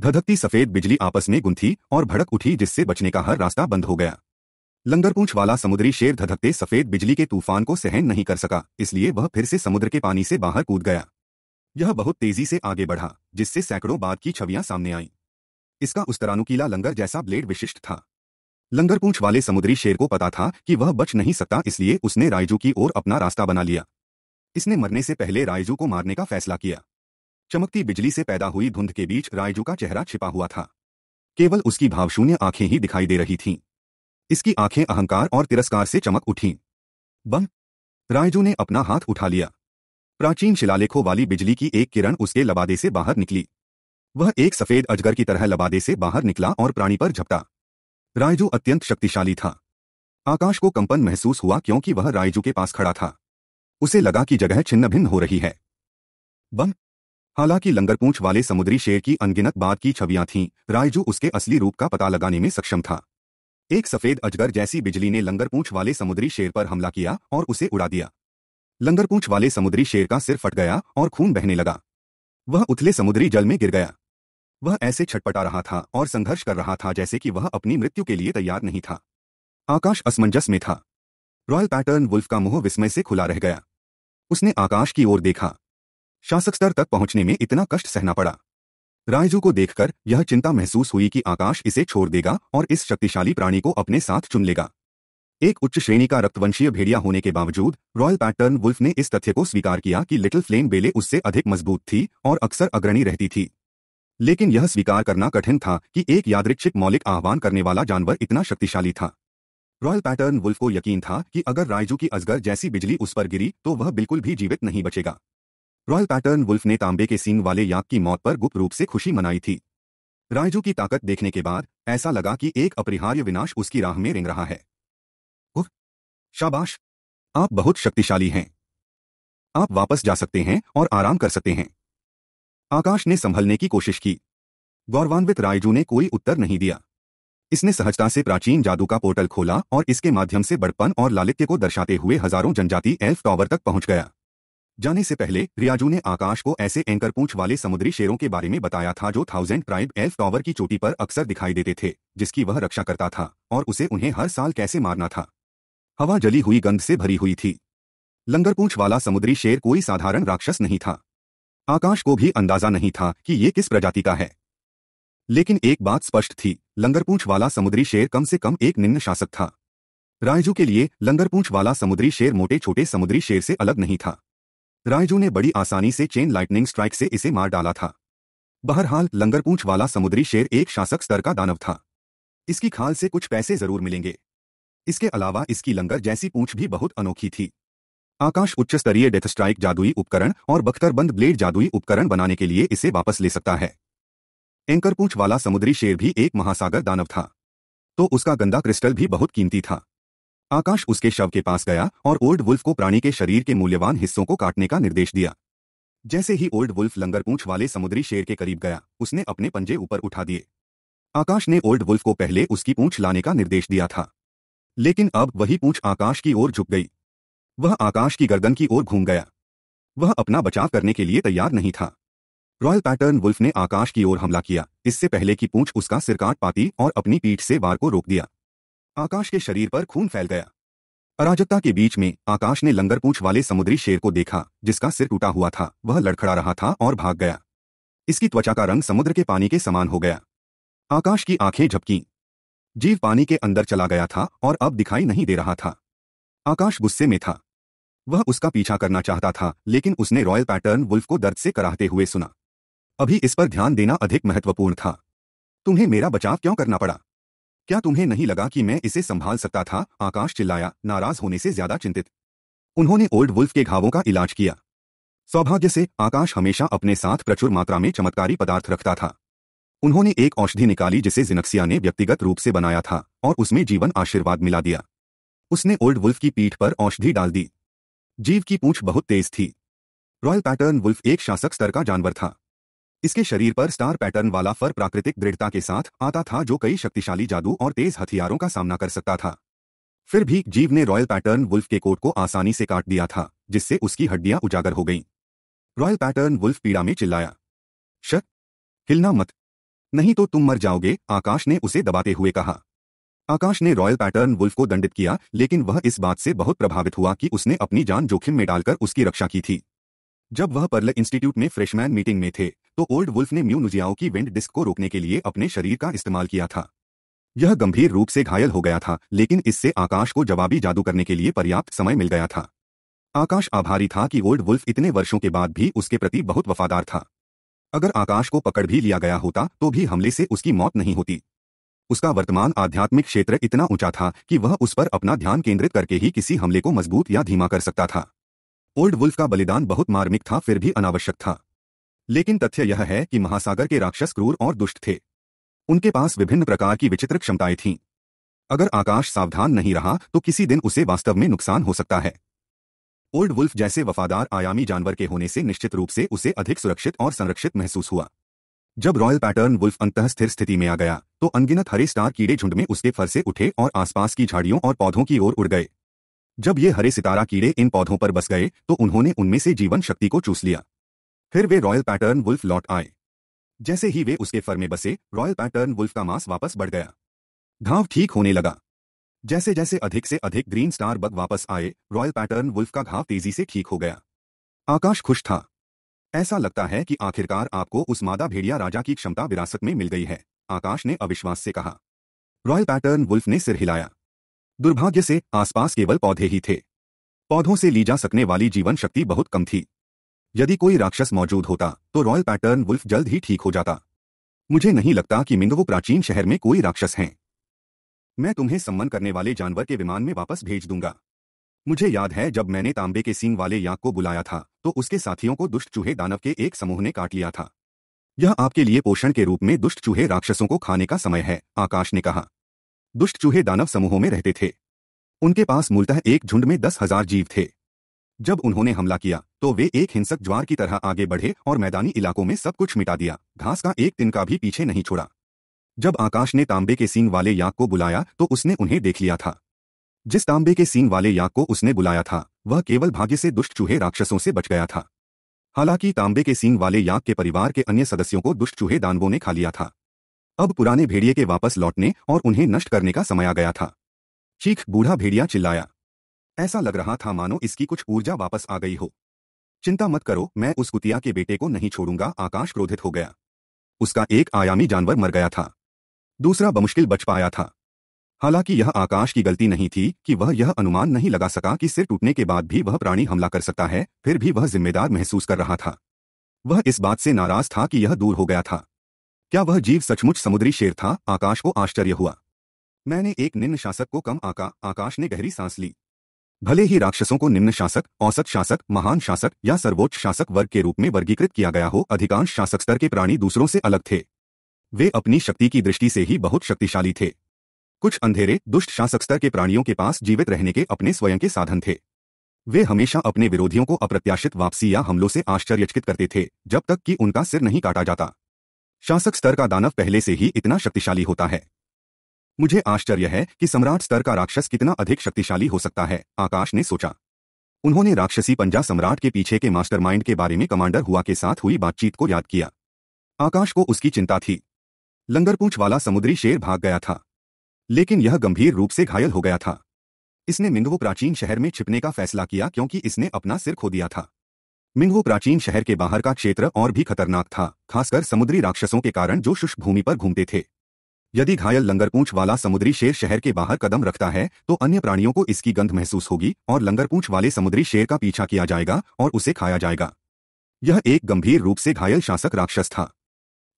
धधकती सफेद बिजली आपस में गुंथी और भड़क उठी जिससे बचने का हर रास्ता बंद हो गया लंगरपूछ वाला समुद्री शेर धधकते सफेद बिजली के तूफान को सहन नहीं कर सका इसलिए वह फिर से समुद्र के पानी से बाहर कूद गया यह बहुत तेजी से आगे बढ़ा जिससे सैकड़ों बाद की छवियां सामने आईं इसका उस्तरानुकीला लंगर जैसा ब्लेड विशिष्ट था लंगर पूछ वाले समुद्री शेर को पता था कि वह बच नहीं सकता इसलिए उसने रायजू की ओर अपना रास्ता बना लिया इसने मरने से पहले रायजू को मारने का फैसला किया चमकती बिजली से पैदा हुई धुंध के बीच रायजू का चेहरा छिपा हुआ था केवल उसकी भावशून्य आंखें ही दिखाई दे रही थीं। इसकी आंखें अहंकार और तिरस्कार से चमक उठीं। बम रायजू ने अपना हाथ उठा लिया प्राचीन शिलालेखों वाली बिजली की एक किरण उसके लबादे से बाहर निकली वह एक सफेद अजगर की तरह लबादे से बाहर निकला और प्राणी पर झपटा रायजू अत्यंत शक्तिशाली था आकाश को कंपन महसूस हुआ क्योंकि वह रायजू के पास खड़ा था उसे लगा कि जगह छिन्न भिन्न हो रही है बम हालांकि लंगरपूंछ वाले समुद्री शेर की अनगिनत बाद की छवियां थीं रायजू उसके असली रूप का पता लगाने में सक्षम था एक सफेद अजगर जैसी बिजली ने लंगरपूंछ वाले समुद्री शेर पर हमला किया और उसे उड़ा दिया लंगरपूंछ वाले समुद्री शेर का सिर फट गया और खून बहने लगा वह उथले समुद्री जल में गिर गया वह ऐसे छटपटा रहा था और संघर्ष कर रहा था जैसे कि वह अपनी मृत्यु के लिए तैयार नहीं था आकाश असमंजस में था रॉयल पैटर्न वुल्फ का मुंह विस्मय से खुला रह गया उसने आकाश की ओर देखा शासक स्तर तक पहुंचने में इतना कष्ट सहना पड़ा रायजू को देखकर यह चिंता महसूस हुई कि आकाश इसे छोड़ देगा और इस शक्तिशाली प्राणी को अपने साथ चुन लेगा एक उच्च श्रेणी का रक्तवंशीय भेड़िया होने के बावजूद रॉयल पैटर्न वुल्फ ने इस तथ्य को स्वीकार किया कि लिटिल फ्लेम बेले उससे अधिक मजबूत थी और अक्सर अग्रणी रहती थी लेकिन यह स्वीकार करना कठिन था कि एक यादृक्षिक मौलिक आह्वान करने वाला जानवर इतना शक्तिशाली था रॉयल पैटर्न वुल्फ को यकीन था कि अगर रायजू की अजगर जैसी बिजली उस पर गिरी तो वह बिल्कुल भी जीवित नहीं बचेगा रॉयल पैटर्न वुल्फ ने तांबे के सीन वाले याक की मौत पर गुप्त रूप से खुशी मनाई थी रायजू की ताकत देखने के बाद ऐसा लगा कि एक अपरिहार्य विनाश उसकी राह में रिंग रहा है उह, शाबाश आप बहुत शक्तिशाली हैं आप वापस जा सकते हैं और आराम कर सकते हैं आकाश ने संभलने की कोशिश की गौरवान्वित रायजू ने कोई उत्तर नहीं दिया इसने सहजता से प्राचीन जादू का पोर्टल खोला और इसके माध्यम से बड़पन और लालित्य को दर्शाते हुए हजारों जनजाति एल्फ टॉवर तक पहुंच गया जाने से पहले रियाजू ने आकाश को ऐसे एंकर पूंछ वाले समुद्री शेरों के बारे में बताया था जो थाउजेंड प्राइब एल्फ टॉवर की चोटी पर अक्सर दिखाई देते थे जिसकी वह रक्षा करता था और उसे उन्हें हर साल कैसे मारना था हवा जली हुई गंध से भरी हुई थी लंगर वाला समुद्री शेर कोई साधारण राक्षस नहीं था आकाश को भी अंदाजा नहीं था कि ये किस प्रजाति का है लेकिन एक बात स्पष्ट थी लंगरपूंछ वाला समुद्री शेर कम से कम एक निम्न शासक था रायजू के लिए लंगरपूंछ वाला समुद्री शेर मोटे छोटे समुद्री शेर से अलग नहीं था रायजू ने बड़ी आसानी से चेन लाइटनिंग स्ट्राइक से इसे मार डाला था बहरहाल लंगरपूंछ वाला समुद्री शेर एक शासक स्तर का दानव था इसकी खाल से कुछ पैसे जरूर मिलेंगे इसके अलावा इसकी लंगर जैसी पूंछ भी बहुत अनोखी थी आकाश उच्च स्तरीय डेथ स्ट्राइक जादुई उपकरण और बख्तरबंद ब्लेड जादुई उपकरण बनाने के लिए इसे वापस ले सकता है एंकर पूछ वाला समुद्री शेर भी एक महासागर दानव था तो उसका गंदा क्रिस्टल भी बहुत कीमती था आकाश उसके शव के पास गया और ओल्ड वुल्फ को प्राणी के शरीर के मूल्यवान हिस्सों को काटने का निर्देश दिया जैसे ही ओल्ड वुल्फ लंगर पूछ वाले समुद्री शेर के करीब गया उसने अपने पंजे ऊपर उठा दिए आकाश ने ओल्ड वुल्फ को पहले उसकी पूंछ लाने का निर्देश दिया था लेकिन अब वही पूंछ आकाश की ओर झुक गई वह आकाश की गर्दन की ओर घूम गया वह अपना बचाव करने के लिए तैयार नहीं था रॉयल पैटर्न वुल्फ ने आकाश की ओर हमला किया इससे पहले कि पूंछ उसका सिर काट पाती और अपनी पीठ से वार को रोक दिया आकाश के शरीर पर खून फैल गया अराजकता के बीच में आकाश ने लंगर पूछ वाले समुद्री शेर को देखा जिसका सिर टूटा हुआ था वह लड़खड़ा रहा था और भाग गया इसकी त्वचा का रंग समुद्र के पानी के समान हो गया आकाश की आंखें झपकी जीव पानी के अंदर चला गया था और अब दिखाई नहीं दे रहा था आकाश गुस्से में था वह उसका पीछा करना चाहता था लेकिन उसने रॉयल पैटर्न वुल्फ को दर्द से कराहते हुए सुना अभी इस पर ध्यान देना अधिक महत्वपूर्ण था तुम्हें मेरा बचाव क्यों करना पड़ा क्या तुम्हें नहीं लगा कि मैं इसे संभाल सकता था आकाश चिल्लाया नाराज होने से ज्यादा चिंतित उन्होंने ओल्ड वुल्फ के घावों का इलाज किया सौभाग्य से आकाश हमेशा अपने साथ प्रचुर मात्रा में चमत्कारी पदार्थ रखता था उन्होंने एक औषधि निकाली जिसे जिनक्सिया ने व्यक्तिगत रूप से बनाया था और उसमें जीवन आशीर्वाद मिला दिया उसने ओल्ड वुल्फ की पीठ पर औषधि डाल दी जीव की पूंछ बहुत तेज थी रॉयल पैटर्न वुल्फ एक शासक स्तर का जानवर था इसके शरीर पर स्टार पैटर्न वाला फर प्राकृतिक दृढ़ता के साथ आता था जो कई शक्तिशाली जादू और तेज हथियारों का सामना कर सकता था फिर भी जीव ने रॉयल पैटर्न वुल्फ के कोट को आसानी से काट दिया था जिससे उसकी हड्डियां उजागर हो गईं। रॉयल पैटर्न वुल्फ पीड़ा में चिल्लाया शक हिलना मत नहीं तो तुम मर जाओगे आकाश ने उसे दबाते हुए कहा आकाश ने रॉयल पैटर्न वुल्फ को दंडित किया लेकिन वह इस बात से बहुत प्रभावित हुआ कि उसने अपनी जान जोखिम में डालकर उसकी रक्षा की थी जब वह पर्ल इंस्टीट्यूट में फ्रेशमैन मीटिंग में थे तो ओल्ड वुल्फ ने म्यू नुजियाओ की विंड डिस्क को रोकने के लिए अपने शरीर का इस्तेमाल किया था यह गंभीर रूप से घायल हो गया था लेकिन इससे आकाश को जवाबी जादू करने के लिए पर्याप्त समय मिल गया था आकाश आभारी था कि ओल्ड वुल्फ इतने वर्षों के बाद भी उसके प्रति बहुत वफादार था अगर आकाश को पकड़ भी लिया गया होता तो भी हमले से उसकी मौत नहीं होती उसका वर्तमान आध्यात्मिक क्षेत्र इतना ऊंचा था कि वह उस पर अपना ध्यान केंद्रित करके ही किसी हमले को मजबूत या धीमा कर सकता था ओल्ड वुल्फ का बलिदान बहुत मार्मिक था फिर भी अनावश्यक था लेकिन तथ्य यह है कि महासागर के राक्षस क्रूर और दुष्ट थे उनके पास विभिन्न प्रकार की विचित्र क्षमताएं थीं अगर आकाश सावधान नहीं रहा तो किसी दिन उसे वास्तव में नुकसान हो सकता है ओल्ड वुल्फ जैसे वफादार आयामी जानवर के होने से निश्चित रूप से उसे अधिक सुरक्षित और संरक्षित महसूस हुआ जब रॉयल पैटर्न वुल्फ अंतः स्थिर स्थिति में आ गया तो अनगिनत हरे स्टार कीड़े झुंड में उसके फर से उठे और आसपास की झाड़ियों और पौधों की ओर उड़ गए जब ये हरे सितारा कीड़े इन पौधों पर बस गए तो उन्होंने उनमें से जीवन शक्ति को चूस लिया फिर वे रॉयल पैटर्न वुल्फ लौट आए जैसे ही वे उसके फर में बसे रॉयल पैटर्न वुल्फ का मांस वापस बढ़ गया घाव ठीक होने लगा जैसे जैसे अधिक से अधिक ग्रीन स्टार बग वापस आए रॉयल पैटर्न वुल्फ का घाव तेजी से ठीक हो गया आकाश खुश था ऐसा लगता है कि आखिरकार आपको उस मादा भेड़िया राजा की क्षमता विरासत में मिल गई है आकाश ने अविश्वास से कहा रॉयल पैटर्न वुल्फ ने सिर हिलाया दुर्भाग्य से आसपास केवल पौधे ही थे पौधों से ली जा सकने वाली जीवन शक्ति बहुत कम थी यदि कोई राक्षस मौजूद होता तो रॉयल पैटर्न वुल्फ जल्द ही ठीक हो जाता मुझे नहीं लगता कि मिंदवो प्राचीन शहर में कोई राक्षस हैं मैं तुम्हें सम्मन करने वाले जानवर के विमान में वापस भेज दूंगा मुझे याद है जब मैंने तांबे के सींग वाले याक को बुलाया था तो उसके साथियों को दुष्ट चूहे दानव के एक समूह ने काट लिया था यह आपके लिए पोषण के रूप में दुष्ट चूहे राक्षसों को खाने का समय है आकाश ने कहा दुष्ट चूहे दानव समूहों में रहते थे उनके पास मूलतः एक झुंड में दस हजार जीव थे जब उन्होंने हमला किया तो वे एक हिंसक ज्वार की तरह आगे बढ़े और मैदानी इलाकों में सब कुछ मिटा दिया घास का एक तिनका भी पीछे नहीं छोड़ा जब आकाश ने तांबे के सींग वाले याक को बुलाया तो उसने उन्हें देख लिया था जिस तांबे के सींग वाले याक को उसने बुलाया था वह केवल भाग्य से दुष्ट चूहे राक्षसों से बच गया था हालांकि तांबे के सींग वाले याक के परिवार के अन्य सदस्यों को दुष्ट चूहे दानवों ने खा लिया था अब पुराने भेड़िए के वापस लौटने और उन्हें नष्ट करने का समय आ गया था चीख बूढ़ा भेड़िया चिल्लाया ऐसा लग रहा था मानो इसकी कुछ ऊर्जा वापस आ गई हो चिंता मत करो मैं उस कुतिया के बेटे को नहीं छोड़ूंगा आकाश क्रोधित हो गया उसका एक आयामी जानवर मर गया था दूसरा बमुश्किल बच पाया था हालांकि यह आकाश की गलती नहीं थी कि वह यह अनुमान नहीं लगा सका कि सिर टूटने के बाद भी वह प्राणी हमला कर सकता है फिर भी वह जिम्मेदार महसूस कर रहा था वह इस बात से नाराज था कि यह दूर हो गया था क्या वह जीव सचमुच समुद्री शेर था आकाश को आश्चर्य हुआ मैंने एक निम्न शासक को कम आका आकाश ने गहरी सांस ली भले ही राक्षसों को निम्न शासक औसत शासक महान शासक या सर्वोच्च शासक वर्ग के रूप में वर्गीकृत किया गया हो अधिकांश शासक स्तर के प्राणी दूसरों से अलग थे वे अपनी शक्ति की दृष्टि से ही बहुत शक्तिशाली थे कुछ अंधेरे दुष्ट शासक स्तर के प्राणियों के पास जीवित रहने के अपने स्वयं के साधन थे वे हमेशा अपने विरोधियों को अप्रत्याशित वापसी या हमलों से आश्चर्यचकित करते थे जब तक कि उनका सिर नहीं काटा जाता शासक स्तर का दानव पहले से ही इतना शक्तिशाली होता है मुझे आश्चर्य है कि सम्राट स्तर का राक्षस कितना अधिक शक्तिशाली हो सकता है आकाश ने सोचा उन्होंने राक्षसी पंजा सम्राट के पीछे के मास्टरमाइंड के बारे में कमांडर हुआ के साथ हुई बातचीत को याद किया आकाश को उसकी चिंता थी लंगरपूछ वाला समुद्री शेर भाग गया था लेकिन यह गंभीर रूप से घायल हो गया था इसने मिंगवो प्राचीन शहर में छिपने का फैसला किया क्योंकि इसने अपना सिर खो दिया था मिंगवो प्राचीन शहर के बाहर का क्षेत्र और भी खतरनाक था खासकर समुद्री राक्षसों के कारण जो शुष्क भूमि पर घूमते थे यदि घायल लंगरपूंछ वाला समुद्री शेर शहर के बाहर कदम रखता है तो अन्य प्राणियों को इसकी गंध महसूस होगी और लंगरपूंछ वाले समुद्री शेर का पीछा किया जाएगा और उसे खाया जाएगा यह एक गंभीर रूप से घायल शासक राक्षस था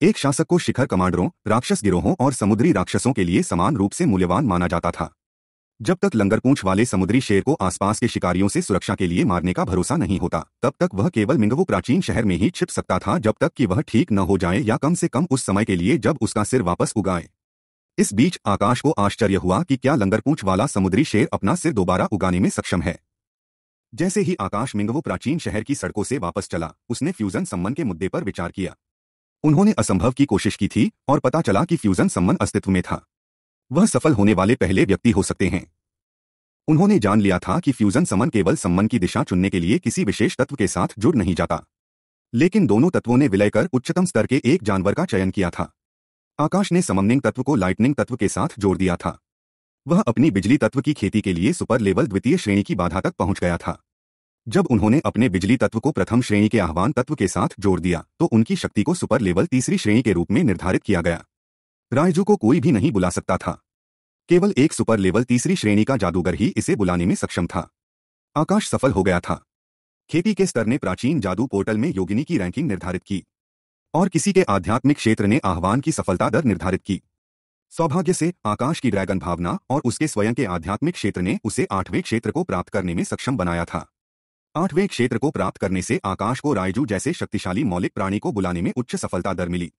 एक शासक को शिखर कमांडरों राक्षस गिरोहों और समुद्री राक्षसों के लिए समान रूप से मूल्यवान माना जाता था जब तक लंगरपूंछ वाले समुद्री शेर को आसपास के शिकारियों से सुरक्षा के लिए मारने का भरोसा नहीं होता तब तक वह केवल मिंगवो प्राचीन शहर में ही छिप सकता था जब तक कि वह ठीक न हो जाए या कम से कम उस समय के लिए जब उसका सिर वापस उगाए इस बीच आकाश को आश्चर्य हुआ कि क्या लंगरपूंछ वाला समुद्री शेर अपना सिर दोबारा उगाने में सक्षम है जैसे ही आकाश मिंगवो प्राचीन शहर की सड़कों से वापस चला उसने फ्यूजन सम्मन के मुद्दे पर विचार किया उन्होंने असंभव की कोशिश की थी और पता चला कि फ्यूजन सम्मन अस्तित्व में था वह सफल होने वाले पहले व्यक्ति हो सकते हैं उन्होंने जान लिया था कि फ्यूजन समन केवल सम्मन की दिशा चुनने के लिए किसी विशेष तत्व के साथ जुड़ नहीं जाता लेकिन दोनों तत्वों ने विलय कर उच्चतम स्तर के एक जानवर का चयन किया था आकाश ने सममनिंग तत्व को लाइटनिंग तत्व के साथ जोड़ दिया था वह अपनी बिजली तत्व की खेती के लिए सुपर लेवल द्वितीय श्रेणी की बाधा तक पहुंच गया था जब उन्होंने अपने बिजली तत्व को प्रथम श्रेणी के आह्वान तत्व के साथ जोड़ दिया तो उनकी शक्ति को सुपर लेवल तीसरी श्रेणी के रूप में निर्धारित किया गया रायजू को कोई भी नहीं बुला सकता था केवल एक सुपर लेवल तीसरी श्रेणी का जादूगर ही इसे बुलाने में सक्षम था आकाश सफल हो गया था खेती के स्तर ने प्राचीन जादू पोर्टल में योगिनी की रैंकिंग निर्धारित की और किसी के आध्यात्मिक क्षेत्र ने आह्वान की सफलता दर निर्धारित की सौभाग्य से आकाश की ड्रैगन भावना और उसके स्वयं के आध्यात्मिक क्षेत्र ने उसे आठवें क्षेत्र को प्राप्त करने में सक्षम बनाया था आठवें क्षेत्र को प्राप्त करने से आकाश को रायजू जैसे शक्तिशाली मौलिक प्राणी को बुलाने में उच्च सफलता दर मिली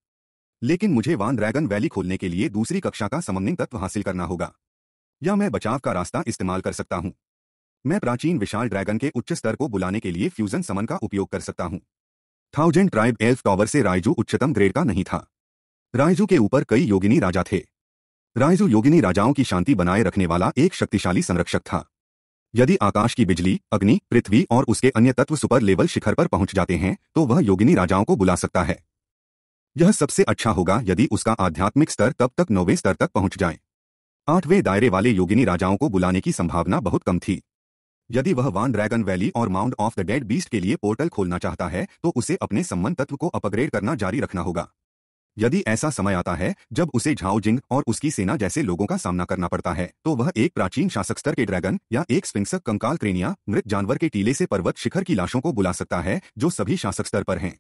लेकिन मुझे वान ड्रैगन वैली खोलने के लिए दूसरी कक्षा का समन्वय तत्व हासिल करना होगा या मैं बचाव का रास्ता इस्तेमाल कर सकता हूँ मैं प्राचीन विशाल ड्रैगन के उच्च स्तर को बुलाने के लिए फ्यूजन समन का उपयोग कर सकता हूँ थाउजेंड ट्राइब एल्फ टॉवर से रायजू उच्चतम ग्रेड का नहीं था रायजू के ऊपर कई योगिनी राजा थे रायजू योगिनी राजाओं की शांति बनाए रखने वाला एक शक्तिशाली संरक्षक था यदि आकाश की बिजली अग्नि पृथ्वी और उसके अन्य तत्व सुपर लेवल शिखर पर पहुंच जाते हैं तो वह योगिनी राजाओं को बुला सकता है यह सबसे अच्छा होगा यदि उसका आध्यात्मिक स्तर तब तक नौवें स्तर तक पहुंच जाए आठवें दायरे वाले योगिनी राजाओं को बुलाने की संभावना बहुत कम थी यदि वह वान ड्रैगन वैली और mount of the dead Beast के लिए पोर्टल खोलना चाहता है तो उसे अपने संबंध तत्व को अपग्रेड करना जारी रखना होगा यदि ऐसा समय आता है जब उसे झाओजिंग और उसकी सेना जैसे लोगों का सामना करना पड़ता है तो वह एक प्राचीन शासक स्तर के ड्रैगन या एक स्पिंसक कंकाल क्रेनिया मृत जानवर के टीले से पर्वत शिखर की लाशों को बुला सकता है जो सभी शासक स्तर पर हैं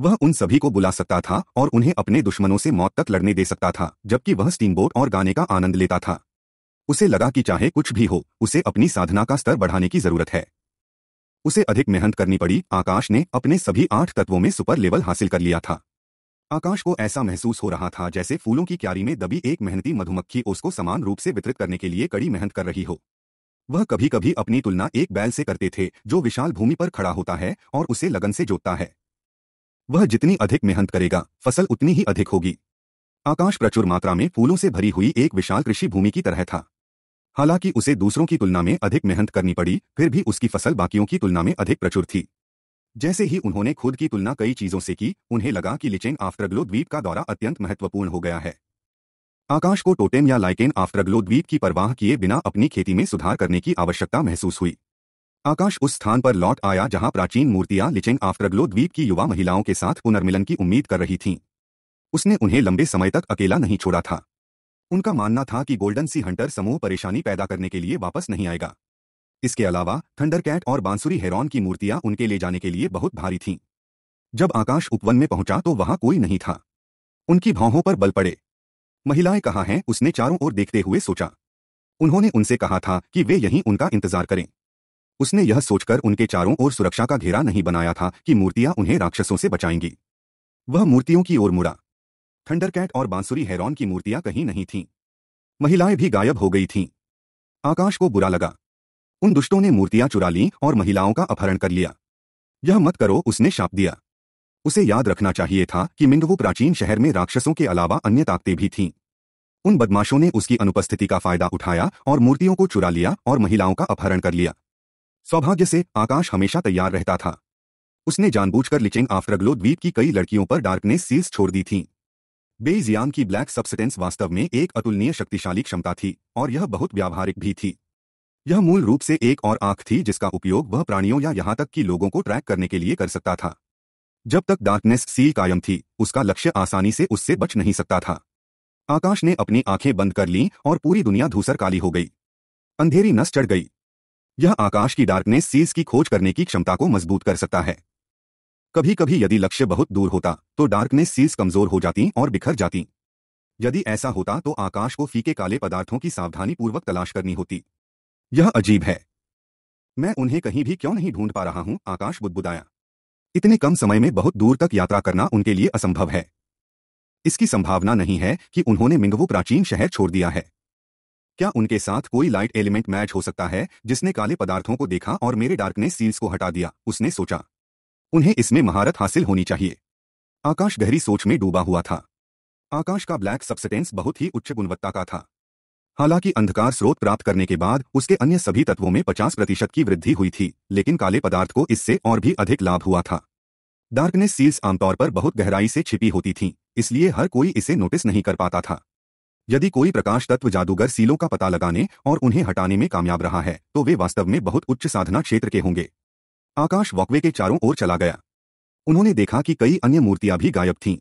वह उन सभी को बुला सकता था और उन्हें अपने दुश्मनों से मौत तक लड़ने दे सकता था जबकि वह स्टीमबोट और गाने का आनंद लेता था उसे लगा कि चाहे कुछ भी हो उसे अपनी साधना का स्तर बढ़ाने की जरूरत है उसे अधिक मेहनत करनी पड़ी आकाश ने अपने सभी आठ तत्वों में सुपर लेवल हासिल कर लिया था आकाश को ऐसा महसूस हो रहा था जैसे फूलों की क्यारी में दबी एक मेहनती मधुमक्खी उसको समान रूप से वितरित करने के लिए कड़ी मेहनत कर रही हो वह कभी कभी अपनी तुलना एक बैल से करते थे जो विशाल भूमि पर खड़ा होता है और उसे लगन से जोतता है वह जितनी अधिक मेहनत करेगा फसल उतनी ही अधिक होगी आकाश प्रचुर मात्रा में फूलों से भरी हुई एक विशाल कृषि भूमि की तरह था हालांकि उसे दूसरों की तुलना में अधिक मेहनत करनी पड़ी फिर भी उसकी फसल बाकियों की तुलना में अधिक प्रचुर थी जैसे ही उन्होंने खुद की तुलना कई चीजों से की उन्हें लगा कि लिचेन आफ्टरग्लो द्वीप का दौरा अत्यंत महत्वपूर्ण हो गया है आकाश को टोटेम या लाइकेन आफ्टरग्लो द्वीप की परवाह किए बिना अपनी खेती में सुधार करने की आवश्यकता महसूस हुई आकाश उस स्थान पर लौट आया जहां प्राचीन मूर्तियां लिचेंग आफ्टरग्लो द्वीप की युवा महिलाओं के साथ पुनर्मिलन की उम्मीद कर रही थीं उसने उन्हें लंबे समय तक अकेला नहीं छोड़ा था उनका मानना था कि गोल्डन सी हंटर समूह परेशानी पैदा करने के लिए वापस नहीं आएगा इसके अलावा थंडर कैट और बांसुरी हेरॉन की मूर्तियां उनके ले जाने के लिए बहुत भारी थीं जब आकाश उपवन में पहुंचा तो वहां कोई नहीं था उनकी भावों पर बल पड़े महिलाएं कहा हैं उसने चारों ओर देखते हुए सोचा उन्होंने उनसे कहा था कि वे यहीं उनका इंतजार करें उसने यह सोचकर उनके चारों ओर सुरक्षा का घेरा नहीं बनाया था कि मूर्तियां उन्हें राक्षसों से बचाएंगी वह मूर्तियों की ओर मुड़ा थंडरकैट और बांसुरी हैरॉन की मूर्तियां कहीं नहीं थीं महिलाएं भी गायब हो गई थीं आकाश को बुरा लगा उन दुष्टों ने मूर्तियां चुरा ली और महिलाओं का अपहरण कर लिया यह मत करो उसने शाप दिया उसे याद रखना चाहिए था कि मिंगवू प्राचीन शहर में राक्षसों के अलावा अन्य ताकतें भी थीं उन बदमाशों ने उसकी अनुपस्थिति का फायदा उठाया और मूर्तियों को चुरा लिया और महिलाओं का अपहरण कर लिया सौभाग्य से आकाश हमेशा तैयार रहता था उसने जानबूझकर लिचिंग आफ्रग्लो द्वीप की कई लड़कियों पर डार्कनेस सील्स छोड़ दी थीं बेजियाम की ब्लैक सब्सटेंस वास्तव में एक अतुलनीय शक्तिशाली क्षमता थी और यह बहुत व्यावहारिक भी थी यह मूल रूप से एक और आंख थी जिसका उपयोग वह प्राणियों या यहां तक कि लोगों को ट्रैक करने के लिए कर सकता था जब तक डार्कनेस सील कायम थी उसका लक्ष्य आसानी से उससे बच नहीं सकता था आकाश ने अपनी आंखें बंद कर लीं और पूरी दुनिया धूसर काली हो गई अंधेरी नस चढ़ गई यह आकाश की डार्कनेस सील्स की खोज करने की क्षमता को मजबूत कर सकता है कभी कभी यदि लक्ष्य बहुत दूर होता तो डार्कनेस सील्स कमजोर हो जाती और बिखर जाती यदि ऐसा होता तो आकाश को फीके काले पदार्थों की सावधानी पूर्वक तलाश करनी होती यह अजीब है मैं उन्हें कहीं भी क्यों नहीं ढूंढ पा रहा हूं आकाश बुदबुदाया इतने कम समय में बहुत दूर तक यात्रा करना उनके लिए असंभव है इसकी संभावना नहीं है कि उन्होंने मिंगवू प्राचीन शहर छोड़ दिया है क्या उनके साथ कोई लाइट एलिमेंट मैच हो सकता है जिसने काले पदार्थों को देखा और मेरे डार्कनेस सील्स को हटा दिया उसने सोचा उन्हें इसमें महारत हासिल होनी चाहिए आकाश गहरी सोच में डूबा हुआ था आकाश का ब्लैक सब्सटेंस बहुत ही उच्च गुणवत्ता का था हालांकि अंधकार स्रोत प्राप्त करने के बाद उसके अन्य सभी तत्वों में 50 प्रतिशत की वृद्धि हुई थी लेकिन काले पदार्थ को इससे और भी अधिक लाभ हुआ था डार्कनेस सील्स आमतौर पर बहुत गहराई से छिपी होती थीं, इसलिए हर कोई इसे नोटिस नहीं कर पाता था यदि कोई प्रकाश तत्व जादूगर सीलों का पता लगाने और उन्हें हटाने में कामयाब रहा है तो वे वास्तव में बहुत उच्च साधना क्षेत्र के होंगे आकाश वॉकवे के चारों ओर चला गया उन्होंने देखा कि कई अन्य मूर्तियां भी गायब थीं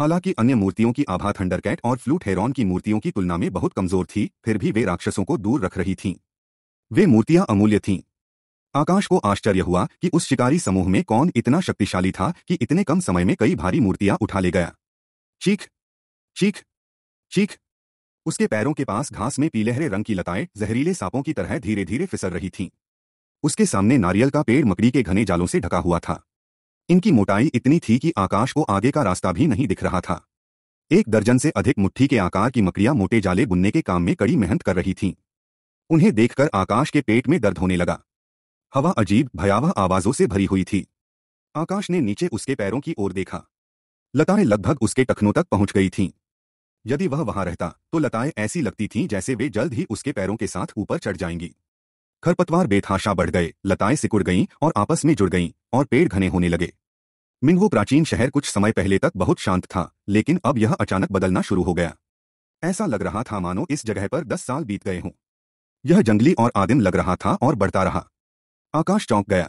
हालांकि अन्य मूर्तियों की आभा थंडरकैट और फ्लूट हेरॉन की मूर्तियों की तुलना में बहुत कमजोर थी फिर भी वे राक्षसों को दूर रख रही थीं वे मूर्तियां अमूल्य थीं आकाश को आश्चर्य हुआ कि उस शिकारी समूह में कौन इतना शक्तिशाली था कि इतने कम समय में कई भारी मूर्तियां उठा ले गया चीख चीख चीख उसके पैरों के पास घास में पीलहरे रंग की लताएं जहरीले सांपों की तरह धीरे धीरे फिसल रही थीं उसके सामने नारियल का पेड़ मकड़ी के घने जालों से ढका हुआ था इनकी मोटाई इतनी थी कि आकाश को आगे का रास्ता भी नहीं दिख रहा था एक दर्जन से अधिक मुट्ठी के आकार की मकड़ियां मोटे जाले बुनने के काम में कड़ी मेहनत कर रही थीं। उन्हें देखकर आकाश के पेट में दर्द होने लगा हवा अजीब भयावह आवाजों से भरी हुई थी आकाश ने नीचे उसके पैरों की ओर देखा लताएं लगभग उसके टखनों तक पहुंच गई थीं। यदि वह वहां रहता तो लताएं ऐसी लगती थीं जैसे वे जल्द ही उसके पैरों के साथ ऊपर चढ़ जाएंगी खरपतवार बेथाशा बढ़ गए लताएं सिकुड़ गईं और आपस में जुड़ गईं और पेड़ घने होने लगे मिंगो प्राचीन शहर कुछ समय पहले तक बहुत शांत था लेकिन अब यह अचानक बदलना शुरू हो गया ऐसा लग रहा था मानो इस जगह पर दस साल बीत गए हों यह जंगली और आदिम लग रहा था और बढ़ता रहा आकाश चौंक गया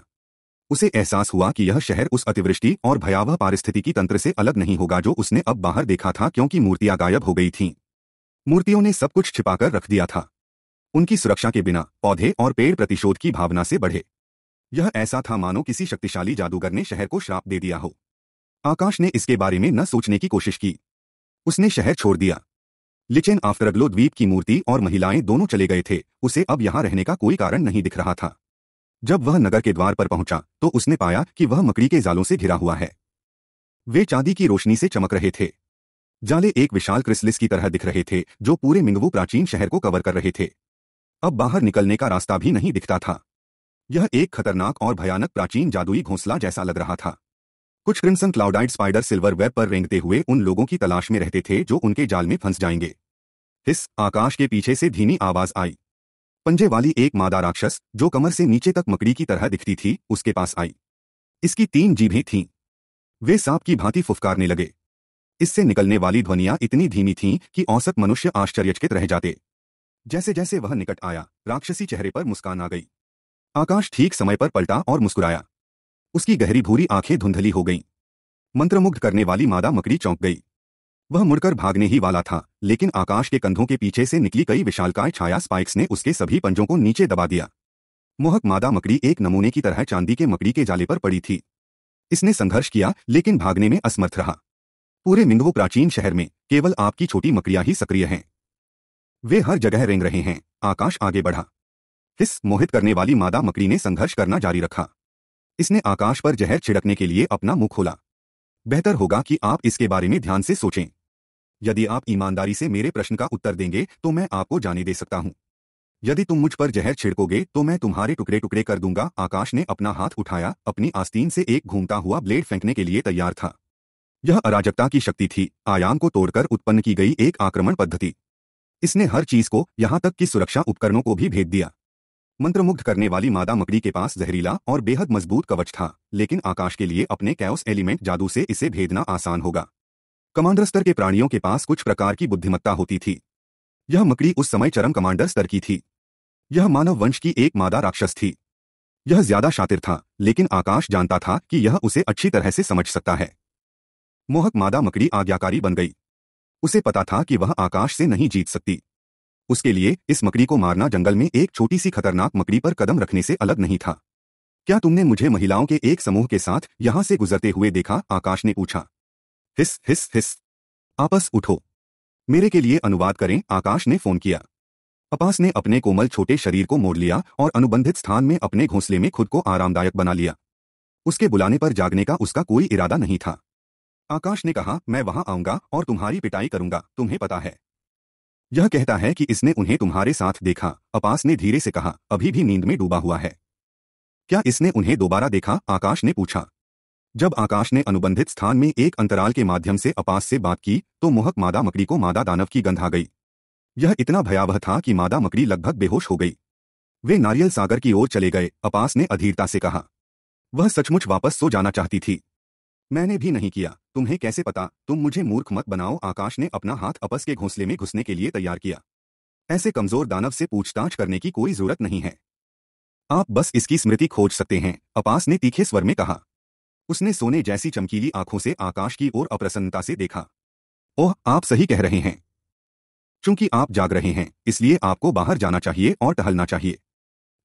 उसे एहसास हुआ कि यह शहर उस अतिवृष्टि और भयावह पारिस्थितिकी तंत्र से अलग नहीं होगा जो उसने अब बाहर देखा था क्योंकि मूर्तियां गायब हो गई थीं मूर्तियों ने सब कुछ छिपाकर रख दिया था उनकी सुरक्षा के बिना पौधे और पेड़ प्रतिशोध की भावना से बढ़े यह ऐसा था मानो किसी शक्तिशाली जादूगर ने शहर को श्राप दे दिया हो आकाश ने इसके बारे में न सोचने की कोशिश की उसने शहर छोड़ दिया लिचेन आफ्तरग्लो द्वीप की मूर्ति और महिलाएं दोनों चले गए थे उसे अब यहां रहने का कोई कारण नहीं दिख रहा था जब वह नगर के द्वार पर पहुंचा तो उसने पाया कि वह मकड़ी के जालों से घिरा हुआ है वे चांदी की रोशनी से चमक रहे थे जाले एक विशाल क्रिसलिस की तरह दिख रहे थे जो पूरे मिंगवू प्राचीन शहर को कवर कर रहे थे अब बाहर निकलने का रास्ता भी नहीं दिखता था यह एक खतरनाक और भयानक प्राचीन जादुई घोंसला जैसा लग रहा था कुछ crimson clouded spider silver web पर रेंगते हुए उन लोगों की तलाश में रहते थे जो उनके जाल में फंस जाएंगे हिस आकाश के पीछे से धीमी आवाज आई पंजे वाली एक मादा राक्षस जो कमर से नीचे तक मकड़ी की तरह दिखती थी उसके पास आई इसकी तीन जीभें थीं वे सांप की भांति फुफकारने लगे इससे निकलने वाली ध्वनियां इतनी धीमी थीं कि औसत मनुष्य आश्चर्यचकित रह जाते जैसे जैसे वह निकट आया राक्षसी चेहरे पर मुस्कान आ गई आकाश ठीक समय पर पलटा और मुस्कुराया उसकी गहरी भूरी आंखें धुंधली हो गईं मंत्रमुग्ध करने वाली मादा मकड़ी चौंक गई वह मुड़कर भागने ही वाला था लेकिन आकाश के कंधों के पीछे से निकली कई विशालकाय छाया स्पाइक्स ने उसके सभी पंजों को नीचे दबा दिया मोहक मादा मकड़ी एक नमूने की तरह चांदी के मकड़ी के जाले पर पड़ी थी इसने संघर्ष किया लेकिन भागने में असमर्थ रहा पूरे मिंगवो प्राचीन शहर में केवल आपकी छोटी मकड़ियां ही सक्रिय हैं वे हर जगह रेंग रहे हैं आकाश आगे बढ़ा इस मोहित करने वाली मादा मकड़ी ने संघर्ष करना जारी रखा इसने आकाश पर जहर छिड़कने के लिए अपना मुंह खोला बेहतर होगा कि आप इसके बारे में ध्यान से सोचें यदि आप ईमानदारी से मेरे प्रश्न का उत्तर देंगे तो मैं आपको जाने दे सकता हूं यदि तुम मुझ पर जहर छिड़कोगे तो मैं तुम्हारे टुकड़े टुकड़े कर दूंगा आकाश ने अपना हाथ उठाया अपनी आस्तीन से एक घूमता हुआ ब्लेड फेंकने के लिए तैयार था यह अराजकता की शक्ति थी आयाम को तोड़कर उत्पन्न की गई एक आक्रमण पद्धति इसने हर चीज को यहां तक कि सुरक्षा उपकरणों को भी भेद दिया मंत्रमुग्ध करने वाली मादा मकड़ी के पास जहरीला और बेहद मजबूत कवच था लेकिन आकाश के लिए अपने कैओस एलिमेंट जादू से इसे भेदना आसान होगा कमांडर स्तर के प्राणियों के पास कुछ प्रकार की बुद्धिमत्ता होती थी यह मकड़ी उस समय चरम कमांडर स्तर की थी यह मानव वंश की एक मादा राक्षस थी यह ज्यादा शातिर था लेकिन आकाश जानता था कि यह उसे अच्छी तरह से समझ सकता है मोहक मादा मकड़ी आज्ञाकारी बन गई उसे पता था कि वह आकाश से नहीं जीत सकती उसके लिए इस मकड़ी को मारना जंगल में एक छोटी सी खतरनाक मकड़ी पर कदम रखने से अलग नहीं था क्या तुमने मुझे महिलाओं के एक समूह के साथ यहां से गुजरते हुए देखा आकाश ने पूछा हिस हिस हिस आपस उठो मेरे के लिए अनुवाद करें आकाश ने फोन किया अपास ने अपने कोमल छोटे शरीर को मोड़ लिया और अनुबंधित स्थान में अपने घोंसले में खुद को आरामदायक बना लिया उसके बुलाने पर जागने का उसका कोई इरादा नहीं था आकाश ने कहा मैं वहां आऊंगा और तुम्हारी पिटाई करूंगा तुम्हें पता है यह कहता है कि इसने उन्हें तुम्हारे साथ देखा अपास ने धीरे से कहा अभी भी नींद में डूबा हुआ है क्या इसने उन्हें दोबारा देखा आकाश ने पूछा जब आकाश ने अनुबंधित स्थान में एक अंतराल के माध्यम से अपास से बात की तो मोहक मादा मकड़ी को मादा दानव की गंध आ गई यह इतना भयावह था कि मादा मकड़ी लगभग बेहोश हो गई वे नारियल सागर की ओर चले गए अपास ने अधीरता से कहा वह सचमुच वापस सो जाना चाहती थी मैंने भी नहीं किया तुम्हें कैसे पता तुम मुझे मूर्ख मत बनाओ आकाश ने अपना हाथ अपस के घोंसले में घुसने के लिए तैयार किया ऐसे कमजोर दानव से पूछताछ करने की कोई जरूरत नहीं है आप बस इसकी स्मृति खोज सकते हैं अपास ने तीखे स्वर में कहा उसने सोने जैसी चमकीली आंखों से आकाश की ओर अप्रसन्नता से देखा ओह आप सही कह रहे हैं चूंकि आप जाग रहे हैं इसलिए आपको बाहर जाना चाहिए और टहलना चाहिए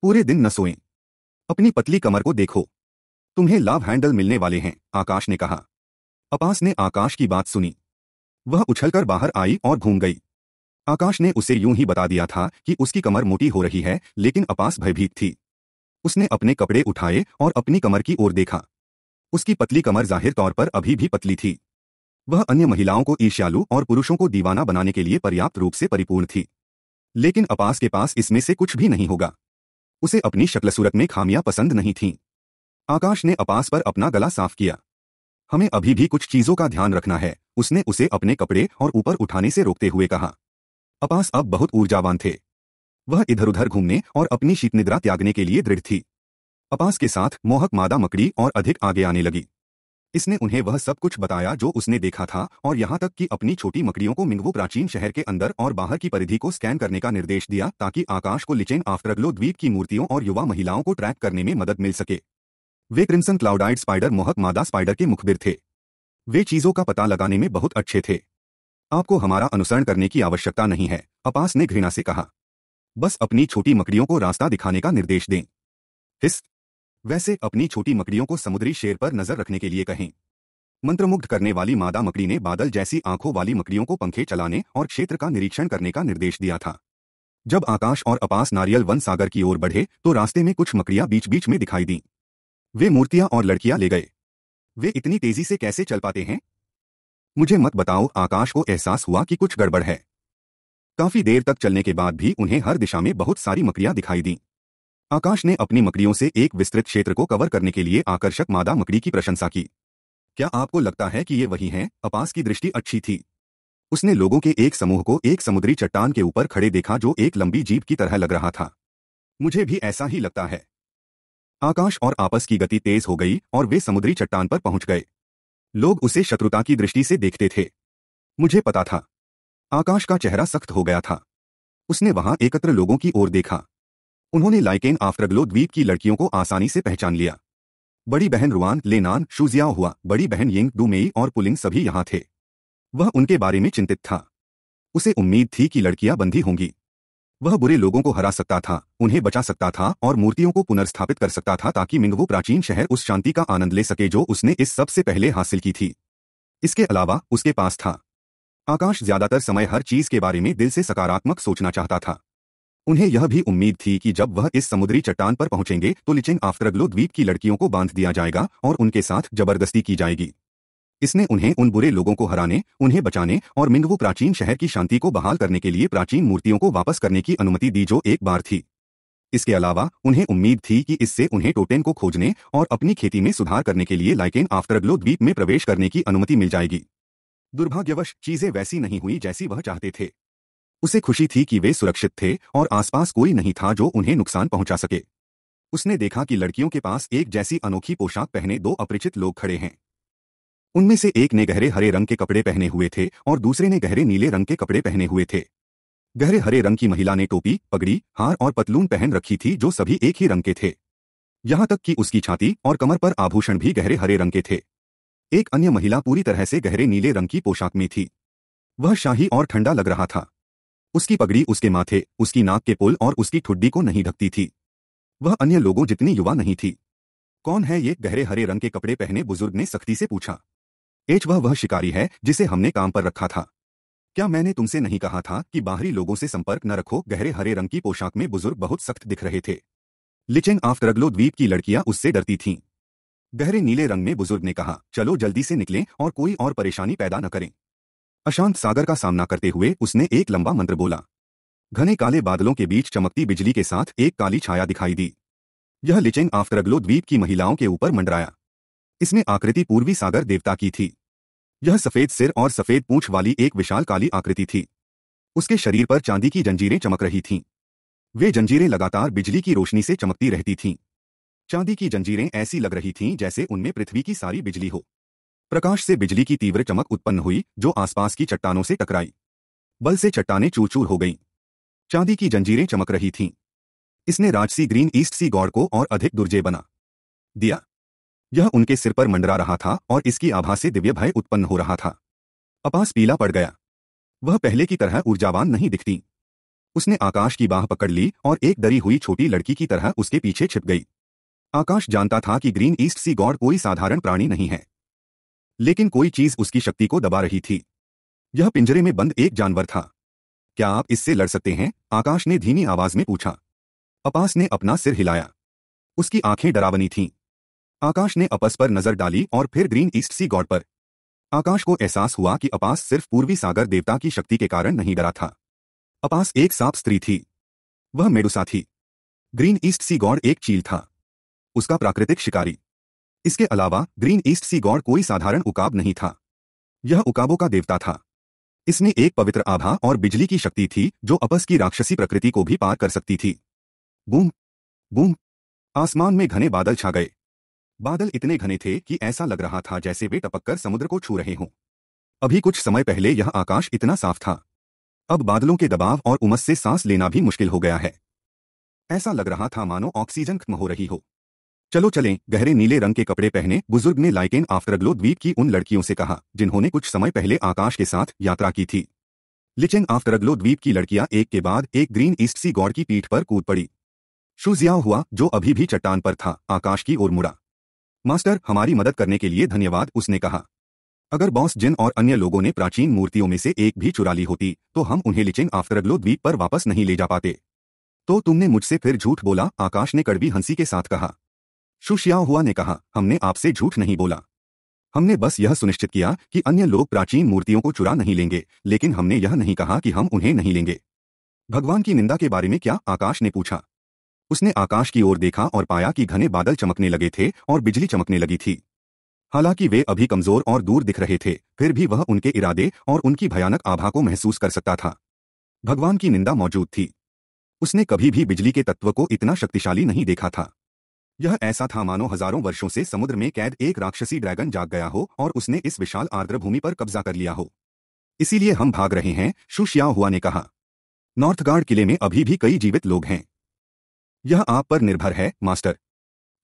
पूरे दिन न सोएं अपनी पतली कमर को देखो तुम्हें लव हैंडल मिलने वाले हैं आकाश ने कहा अपास ने आकाश की बात सुनी वह उछलकर बाहर आई और घूम गई आकाश ने उसे यूं ही बता दिया था कि उसकी कमर मोटी हो रही है लेकिन अपास भयभीत थी उसने अपने कपड़े उठाए और अपनी कमर की ओर देखा उसकी पतली कमर जाहिर तौर पर अभी भी पतली थी वह अन्य महिलाओं को ईर्ष्यालु और पुरुषों को दीवाना बनाने के लिए पर्याप्त रूप से परिपूर्ण थी लेकिन अपास के पास इसमें से कुछ भी नहीं होगा उसे अपनी शक्लसूरत में खामियां पसंद नहीं थीं आकाश ने अपास पर अपना गला साफ किया हमें अभी भी कुछ चीजों का ध्यान रखना है उसने उसे अपने कपड़े और ऊपर उठाने से रोकते हुए कहा अपास अब बहुत ऊर्जावान थे वह इधर उधर घूमने और अपनी शीतनिद्रा त्यागने के लिए दृढ़ थी अपास के साथ मोहक मादा मकड़ी और अधिक आगे आने लगी इसने उन्हें वह सब कुछ बताया जो उसने देखा था और यहां तक कि अपनी छोटी मकड़ियों को मिंगवो प्राचीन शहर के अंदर और बाहर की परिधि को स्कैन करने का निर्देश दिया ताकि आकाश को लिचेन आफ्टरग्लो द्वीप की मूर्तियों और युवा महिलाओं को ट्रैक करने में मदद मिल सके वे क्रिमसन क्लाउडाइड स्पाइडर मोहक मादा स्पाइडर के मुखबिर थे वे चीजों का पता लगाने में बहुत अच्छे थे आपको हमारा अनुसरण करने की आवश्यकता नहीं है अपास ने घृणा से कहा बस अपनी छोटी मकड़ियों को रास्ता दिखाने का निर्देश दें हिस वैसे अपनी छोटी मकड़ियों को समुद्री शेर पर नजर रखने के लिए कहें मंत्रमुग्ध करने वाली मादा मकड़ी ने बादल जैसी आंखों वाली मकड़ियों को पंखे चलाने और क्षेत्र का निरीक्षण करने का निर्देश दिया था जब आकाश और अपास नारियल वन सागर की ओर बढ़े तो रास्ते में कुछ मकड़ियां बीच बीच में दिखाई दीं वे मूर्तियां और लड़कियां ले गए वे इतनी तेजी से कैसे चल पाते हैं मुझे मत बताओ आकाश को एहसास हुआ कि कुछ गड़बड़ है काफी देर तक चलने के बाद भी उन्हें हर दिशा में बहुत सारी मकड़ियां दिखाई दी आकाश ने अपनी मकड़ियों से एक विस्तृत क्षेत्र को कवर करने के लिए आकर्षक मादा मकड़ी की प्रशंसा की क्या आपको लगता है कि ये वही हैं अपास की दृष्टि अच्छी थी उसने लोगों के एक समूह को एक समुद्री चट्टान के ऊपर खड़े देखा जो एक लंबी जीप की तरह लग रहा था मुझे भी ऐसा ही लगता है आकाश और आपस की गति तेज हो गई और वे समुद्री चट्टान पर पहुंच गए लोग उसे शत्रुता की दृष्टि से देखते थे मुझे पता था आकाश का चेहरा सख्त हो गया था उसने वहां एकत्र लोगों की ओर देखा उन्होंने लाइकेन आफ्रग्लो द्वीप की लड़कियों को आसानी से पहचान लिया बड़ी बहन रुआन लेनान शुजिया हुआ बड़ी बहन यिंग डूमेई और पुलिंग सभी यहां थे वह उनके बारे में चिंतित था उसे उम्मीद थी कि लड़कियां बंधी होंगी वह बुरे लोगों को हरा सकता था उन्हें बचा सकता था और मूर्तियों को पुनर्स्थापित कर सकता था ताकि मिंगवो प्राचीन शहर उस शांति का आनंद ले सके जो उसने इस सबसे पहले हासिल की थी इसके अलावा उसके पास था आकाश ज्यादातर समय हर चीज के बारे में दिल से सकारात्मक सोचना चाहता था उन्हें यह भी उम्मीद थी कि जब वह इस समुद्री चट्टान पर पहुंचेंगे तो लिचिंग आफ्तरग्लो द्वीप की लड़कियों को बांध दिया जाएगा और उनके साथ जबरदस्ती की जाएगी इसने उन्हें उन बुरे लोगों को हराने उन्हें बचाने और मिंगवू प्राचीन शहर की शांति को बहाल करने के लिए प्राचीन मूर्तियों को वापस करने की अनुमति दी जो एक बार थी इसके अलावा उन्हें उम्मीद थी कि इससे उन्हें टोटेन को खोजने और अपनी खेती में सुधार करने के लिए लाइकेन आफ्टरग्लो द्वीप में प्रवेश करने की अनुमति मिल जाएगी दुर्भाग्यवश चीजें वैसी नहीं हुई जैसी वह चाहते थे उसे खुशी थी कि वे सुरक्षित थे और आसपास कोई नहीं था जो उन्हें नुकसान पहुंचा सके उसने देखा कि लड़कियों के पास एक जैसी अनोखी पोशाक पहने दो अपरिचित लोग खड़े हैं उनमें से एक ने गहरे हरे रंग के कपड़े पहने हुए थे और दूसरे ने गहरे नीले रंग के कपड़े पहने हुए थे गहरे हरे रंग की महिला ने टोपी पगड़ी हार और पतलून पहन रखी थी जो सभी एक ही रंग के थे यहां तक कि उसकी छाती और कमर पर आभूषण भी गहरे हरे रंग के थे एक अन्य महिला पूरी तरह से गहरे नीले रंग की पोशाक में थी वह शाही और ठंडा लग रहा था उसकी पगड़ी उसके माथे उसकी नाक के पुल और उसकी ठुड्डी को नहीं ढकती थी वह अन्य लोगों जितनी युवा नहीं थी कौन है ये गहरे हरे रंग के कपड़े पहने बुजुर्ग ने सख्ती से पूछा एच वह वह शिकारी है जिसे हमने काम पर रखा था क्या मैंने तुमसे नहीं कहा था कि बाहरी लोगों से संपर्क न रखो गहरे हरे रंग की पोशाक में बुजुर्ग बहुत सख्त दिख रहे थे लिचेंग आफ तरगलो द्वीप की लड़कियां उससे डरती थीं गहरे नीले रंग में बुजुर्ग ने कहा चलो जल्दी से निकलें और कोई और परेशानी पैदा न करें अशांत सागर का सामना करते हुए उसने एक लंबा मंत्र बोला घने काले बादलों के बीच चमकती बिजली के साथ एक काली छाया दिखाई दी यह लिचेंग आफ्तरग्लो द्वीप की महिलाओं के ऊपर मंडराया इसने आकृति पूर्वी सागर देवता की थी यह सफेद सिर और सफेद पूंछ वाली एक विशाल काली आकृति थी उसके शरीर पर चांदी की जंजीरें चमक रही थीं वे जंजीरें लगातार बिजली की रोशनी से चमकती रहती थीं चांदी की जंजीरें ऐसी लग रही थीं जैसे उनमें पृथ्वी की सारी बिजली हो प्रकाश से बिजली की तीव्र चमक उत्पन्न हुई जो आसपास की चट्टानों से टकराई बल से चट्टाने चूर हो गईं चांदी की जंजीरें चमक रही थीं इसने राजसी ग्रीन ईस्ट सी गौड़ को और अधिक दुर्जे बना दिया यह उनके सिर पर मंडरा रहा था और इसकी आभा से दिव्य भय उत्पन्न हो रहा था अपास पीला पड़ गया वह पहले की तरह ऊर्जावान नहीं दिखती उसने आकाश की बाह पकड़ ली और एक दरी हुई छोटी लड़की की तरह उसके पीछे छिप गई आकाश जानता था कि ग्रीन ईस्ट सी गॉड कोई साधारण प्राणी नहीं है लेकिन कोई चीज उसकी शक्ति को दबा रही थी यह पिंजरे में बंद एक जानवर था क्या आप इससे लड़ सकते हैं आकाश ने धीमी आवाज में पूछा अपास ने अपना सिर हिलाया उसकी आंखें डरावनी थीं आकाश ने अपस पर नजर डाली और फिर ग्रीन ईस्ट सी गॉड पर आकाश को एहसास हुआ कि अपास सिर्फ पूर्वी सागर देवता की शक्ति के कारण नहीं डरा था अपास एक साफ स्त्री थी वह मेडुसा थी ग्रीन ईस्ट सी गॉड एक चील था उसका प्राकृतिक शिकारी इसके अलावा ग्रीन ईस्ट सी गॉड कोई साधारण उकाब नहीं था यह उकाबों का देवता था इसमें एक पवित्र आभा और बिजली की शक्ति थी जो अपस की राक्षसी प्रकृति को भी पार कर सकती थी बूम बूम आसमान में घने बादल छा गए बादल इतने घने थे कि ऐसा लग रहा था जैसे वे टपककर समुद्र को छू रहे हों अभी कुछ समय पहले यह आकाश इतना साफ था अब बादलों के दबाव और उमस से सांस लेना भी मुश्किल हो गया है ऐसा लग रहा था मानो ऑक्सीजन खत्म हो रही हो चलो चलें गहरे नीले रंग के कपड़े पहने बुजुर्ग ने लाइकेन आफ्टरग्लो द्वीप की उन लड़कियों से कहा जिन्होंने कुछ समय पहले आकाश के साथ यात्रा की थी लिचिंग आफ्टरग्लो द्वीप की लड़कियां एक के बाद एक ग्रीन ईस्ट सी गौड़ की पीठ पर कूद पड़ी शुजिया हुआ जो अभी भी चट्टान पर था आकाश की ओर मुड़ा मास्टर हमारी मदद करने के लिए धन्यवाद उसने कहा अगर बॉस जिन और अन्य लोगों ने प्राचीन मूर्तियों में से एक भी चुरा ली होती तो हम उन्हें लिचिंग आफ्टरग्लो द्वीप पर वापस नहीं ले जा पाते तो तुमने मुझसे फिर झूठ बोला आकाश ने कड़वी हंसी के साथ कहा शुशिया हुआ ने कहा हमने आपसे झूठ नहीं बोला हमने बस यह सुनिश्चित किया कि अन्य लोग प्राचीन मूर्तियों को चुरा नहीं लेंगे लेकिन हमने यह नहीं कहा कि हम उन्हें नहीं लेंगे भगवान की निंदा के बारे में क्या आकाश ने पूछा उसने आकाश की ओर देखा और पाया कि घने बादल चमकने लगे थे और बिजली चमकने लगी थी हालांकि वे अभी कमजोर और दूर दिख रहे थे फिर भी वह उनके इरादे और उनकी भयानक आभा को महसूस कर सकता था भगवान की निंदा मौजूद थी उसने कभी भी बिजली के तत्व को इतना शक्तिशाली नहीं देखा था यह ऐसा था मानो हजारों वर्षों से समुद्र में कैद एक राक्षसी ड्रैगन जाग गया हो और उसने इस विशाल आर्द्र भूमि पर कब्जा कर लिया हो इसीलिए हम भाग रहे हैं शुशिया हुआ ने कहा नॉर्थगार्ड किले में अभी भी कई जीवित लोग हैं यह आप पर निर्भर है मास्टर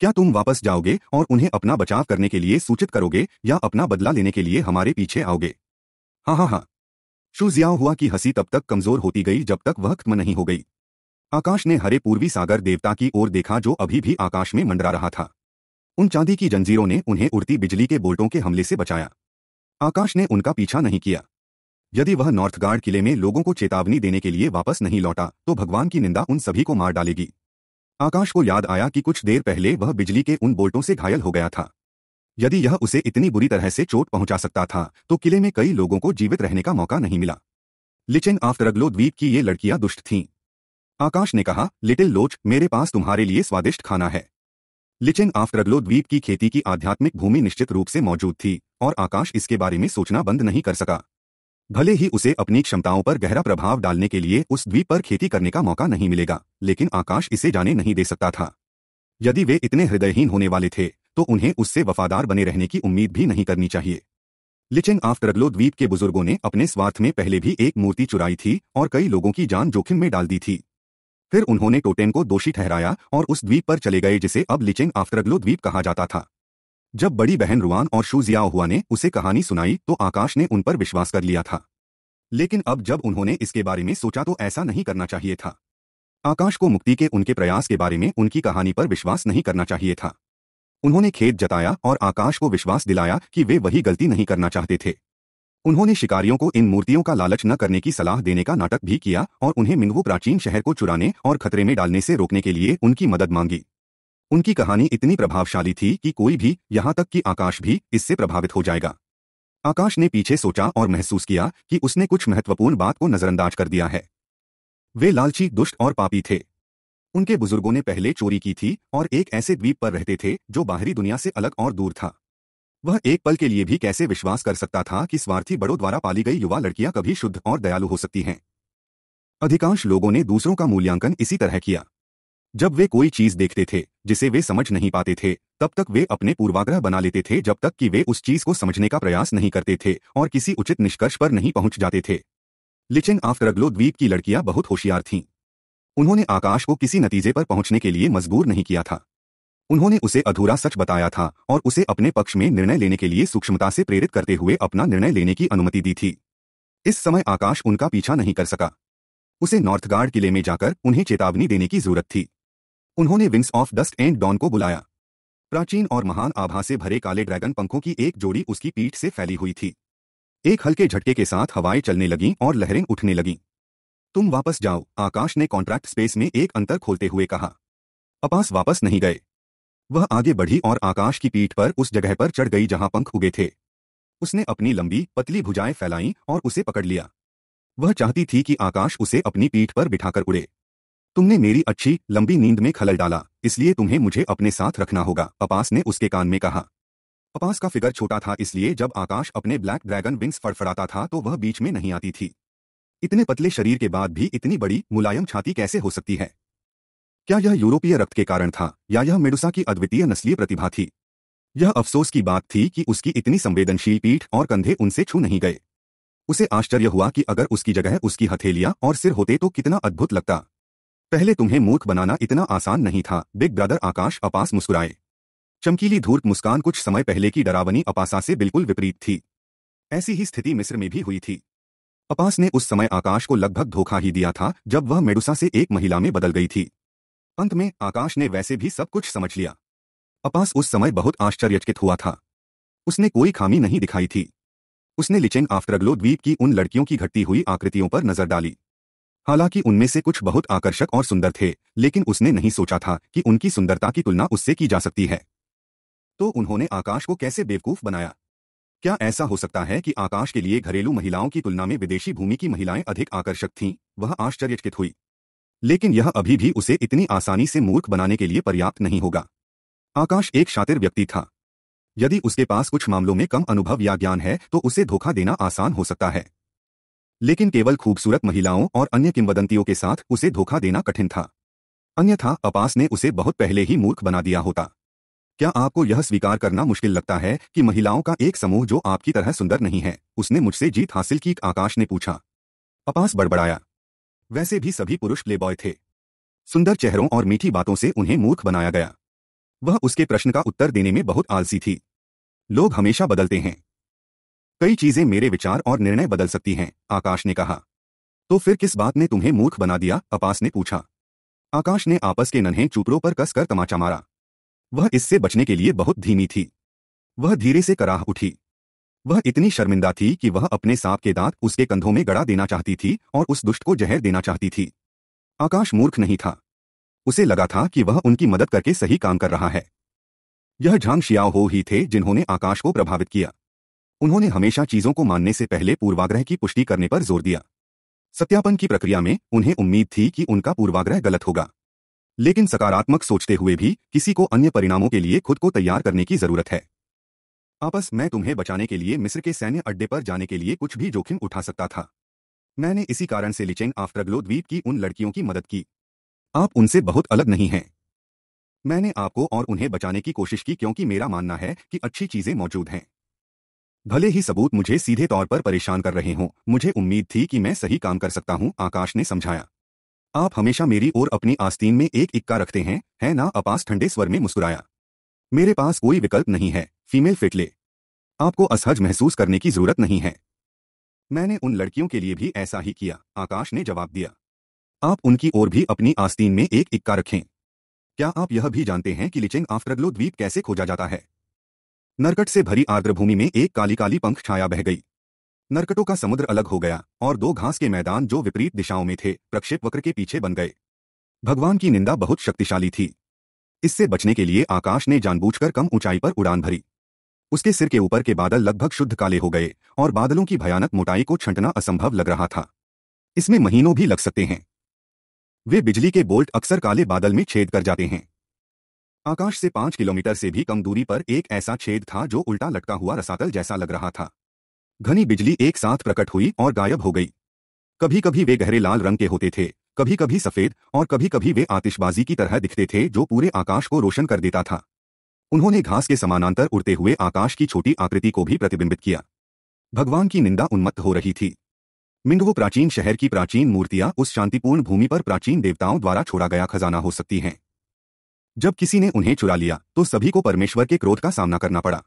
क्या तुम वापस जाओगे और उन्हें अपना बचाव करने के लिए सूचित करोगे या अपना बदला लेने के लिए हमारे पीछे आओगे हाँ हाँ हाँ शुजिया हुआ कि हंसी तब तक कमजोर होती गई जब तक वह खत्म नहीं हो गई आकाश ने हरे पूर्वी सागर देवता की ओर देखा जो अभी भी आकाश में मंडरा रहा था उन चांदी की जंजीरों ने उन्हें उड़ती बिजली के बोल्टों के हमले से बचाया आकाश ने उनका पीछा नहीं किया यदि वह नॉर्थगार्ड किले में लोगों को चेतावनी देने के लिए वापस नहीं लौटा तो भगवान की निंदा उन सभी को मार डालेगी आकाश को याद आया कि कुछ देर पहले वह बिजली के उन बोल्टों से घायल हो गया था यदि यह उसे इतनी बुरी तरह से चोट पहुंचा सकता था तो किले में कई लोगों को जीवित रहने का मौका नहीं मिला लिचेन आफ्तरगलो द्वीप की ये लड़कियां दुष्ट थीं आकाश ने कहा लिटिल लोच मेरे पास तुम्हारे लिए स्वादिष्ट खाना है लिचेन आफ्तरगलो द्वीप की खेती की आध्यात्मिक भूमि निश्चित रूप से मौजूद थी और आकाश इसके बारे में सोचना बंद नहीं कर सका भले ही उसे अपनी क्षमताओं पर गहरा प्रभाव डालने के लिए उस द्वीप पर खेती करने का मौका नहीं मिलेगा लेकिन आकाश इसे जाने नहीं दे सकता था यदि वे इतने हृदयहीन होने वाले थे तो उन्हें उससे वफादार बने रहने की उम्मीद भी नहीं करनी चाहिए लिचिंग आफ्तरगलो द्वीप के बुजुर्गों ने अपने स्वार्थ में पहले भी एक मूर्ति चुराई थी और कई लोगों की जान जोखिम में डाल दी थी फिर उन्होंने टोटेन को दोषी ठहराया और उस द्वीप पर चले गए जिसे अब लिचिंग आफ्टरग्लो द्वीप कहा जाता था जब बड़ी बहन रुआन और शूजियाओ हुआ ने उसे कहानी सुनाई तो आकाश ने उन पर विश्वास कर लिया था लेकिन अब जब उन्होंने इसके बारे में सोचा तो ऐसा नहीं करना चाहिए था आकाश को मुक्ति के उनके प्रयास के बारे में उनकी कहानी पर विश्वास नहीं करना चाहिए था उन्होंने खेत जताया और आकाश को विश्वास दिलाया कि वे वही गलती नहीं करना चाहते थे उन्होंने शिकारियों को इन मूर्तियों का लालच न करने की सलाह देने का नाटक भी किया और उन्हें मिंगवू प्राचीन शहर को चुराने और खतरे में डालने से रोकने के लिए उनकी मदद मांगी उनकी कहानी इतनी प्रभावशाली थी कि कोई भी यहां तक कि आकाश भी इससे प्रभावित हो जाएगा आकाश ने पीछे सोचा और महसूस किया कि उसने कुछ महत्वपूर्ण बात को नजरअंदाज कर दिया है वे लालची दुष्ट और पापी थे उनके बुजुर्गों ने पहले चोरी की थी और एक ऐसे द्वीप पर रहते थे जो बाहरी दुनिया से अलग और दूर था वह एक पल के लिए भी कैसे विश्वास कर सकता था कि स्वार्थी बड़ों द्वारा पाली गई युवा लड़कियां कभी शुद्ध और दयालु हो सकती हैं अधिकांश लोगों ने दूसरों का मूल्यांकन इसी तरह किया जब वे कोई चीज देखते थे जिसे वे समझ नहीं पाते थे तब तक वे अपने पूर्वाग्रह बना लेते थे जब तक कि वे उस चीज को समझने का प्रयास नहीं करते थे और किसी उचित निष्कर्ष पर नहीं पहुंच जाते थे ऑफ आफ्तरगलो द्वीप की लड़कियां बहुत होशियार थीं उन्होंने आकाश को किसी नतीजे पर पहुंचने के लिए मजबूर नहीं किया था उन्होंने उसे अधूरा सच बताया था और उसे अपने पक्ष में निर्णय लेने के लिए सूक्ष्मता से प्रेरित करते हुए अपना निर्णय लेने की अनुमति दी थी इस समय आकाश उनका पीछा नहीं कर सका उसे नॉर्थगार्ड किले में जाकर उन्हें चेतावनी देने की जरूरत थी उन्होंने Wings of Dust and Dawn को बुलाया प्राचीन और महान आभा से भरे काले ड्रैगन पंखों की एक जोड़ी उसकी पीठ से फैली हुई थी एक हल्के झटके के साथ हवाएं चलने लगीं और लहरें उठने लगीं तुम वापस जाओ आकाश ने कॉन्ट्रैक्ट स्पेस में एक अंतर खोलते हुए कहा अपास वापस नहीं गए वह आगे बढ़ी और आकाश की पीठ पर उस जगह पर चढ़ गई जहां पंख उगे थे उसने अपनी लंबी पतली भुजाएं फैलाईं और उसे पकड़ लिया वह चाहती थी कि आकाश उसे अपनी पीठ पर बिठाकर उड़े तुमने मेरी अच्छी लंबी नींद में खलल डाला इसलिए तुम्हें मुझे अपने साथ रखना होगा पपास ने उसके कान में कहा पपास का फिगर छोटा था इसलिए जब आकाश अपने ब्लैक ड्रैगन विंग्स फड़फड़ाता था तो वह बीच में नहीं आती थी इतने पतले शरीर के बाद भी इतनी बड़ी मुलायम छाती कैसे हो सकती है क्या यह यूरोपीय रक्त के कारण था या यह मेडुसा की अद्वितीय नस्लीय प्रतिभा थी यह अफसोस की बात थी कि उसकी इतनी संवेदनशील पीठ और कंधे उनसे छू नहीं गए उसे आश्चर्य हुआ कि अगर उसकी जगह उसकी हथेलियां और सिर होते तो कितना अद्भुत लगता पहले तुम्हें मूर्ख बनाना इतना आसान नहीं था बिग ब्रदर आकाश अपास मुस्कुराए चमकीली धूर्त मुस्कान कुछ समय पहले की डरावनी अपासा से बिल्कुल विपरीत थी ऐसी ही स्थिति मिस्र में भी हुई थी अपास ने उस समय आकाश को लगभग धोखा ही दिया था जब वह मेडुसा से एक महिला में बदल गई थी अंत में आकाश ने वैसे भी सब कुछ समझ लिया अपास उस समय बहुत आश्चर्यचकित हुआ था उसने कोई खामी नहीं दिखाई थी उसने लिचेंग आफ्टरग्लो द्वीप की उन लड़कियों की घटती हुई आकृतियों पर नजर डाली हालांकि उनमें से कुछ बहुत आकर्षक और सुंदर थे लेकिन उसने नहीं सोचा था कि उनकी सुंदरता की तुलना उससे की जा सकती है तो उन्होंने आकाश को कैसे बेवकूफ बनाया क्या ऐसा हो सकता है कि आकाश के लिए घरेलू महिलाओं की तुलना में विदेशी भूमि की महिलाएं अधिक आकर्षक थीं वह आश्चर्यचकित हुई लेकिन यह अभी भी उसे इतनी आसानी से मूर्ख बनाने के लिए पर्याप्त नहीं होगा आकाश एक शातिर व्यक्ति था यदि उसके पास कुछ मामलों में कम अनुभव या ज्ञान है तो उसे धोखा देना आसान हो सकता है लेकिन केवल खूबसूरत महिलाओं और अन्य किंवदंतियों के साथ उसे धोखा देना कठिन था अन्यथा अपास ने उसे बहुत पहले ही मूर्ख बना दिया होता क्या आपको यह स्वीकार करना मुश्किल लगता है कि महिलाओं का एक समूह जो आपकी तरह सुंदर नहीं है उसने मुझसे जीत हासिल की आकाश ने पूछा अपास बड़बड़ाया वैसे भी सभी पुरुष प्लेबॉय थे सुंदर चेहरों और मीठी बातों से उन्हें मूर्ख बनाया गया वह उसके प्रश्न का उत्तर देने में बहुत आलसी थी लोग हमेशा बदलते हैं कई चीजें मेरे विचार और निर्णय बदल सकती हैं आकाश ने कहा तो फिर किस बात ने तुम्हें मूर्ख बना दिया अपास ने पूछा आकाश ने आपस के नन्हे चूपड़ों पर कसकर तमाचा मारा वह इससे बचने के लिए बहुत धीमी थी वह धीरे से कराह उठी वह इतनी शर्मिंदा थी कि वह अपने सांप के दांत उसके कंधों में गड़ा देना चाहती थी और उस दुष्ट को जहर देना चाहती थी आकाश मूर्ख नहीं था उसे लगा था कि वह उनकी मदद करके सही काम कर रहा है यह झांग शियाओ हो ही थे जिन्होंने आकाश को प्रभावित किया उन्होंने हमेशा चीजों को मानने से पहले पूर्वाग्रह की पुष्टि करने पर जोर दिया सत्यापन की प्रक्रिया में उन्हें उम्मीद थी कि उनका पूर्वाग्रह गलत होगा लेकिन सकारात्मक सोचते हुए भी किसी को अन्य परिणामों के लिए खुद को तैयार करने की जरूरत है आपस मैं तुम्हें बचाने के लिए मिस्र के सैन्य अड्डे पर जाने के लिए कुछ भी जोखिम उठा सकता था मैंने इसी कारण से लिचेंग आफ्टरग्लो द्वीप की उन लड़कियों की मदद की आप उनसे बहुत अलग नहीं हैं मैंने आपको और उन्हें बचाने की कोशिश की क्योंकि मेरा मानना है कि अच्छी चीजें मौजूद हैं भले ही सबूत मुझे सीधे तौर पर परेशान कर रहे हों मुझे उम्मीद थी कि मैं सही काम कर सकता हूं आकाश ने समझाया आप हमेशा मेरी ओर अपनी आस्तीन में एक इक्का रखते हैं है ना अपास ठंडे स्वर में मुस्कुराया मेरे पास कोई विकल्प नहीं है फीमेल फिटले आपको असहज महसूस करने की जरूरत नहीं है मैंने उन लड़कियों के लिए भी ऐसा ही किया आकाश ने जवाब दिया आप उनकी ओर भी अपनी आस्तीन में एक इक्का रखें क्या आप यह भी जानते हैं कि लिचिंग आफ्टरग्लो द्वीप कैसे खोजा जाता है नरकट से भरी आर्द्रभूमि में एक काली काली पंख छाया बह गई नरकटों का समुद्र अलग हो गया और दो घास के मैदान जो विपरीत दिशाओं में थे प्रक्षेप वक्र के पीछे बन गए भगवान की निंदा बहुत शक्तिशाली थी इससे बचने के लिए आकाश ने जानबूझकर कम ऊंचाई पर उड़ान भरी उसके सिर के ऊपर के बादल लगभग शुद्ध काले हो गए और बादलों की भयानक मोटाई को छंटना असंभव लग रहा था इसमें महीनों भी लग सकते हैं वे बिजली के बोल्ट अक्सर काले बादल में छेद कर जाते हैं आकाश से पांच किलोमीटर से भी कम दूरी पर एक ऐसा छेद था जो उल्टा लटका हुआ रसातल जैसा लग रहा था घनी बिजली एक साथ प्रकट हुई और गायब हो गई कभी कभी वे गहरे लाल रंग के होते थे कभी कभी सफेद और कभी कभी वे आतिशबाजी की तरह दिखते थे जो पूरे आकाश को रोशन कर देता था उन्होंने घास के समानांतर उड़ते हुए आकाश की छोटी आकृति को भी प्रतिबिंबित किया भगवान की निंदा उन्मत्त हो रही थी मिंडवो प्राचीन शहर की प्राचीन मूर्तियां उस शांतिपूर्ण भूमि पर प्राचीन देवताओं द्वारा छोड़ा गया खजाना हो सकती हैं जब किसी ने उन्हें चुरा लिया तो सभी को परमेश्वर के क्रोध का सामना करना पड़ा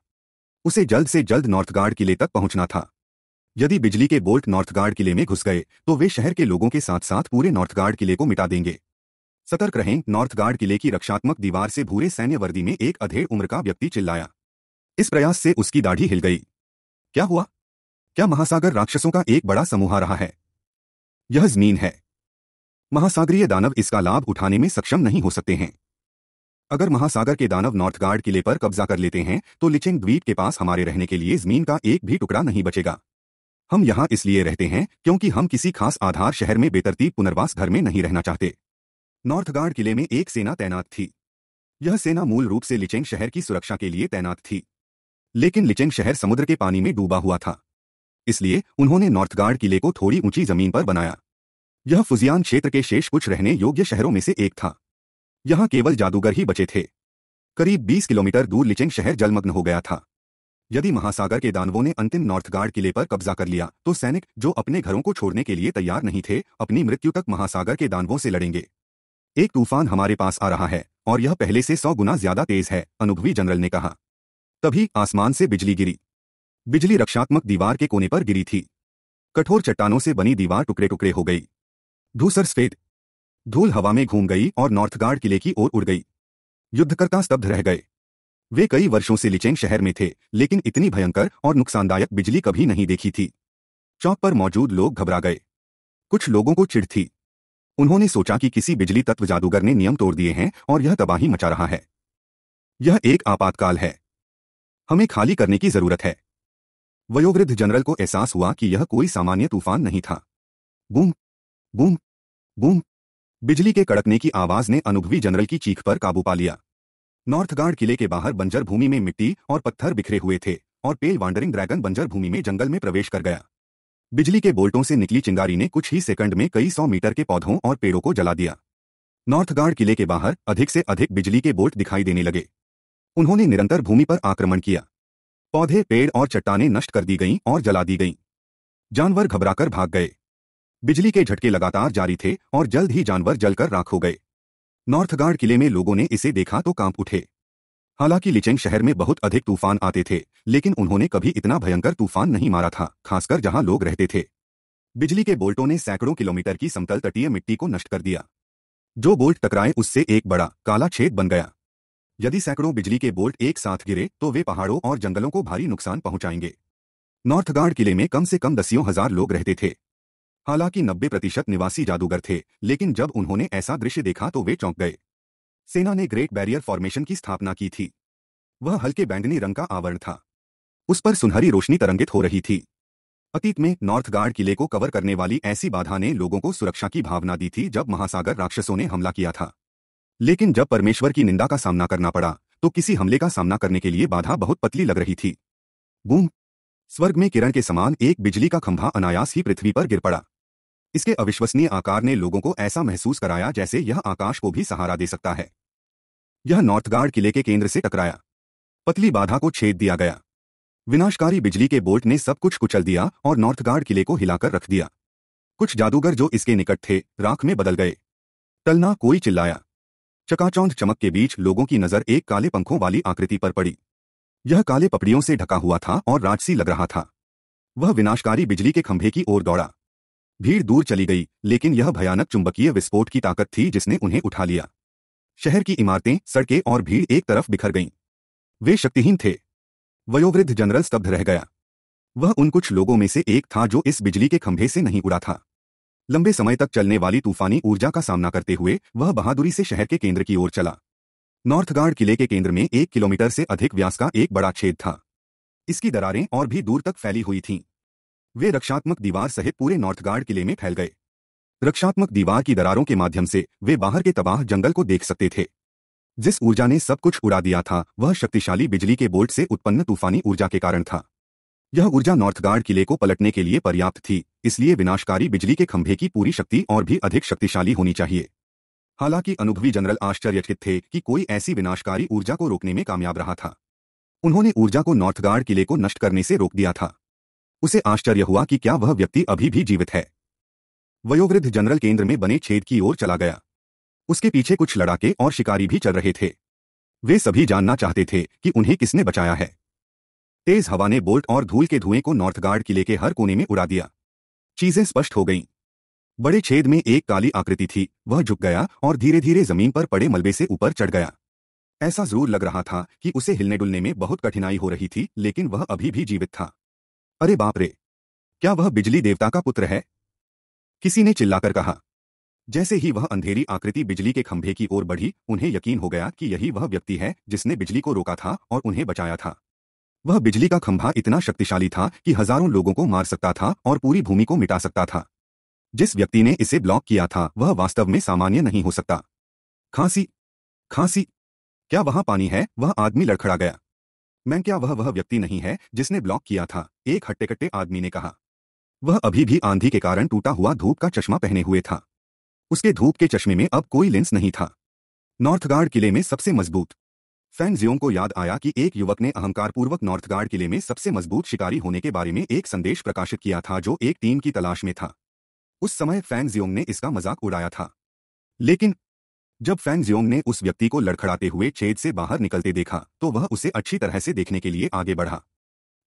उसे जल्द से जल्द नॉर्थगार्ड किले तक पहुंचना था यदि बिजली के बोल्ट नॉर्थगार्ड किले में घुस गए तो वे शहर के लोगों के साथ साथ पूरे नॉर्थगार्ड किले को मिटा देंगे सतर्क रहें नॉर्थगार्ड किले की रक्षात्मक दीवार से भूरे सैन्य वर्दी में एक अधेड़ उम्र का व्यक्ति चिल्लाया इस प्रयास से उसकी दाढ़ी हिल गई क्या हुआ क्या महासागर राक्षसों का एक बड़ा समूह रहा है यह जमीन है महासागरीय दानव इसका लाभ उठाने में सक्षम नहीं हो सकते हैं अगर महासागर के दानव नॉर्थगार्ड किले पर कब्जा कर लेते हैं तो लिचिंग द्वीप के पास हमारे रहने के लिए जमीन का एक भी टुकड़ा नहीं बचेगा हम यहाँ इसलिए रहते हैं क्योंकि हम किसी खास आधार शहर में बेतरतीब पुनर्वास घर में नहीं रहना चाहते नॉर्थगार्ड किले में एक सेना तैनात थी यह सेना मूल रूप से लिचेंग शहर की सुरक्षा के लिए तैनात थी लेकिन लिचेंग शहर समुद्र के पानी में डूबा हुआ था इसलिए उन्होंने नॉर्थगार्ड किले को थोड़ी ऊंची जमीन पर बनाया यह फुजियान क्षेत्र के शेष कुछ रहने योग्य शहरों में से एक था यहां केवल जादूगर ही बचे थे करीब 20 किलोमीटर दूर लिचिंग शहर जलमग्न हो गया था यदि महासागर के दानवों ने अंतिम नॉर्थगार्ड किले पर कब्जा कर लिया तो सैनिक जो अपने घरों को छोड़ने के लिए तैयार नहीं थे अपनी मृत्यु तक महासागर के दानवों से लड़ेंगे एक तूफान हमारे पास आ रहा है और यह पहले से सौ गुना ज्यादा तेज है अनुभवी जनरल ने कहा तभी आसमान से बिजली गिरी बिजली रक्षात्मक दीवार के कोने पर गिरी थी कठोर चट्टानों से बनी दीवार टुकड़े टुकड़े हो गई धूसर स्फेद धूल हवा में घूम गई और नॉर्थगार्ड किले की ओर उड़ गई युद्धकर्ता स्तब्ध रह गए वे कई वर्षों से लिचेन शहर में थे लेकिन इतनी भयंकर और नुकसानदायक बिजली कभी नहीं देखी थी चौक पर मौजूद लोग घबरा गए कुछ लोगों को चिढ़ थी उन्होंने सोचा कि किसी बिजली तत्व जादूगर ने नियम तोड़ दिए हैं और यह तबाही मचा रहा है यह एक आपातकाल है हमें खाली करने की जरूरत है वयोवृद्ध जनरल को एहसास हुआ कि यह कोई सामान्य तूफान नहीं था बूम बूम बूम बिजली के कड़कने की आवाज ने अनुभवी जनरल की चीख पर काबू पा लिया नॉर्थगार्ड किले के बाहर बंजर भूमि में मिट्टी और पत्थर बिखरे हुए थे और पेल वांडरिंग ड्रैगन बंजर भूमि में जंगल में प्रवेश कर गया बिजली के बोल्टों से निकली चिंगारी ने कुछ ही सेकंड में कई सौ मीटर के पौधों और पेड़ों को जला दिया नॉर्थगार्ड किले के बाहर अधिक से अधिक बिजली के बोल्ट दिखाई देने लगे उन्होंने निरंतर भूमि पर आक्रमण किया पौधे पेड़ और चट्टाने नष्ट कर दी गईं और जला दी गईं जानवर घबराकर भाग गए बिजली के झटके लगातार जारी थे और जल्द ही जानवर जलकर राख हो गए नॉर्थगार्ड किले में लोगों ने इसे देखा तो कांप उठे हालांकि लिचेंग शहर में बहुत अधिक तूफान आते थे लेकिन उन्होंने कभी इतना भयंकर तूफान नहीं मारा था खासकर जहां लोग रहते थे बिजली के बोल्टों ने सैकड़ों किलोमीटर की समतल तटीय मिट्टी को नष्ट कर दिया जो बोल्ट टकराए उससे एक बड़ा काला छेद बन गया यदि सैकड़ों बिजली के बोल्ट एक साथ गिरे तो वे पहाड़ों और जंगलों को भारी नुकसान पहुंचाएंगे नॉर्थगार्ड किले में कम से कम दसियों हजार लोग रहते थे हालांकि 90 प्रतिशत निवासी जादूगर थे लेकिन जब उन्होंने ऐसा दृश्य देखा तो वे चौंक गए सेना ने ग्रेट बैरियर फॉर्मेशन की स्थापना की थी वह हल्के बैंगनी रंग का आवरण था उस पर सुनहरी रोशनी तरंगित हो रही थी अतीत में नॉर्थ गार्ड किले को कवर करने वाली ऐसी बाधा ने लोगों को सुरक्षा की भावना दी थी जब महासागर राक्षसों ने हमला किया था लेकिन जब परमेश्वर की निंदा का सामना करना पड़ा तो किसी हमले का सामना करने के लिए बाधा बहुत पतली लग रही थी बूम स्वर्ग में किरण के समान एक बिजली का खंभा अनायास ही पृथ्वी पर गिर पड़ा इसके अविश्वसनीय आकार ने लोगों को ऐसा महसूस कराया जैसे यह आकाश को भी सहारा दे सकता है यह नॉर्थगार्ड किले के केंद्र से टकराया पतली बाधा को छेद दिया गया विनाशकारी बिजली के बोल्ट ने सब कुछ कुचल दिया और नॉर्थगार्ड किले को हिलाकर रख दिया कुछ जादूगर जो इसके निकट थे राख में बदल गए टलना कोई चिल्लाया चकाचौंध चमक के बीच लोगों की नजर एक काले पंखों वाली आकृति पर पड़ी यह काले पपड़ियों से ढका हुआ था और राजसी लग रहा था वह विनाशकारी बिजली के खंभे की ओर दौड़ा भीड़ दूर चली गई लेकिन यह भयानक चुंबकीय विस्फोट की ताकत थी जिसने उन्हें उठा लिया शहर की इमारतें सड़कें और भीड़ एक तरफ बिखर गईं वे शक्तिहीन थे वयोवृद्ध जनरल स्तब्ध रह गया वह उन कुछ लोगों में से एक था जो इस बिजली के खंभे से नहीं उड़ा था लंबे समय तक चलने वाली तूफानी ऊर्जा का सामना करते हुए वह बहादुरी से शहर के केंद्र की ओर चला नॉर्थगार्ड किले के केंद्र में एक किलोमीटर से अधिक व्यास का एक बड़ा छेद था इसकी दरारें और भी दूर तक फैली हुई थीं वे रक्षात्मक दीवार सहित पूरे नॉर्थगार्ड किले में फैल गए रक्षात्मक दीवार की दरारों के माध्यम से वे बाहर के तबाह जंगल को देख सकते थे जिस ऊर्जा ने सब कुछ उड़ा दिया था वह शक्तिशाली बिजली के बोल्ट से उत्पन्न तूफानी ऊर्जा के कारण था यह ऊर्जा नॉर्थगार्ड किले को पलटने के लिए पर्याप्त थी इसलिए विनाशकारी बिजली के खंभे की पूरी शक्ति और भी अधिक शक्तिशाली होनी चाहिए हालांकि अनुभवी जनरल आश्चर्यचकित थे कि कोई ऐसी विनाशकारी ऊर्जा को रोकने में कामयाब रहा था उन्होंने ऊर्जा को नॉर्थगार्ड किले को नष्ट करने से रोक दिया था उसे आश्चर्य हुआ कि क्या वह व्यक्ति अभी भी जीवित है वयोवृद्ध जनरल केंद्र में बने छेद की ओर चला गया उसके पीछे कुछ लड़ाके और शिकारी भी चल रहे थे वे सभी जानना चाहते थे कि उन्हें किसने बचाया है तेज हवा ने बोल्ट और धूल के धुएं को नॉर्थगार्ड किले के हर कोने में उड़ा दिया चीजें स्पष्ट हो गईं। बड़े छेद में एक काली आकृति थी वह झुक गया और धीरे धीरे जमीन पर पड़े मलबे से ऊपर चढ़ गया ऐसा जरूर लग रहा था कि उसे हिलने डुलने में बहुत कठिनाई हो रही थी लेकिन वह अभी भी जीवित था अरे बाप रे क्या वह बिजली देवता का पुत्र है किसी ने चिल्लाकर कहा जैसे ही वह अंधेरी आकृति बिजली के खंभे की ओर बढ़ी उन्हें यकीन हो गया कि यही वह व्यक्ति है जिसने बिजली को रोका था और उन्हें बचाया था वह बिजली का खंभा इतना शक्तिशाली था कि हजारों लोगों को मार सकता था और पूरी भूमि को मिटा सकता था जिस व्यक्ति ने इसे ब्लॉक किया था वह वास्तव में सामान्य नहीं हो सकता खांसी खांसी क्या वहां पानी है वह आदमी लड़खड़ा गया मैं क्या वह वह व्यक्ति नहीं है जिसने ब्लॉक किया था एक हट्टेकट्टे आदमी ने कहा वह अभी भी आंधी के कारण टूटा हुआ धूप का चश्मा पहने हुए था उसके धूप के चश्मे में अब कोई लेंस नहीं था नॉर्थगार्ड किले में सबसे मजबूत फैन को याद आया कि एक युवक ने अहंकारपूर्वक नॉर्थगार्ड किले में सबसे मजबूत शिकारी होने के बारे में एक संदेश प्रकाशित किया था जो एक टीम की तलाश में था उस समय फैन जियोंग ने इसका मजाक उड़ाया था लेकिन जब फैंग जियोंग ने उस व्यक्ति को लड़खड़ाते हुए छेद से बाहर निकलते देखा तो वह उसे अच्छी तरह से देखने के लिए आगे बढ़ा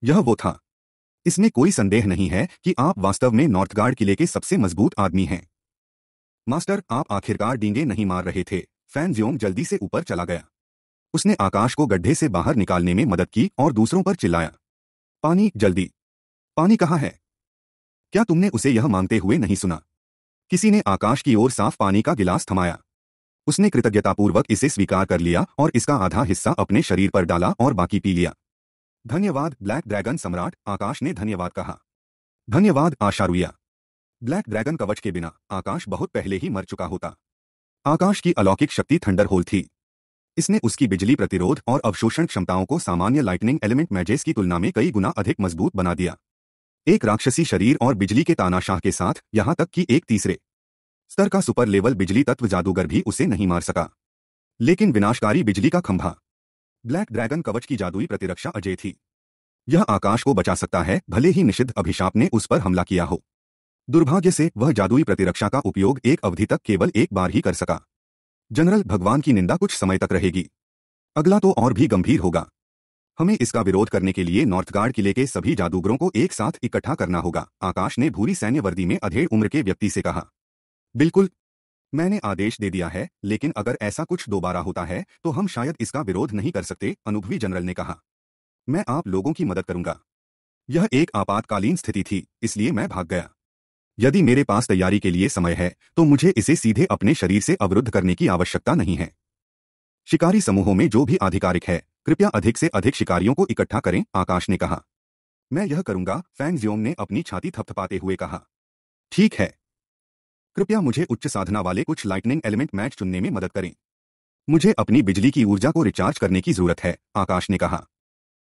यह वो था इसमें कोई संदेह नहीं है कि आप वास्तव में नॉर्थगार्ड किले के सबसे मजबूत आदमी हैं मास्टर आप आखिरकार डींगे नहीं मार रहे थे फैन ज्योंग जल्दी से ऊपर चला गया उसने आकाश को गड्ढे से बाहर निकालने में मदद की और दूसरों पर चिल्लाया पानी जल्दी पानी कहाँ है क्या तुमने उसे यह मांगते हुए नहीं सुना किसी ने आकाश की ओर साफ पानी का गिलास थमाया उसने कृतज्ञतापूर्वक इसे स्वीकार कर लिया और इसका आधा हिस्सा अपने शरीर पर डाला और बाकी पी लिया धन्यवाद ब्लैक ड्रैगन सम्राट आकाश ने धन्यवाद कहा धन्यवाद आशारुया ब्लैक ड्रैगन कवच के बिना आकाश बहुत पहले ही मर चुका होता आकाश की अलौकिक शक्ति थंडरहोल थी इसने उसकी बिजली प्रतिरोध और अवशोषण क्षमताओं को सामान्य लाइटनिंग एलिमेंट मैजेस की तुलना में कई गुना अधिक मजबूत बना दिया एक राक्षसी शरीर और बिजली के तानाशाह के साथ यहां तक कि एक तीसरे स्तर का सुपर लेवल बिजली तत्व जादूगर भी उसे नहीं मार सका लेकिन विनाशकारी बिजली का खंभा ब्लैक ड्रैगन कवच की जादुई प्रतिरक्षा अजय थी यह आकाश को बचा सकता है भले ही निषिद्ध अभिशाप ने उस पर हमला किया हो दुर्भाग्य से वह जादुई प्रतिरक्षा का उपयोग एक अवधि तक केवल एक बार ही कर सका जनरल भगवान की निंदा कुछ समय तक रहेगी अगला तो और भी गंभीर होगा हमें इसका विरोध करने के लिए नॉर्थगार्ड किले के सभी जादूगरों को एक साथ इकट्ठा करना होगा आकाश ने भूरी सैन्य वर्दी में अधेड़ उम्र के व्यक्ति से कहा बिल्कुल मैंने आदेश दे दिया है लेकिन अगर ऐसा कुछ दोबारा होता है तो हम शायद इसका विरोध नहीं कर सकते अनुभवी जनरल ने कहा मैं आप लोगों की मदद करूंगा यह एक आपातकालीन स्थिति थी इसलिए मैं भाग गया यदि मेरे पास तैयारी के लिए समय है तो मुझे इसे सीधे अपने शरीर से अवरुद्ध करने की आवश्यकता नहीं है शिकारी समूहों में जो भी आधिकारिक है कृपया अधिक से अधिक शिकारियों को इकट्ठा करें आकाश ने कहा मैं यह करूंगा फैंग ज्योम ने अपनी छाती थपथपाते हुए कहा ठीक है कृपया मुझे उच्च साधना वाले कुछ लाइटनिंग एलिमेंट मैच चुनने में मदद करें मुझे अपनी बिजली की ऊर्जा को रिचार्ज करने की जरूरत है आकाश ने कहा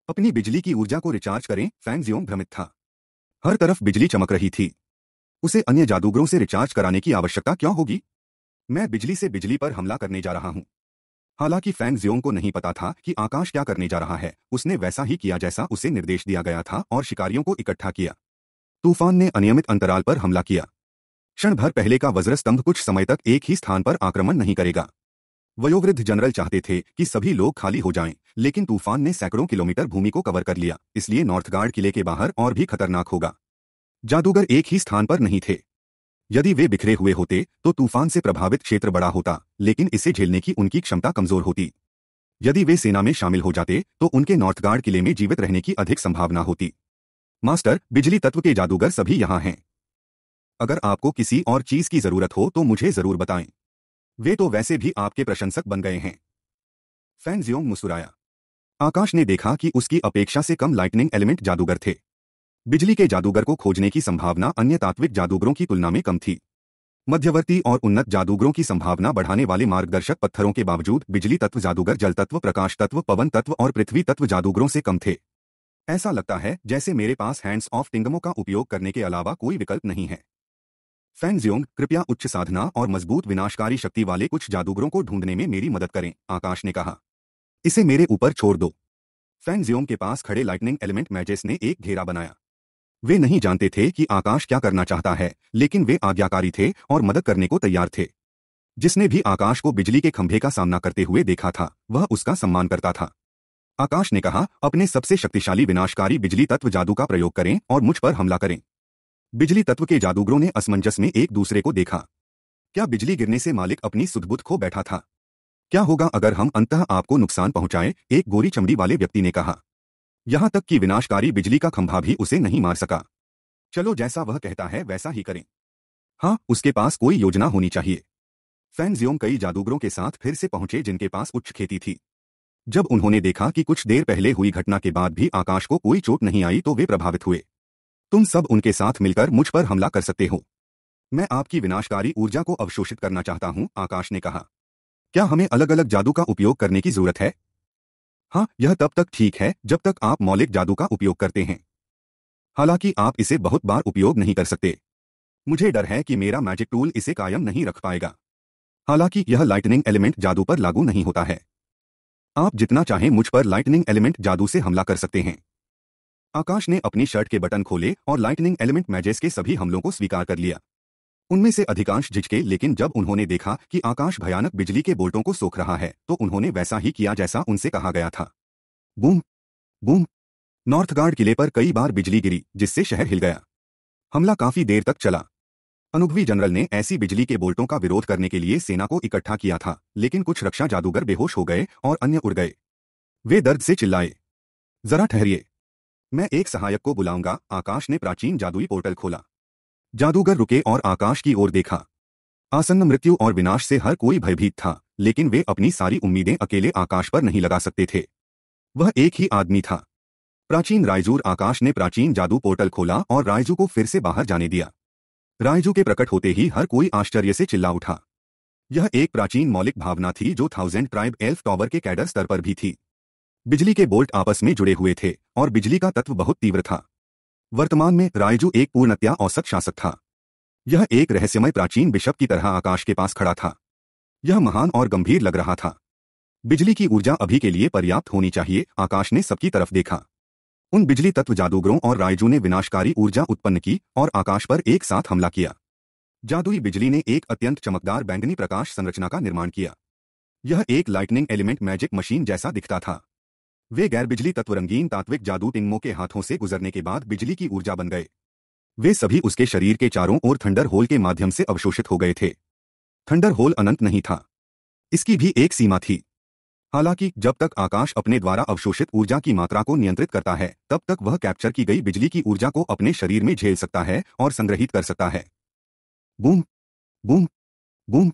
अपनी बिजली की ऊर्जा को रिचार्ज करें फैंगज्योंग भ्रमित था हर तरफ बिजली चमक रही थी उसे अन्य जादूगरों से रिचार्ज कराने की आवश्यकता क्यों होगी मैं बिजली से बिजली पर हमला करने जा रहा हूं हालांकि फैंग ज्योंग को नहीं पता था कि आकाश क्या करने जा रहा है उसने वैसा ही किया जैसा उसे निर्देश दिया गया था और शिकारियों को इकट्ठा किया तूफान ने अनियमित अंतराल पर हमला किया क्षण भर पहले का वज्र स्तंभ कुछ समय तक एक ही स्थान पर आक्रमण नहीं करेगा वयोवृद्ध जनरल चाहते थे कि सभी लोग खाली हो जाएं, लेकिन तूफान ने सैकड़ों किलोमीटर भूमि को कवर कर लिया इसलिए नॉर्थगार्ड किले के बाहर और भी खतरनाक होगा जादूगर एक ही स्थान पर नहीं थे यदि वे बिखरे हुए होते तो तूफान से प्रभावित क्षेत्र बड़ा होता लेकिन इसे झेलने की उनकी क्षमता कमजोर होती यदि वे सेना में शामिल हो जाते तो उनके नॉर्थगार्ड किले में जीवित रहने की अधिक संभावना होती मास्टर बिजली तत्व के जादूगर सभी यहाँ हैं अगर आपको किसी और चीज की जरूरत हो तो मुझे जरूर बताएं वे तो वैसे भी आपके प्रशंसक बन गए हैं फैन जियोंग मुस्कुराया आकाश ने देखा कि उसकी अपेक्षा से कम लाइटनिंग एलिमेंट जादूगर थे बिजली के जादूगर को खोजने की संभावना अन्य तात्विक जादूगरों की तुलना में कम थी मध्यवर्ती और उन्नत जादूगरों की संभावना बढ़ाने वाले मार्गदर्शक पत्थरों के बावजूद बिजली तत्व जादूगर जल तत्व प्रकाश तत्व पवन तत्व और पृथ्वी तत्व जादूगरों से कम थे ऐसा लगता है जैसे मेरे पास हैंड्स ऑफ टिंगमों का उपयोग करने के अलावा कोई विकल्प नहीं है फैंग कृपया उच्च साधना और मजबूत विनाशकारी शक्ति वाले कुछ जादूगरों को ढूंढने में मेरी मदद करें आकाश ने कहा इसे मेरे ऊपर छोड़ दो फैंग के पास खड़े लाइटनिंग एलिमेंट मैजेस ने एक घेरा बनाया वे नहीं जानते थे कि आकाश क्या करना चाहता है लेकिन वे आज्ञाकारी थे और मदद करने को तैयार थे जिसने भी आकाश को बिजली के खंभे का सामना करते हुए देखा था वह उसका सम्मान करता था आकाश ने कहा अपने सबसे शक्तिशाली विनाशकारी बिजली तत्व जादू का प्रयोग करें और मुझ पर हमला करें बिजली तत्व के जादूगरों ने असमंजस में एक दूसरे को देखा क्या बिजली गिरने से मालिक अपनी सुधबुद खो बैठा था क्या होगा अगर हम अंतः आपको नुकसान पहुंचाएं एक गोरी चमड़ी वाले व्यक्ति ने कहा यहां तक कि विनाशकारी बिजली का खंभा भी उसे नहीं मार सका चलो जैसा वह कहता है वैसा ही करें हां उसके पास कोई योजना होनी चाहिए फैनज्योम कई जादूगरों के साथ फिर से पहुंचे जिनके पास उच्च खेती थी जब उन्होंने देखा कि कुछ देर पहले हुई घटना के बाद भी आकाश को कोई चोट नहीं आई तो वे प्रभावित हुए तुम सब उनके साथ मिलकर मुझ पर हमला कर सकते हो मैं आपकी विनाशकारी ऊर्जा को अवशोषित करना चाहता हूं आकाश ने कहा क्या हमें अलग अलग जादू का उपयोग करने की जरूरत है हाँ यह तब तक ठीक है जब तक आप मौलिक जादू का उपयोग करते हैं हालांकि आप इसे बहुत बार उपयोग नहीं कर सकते मुझे डर है कि मेरा मैजिक टूल इसे कायम नहीं रख पाएगा हालांकि यह लाइटनिंग एलिमेंट जादू पर लागू नहीं होता है आप जितना चाहें मुझ पर लाइटनिंग एलिमेंट जादू से हमला कर सकते हैं आकाश ने अपनी शर्ट के बटन खोले और लाइटनिंग एलिमेंट मैजेस के सभी हमलों को स्वीकार कर लिया उनमें से अधिकांश झिझके लेकिन जब उन्होंने देखा कि आकाश भयानक बिजली के बोल्टों को सोख रहा है तो उन्होंने वैसा ही किया जैसा उनसे कहा गया था बूम बूम नॉर्थगार्ड किले पर कई बार बिजली गिरी जिससे शहर हिल गया हमला काफी देर तक चला अनुभवी जनरल ने ऐसी बिजली के बोल्टों का विरोध करने के लिए सेना को इकट्ठा किया था लेकिन कुछ रक्षा जादूगर बेहोश हो गए और अन्य उड़ गए वे दर्द से चिल्लाए जरा ठहरिए मैं एक सहायक को बुलाऊंगा आकाश ने प्राचीन जादुई पोर्टल खोला जादूगर रुके और आकाश की ओर देखा आसन्न मृत्यु और विनाश से हर कोई भयभीत था लेकिन वे अपनी सारी उम्मीदें अकेले आकाश पर नहीं लगा सकते थे वह एक ही आदमी था प्राचीन रायजूर आकाश ने प्राचीन जादू पोर्टल खोला और रायजू को फिर से बाहर जाने दिया रायजू के प्रकट होते ही हर कोई आश्चर्य से चिल्ला उठा यह एक प्राचीन मौलिक भावना थी जो थाउजेंड ट्राइब एल्फ टॉवर के कैडर स्तर पर भी थी बिजली के बोल्ट आपस में जुड़े हुए थे और बिजली का तत्व बहुत तीव्र था वर्तमान में रायजू एक पूर्णतया औसत शासक था यह एक रहस्यमय प्राचीन बिशप की तरह आकाश के पास खड़ा था यह महान और गंभीर लग रहा था बिजली की ऊर्जा अभी के लिए पर्याप्त होनी चाहिए आकाश ने सबकी तरफ देखा उन बिजली तत्व जादूगरों और रायजू ने विनाशकारी ऊर्जा उत्पन्न की और आकाश पर एक साथ हमला किया जादुई बिजली ने एक अत्यंत चमकदार बैंगनी प्रकाश संरचना का निर्माण किया यह एक लाइटनिंग एलिमेंट मैजिक मशीन जैसा दिखता था वे गैर बिजली तत्व रंगीन तात्विक जादू टिंगमो के हाथों से गुजरने के बाद बिजली की ऊर्जा बन गए वे सभी उसके शरीर के चारों ओर थंडर होल के माध्यम से अवशोषित हो गए थे थंडर होल अनंत नहीं था इसकी भी एक सीमा थी हालांकि जब तक आकाश अपने द्वारा अवशोषित ऊर्जा की मात्रा को नियंत्रित करता है तब तक वह कैप्चर की गई बिजली की ऊर्जा को अपने शरीर में झेल सकता है और संग्रहित कर सकता है बूम बूम बूम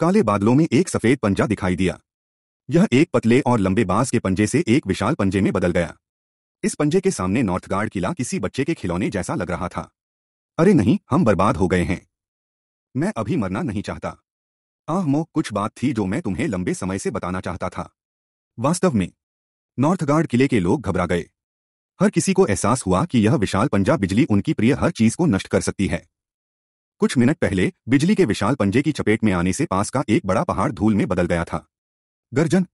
काले बादलों में एक सफेद पंजा दिखाई दिया यह एक पतले और लंबे बांस के पंजे से एक विशाल पंजे में बदल गया इस पंजे के सामने नॉर्थगार्ड किला किसी बच्चे के खिलौने जैसा लग रहा था अरे नहीं हम बर्बाद हो गए हैं मैं अभी मरना नहीं चाहता आह मोह कुछ बात थी जो मैं तुम्हें लंबे समय से बताना चाहता था वास्तव में नॉर्थगार्ड किले के लोग घबरा गए हर किसी को एहसास हुआ कि यह विशाल पंजा बिजली उनकी प्रिय हर चीज को नष्ट कर सकती है कुछ मिनट पहले बिजली के विशाल पंजे की चपेट में आने से पास का एक बड़ा पहाड़ धूल में बदल गया था गर्जन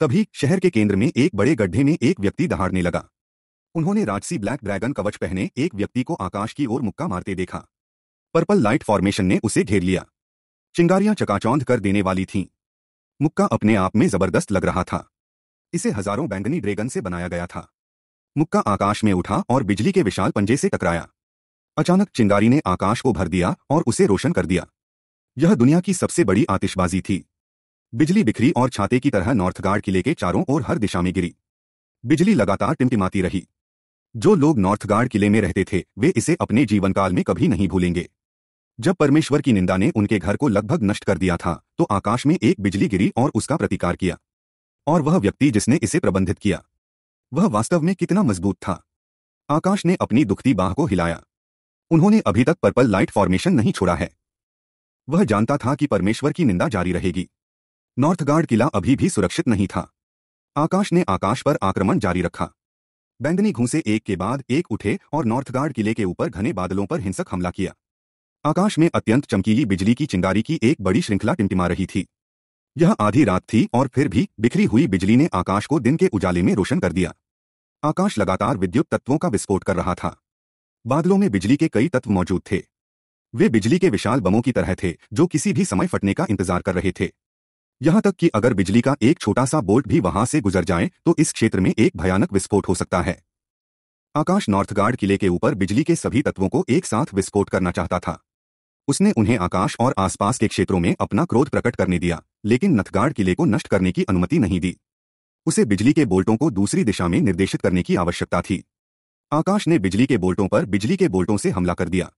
तभी शहर के केंद्र में एक बड़े गड्ढे में एक व्यक्ति दहाड़ने लगा उन्होंने राजसी ब्लैक ड्रैगन कवच पहने एक व्यक्ति को आकाश की ओर मुक्का मारते देखा पर्पल लाइट फॉर्मेशन ने उसे घेर लिया चिंगारियां चकाचौंध कर देने वाली थीं मुक्का अपने आप में जबरदस्त लग रहा था इसे हजारों बैंगनी ड्रैगन से बनाया गया था मुक्का आकाश में उठा और बिजली के विशाल पंजे से टकराया अचानक चिंगारी ने आकाश को भर दिया और उसे रोशन कर दिया यह दुनिया की सबसे बड़ी आतिशबाजी थी बिजली बिखरी और छाते की तरह नॉर्थगार्ड किले के चारों ओर हर दिशा में गिरी बिजली लगातार टिमटिमाती रही जो लोग नॉर्थगार्ड किले में रहते थे वे इसे अपने जीवनकाल में कभी नहीं भूलेंगे जब परमेश्वर की निंदा ने उनके घर को लगभग नष्ट कर दिया था तो आकाश में एक बिजली गिरी और उसका प्रतिकार किया और वह व्यक्ति जिसने इसे प्रबंधित किया वह वास्तव में कितना मजबूत था आकाश ने अपनी दुखती बाह को हिलाया उन्होंने अभी तक पर्पल लाइट फॉर्मेशन नहीं छोड़ा है वह जानता था कि परमेश्वर की निंदा जारी रहेगी नॉर्थगार्ड किला अभी भी सुरक्षित नहीं था आकाश ने आकाश पर आक्रमण जारी रखा बैंगनी घूसे एक के बाद एक उठे और नॉर्थगार्ड किले के ऊपर घने बादलों पर हिंसक हमला किया आकाश में अत्यंत चमकीली बिजली की चिंगारी की एक बड़ी श्रृंखला टिमटिमा रही थी यह आधी रात थी और फिर भी बिखरी हुई बिजली ने आकाश को दिन के उजाले में रोशन कर दिया आकाश लगातार विद्युत तत्वों का विस्फोट कर रहा था बादलों में बिजली के कई तत्व मौजूद थे वे बिजली के विशाल बमों की तरह थे जो किसी भी समय फटने का इंतजार कर रहे थे यहां तक कि अगर बिजली का एक छोटा सा बोल्ट भी वहां से गुजर जाए तो इस क्षेत्र में एक भयानक विस्फोट हो सकता है आकाश नॉर्थगार्ड किले के ऊपर बिजली के सभी तत्वों को एक साथ विस्फोट करना चाहता था उसने उन्हें आकाश और आसपास के क्षेत्रों में अपना क्रोध प्रकट करने दिया लेकिन नथगार्ड किले को नष्ट करने की अनुमति नहीं दी उसे बिजली के बोल्टों को दूसरी दिशा में निर्देशित करने की आवश्यकता थी आकाश ने बिजली के बोल्टों पर बिजली के बोल्टों से हमला कर दिया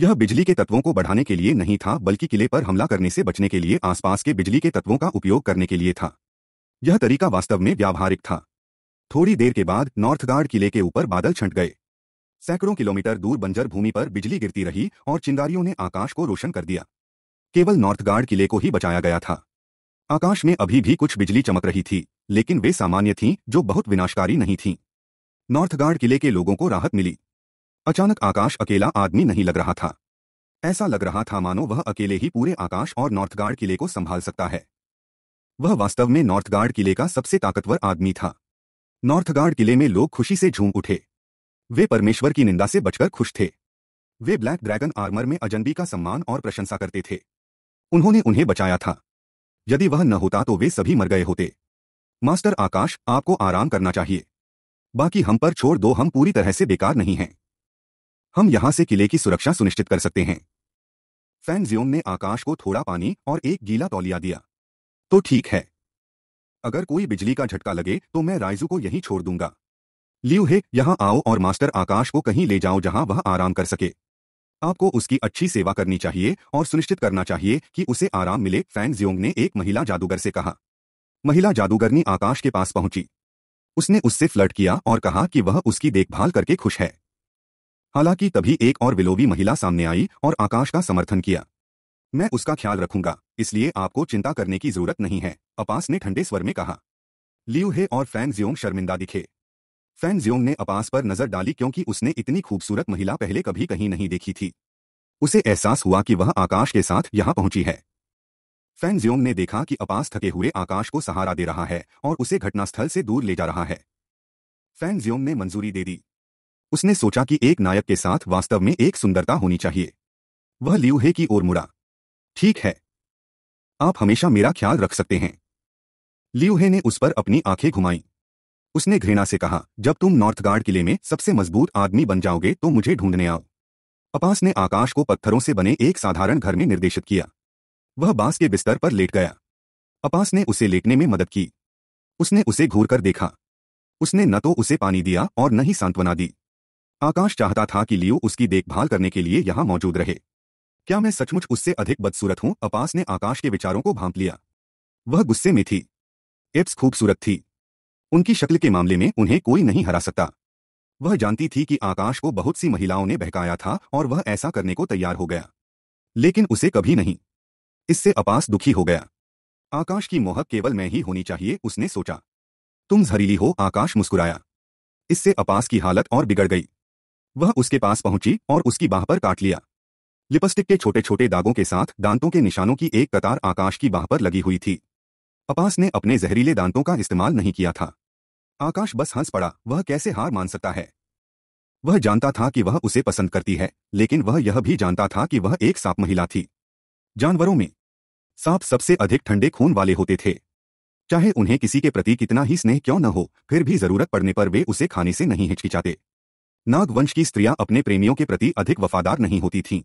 यह बिजली के तत्वों को बढ़ाने के लिए नहीं था बल्कि किले पर हमला करने से बचने के लिए आसपास के बिजली के तत्वों का उपयोग करने के लिए था यह तरीका वास्तव में व्यावहारिक था थोड़ी देर के बाद नॉर्थगार्ड किले के ऊपर बादल छंट गए सैकड़ों किलोमीटर दूर बंजर भूमि पर बिजली गिरती रही और चिंगारियों ने आकाश को रोशन कर दिया केवल नॉर्थगार्ड किले को ही बचाया गया था आकाश में अभी भी कुछ बिजली चमक रही थी लेकिन वे सामान्य थीं जो बहुत विनाशकारी नहीं थीं नॉर्थगार्ड किले के लोगों को राहत मिली अचानक आकाश अकेला आदमी नहीं लग रहा था ऐसा लग रहा था मानो वह अकेले ही पूरे आकाश और नॉर्थगार्ड किले को संभाल सकता है वह वास्तव में नॉर्थगार्ड किले का सबसे ताकतवर आदमी था नॉर्थगार्ड किले में लोग खुशी से झूम उठे वे परमेश्वर की निंदा से बचकर खुश थे वे ब्लैक ड्रैगन आर्मर में अजनबी का सम्मान और प्रशंसा करते थे उन्होंने उन्हें बचाया था यदि वह न होता तो वे सभी मर गए होते मास्टर आकाश आपको आराम करना चाहिए बाकी हम पर छोड़ दो हम पूरी तरह से बेकार नहीं हैं हम यहां से किले की सुरक्षा सुनिश्चित कर सकते हैं फैनजियोन ने आकाश को थोड़ा पानी और एक गीला तौलिया दिया तो ठीक है अगर कोई बिजली का झटका लगे तो मैं राइजू को यहीं छोड़ दूंगा लियू हे यहां आओ और मास्टर आकाश को कहीं ले जाओ जहां वह आराम कर सके आपको उसकी अच्छी सेवा करनी चाहिए और सुनिश्चित करना चाहिए कि उसे आराम मिले फैन जियोंग ने एक महिला जादूगर से कहा महिला जादूगरनी आकाश के पास पहुंची उसने उससे फ्लर्ट किया और कहा कि वह उसकी देखभाल करके खुश है हालांकि तभी एक और विलोबी महिला सामने आई और आकाश का समर्थन किया मैं उसका ख्याल रखूंगा इसलिए आपको चिंता करने की जरूरत नहीं है अपास ने ठंडे स्वर में कहा लियू है और फैन ज्योंग शर्मिंदा दिखे फैन ज्योंग ने अपास पर नजर डाली क्योंकि उसने इतनी खूबसूरत महिला पहले कभी कहीं नहीं देखी थी उसे एहसास हुआ कि वह आकाश के साथ यहां पहुंची है फैन ज्योंग ने देखा कि अपास थके हुए आकाश को सहारा दे रहा है और उसे घटनास्थल से दूर ले जा रहा है फैन ज्योंग ने मंजूरी दे दी उसने सोचा कि एक नायक के साथ वास्तव में एक सुंदरता होनी चाहिए वह लियूहे की ओर मुड़ा ठीक है आप हमेशा मेरा ख्याल रख सकते हैं लियूहे ने उस पर अपनी आंखें घुमाई उसने घृणा से कहा जब तुम नॉर्थगार्ड किले में सबसे मजबूत आदमी बन जाओगे तो मुझे ढूंढने आओ अपास ने आकाश को पत्थरों से बने एक साधारण घर में निर्देशित किया वह बांस के बिस्तर पर लेट गया अपास ने उसे लेटने में मदद की उसने उसे घूर कर देखा उसने न तो उसे पानी दिया और न ही सांत्वना दी आकाश चाहता था कि लियो उसकी देखभाल करने के लिए यहां मौजूद रहे क्या मैं सचमुच उससे अधिक बदसूरत हूं अपास ने आकाश के विचारों को भांप लिया वह गुस्से में थी एप्स खूबसूरत थी उनकी शक्ल के मामले में उन्हें कोई नहीं हरा सकता वह जानती थी कि आकाश को बहुत सी महिलाओं ने बहकाया था और वह ऐसा करने को तैयार हो गया लेकिन उसे कभी नहीं इससे अपास दुखी हो गया आकाश की मोहक केवल मैं ही होनी चाहिए उसने सोचा तुम जहरीली हो आकाश मुस्कुराया इससे अपास की हालत और बिगड़ गई वह उसके पास पहुंची और उसकी बाह पर काट लिया लिपस्टिक के छोटे छोटे दागों के साथ दांतों के निशानों की एक कतार आकाश की बाह पर लगी हुई थी अपास ने अपने जहरीले दांतों का इस्तेमाल नहीं किया था आकाश बस हंस पड़ा वह कैसे हार मान सकता है वह जानता था कि वह उसे पसंद करती है लेकिन वह यह भी जानता था कि वह एक सांप महिला थी जानवरों में सांप सबसे अधिक ठंडे खून वाले होते थे चाहे उन्हें किसी के प्रति कितना ही स्नेह क्यों न हो फिर भी जरूरत पड़ने पर वे उसे खाने से नहीं हिचकिचाते नागवंश की स्त्रियां अपने प्रेमियों के प्रति अधिक वफादार नहीं होती थीं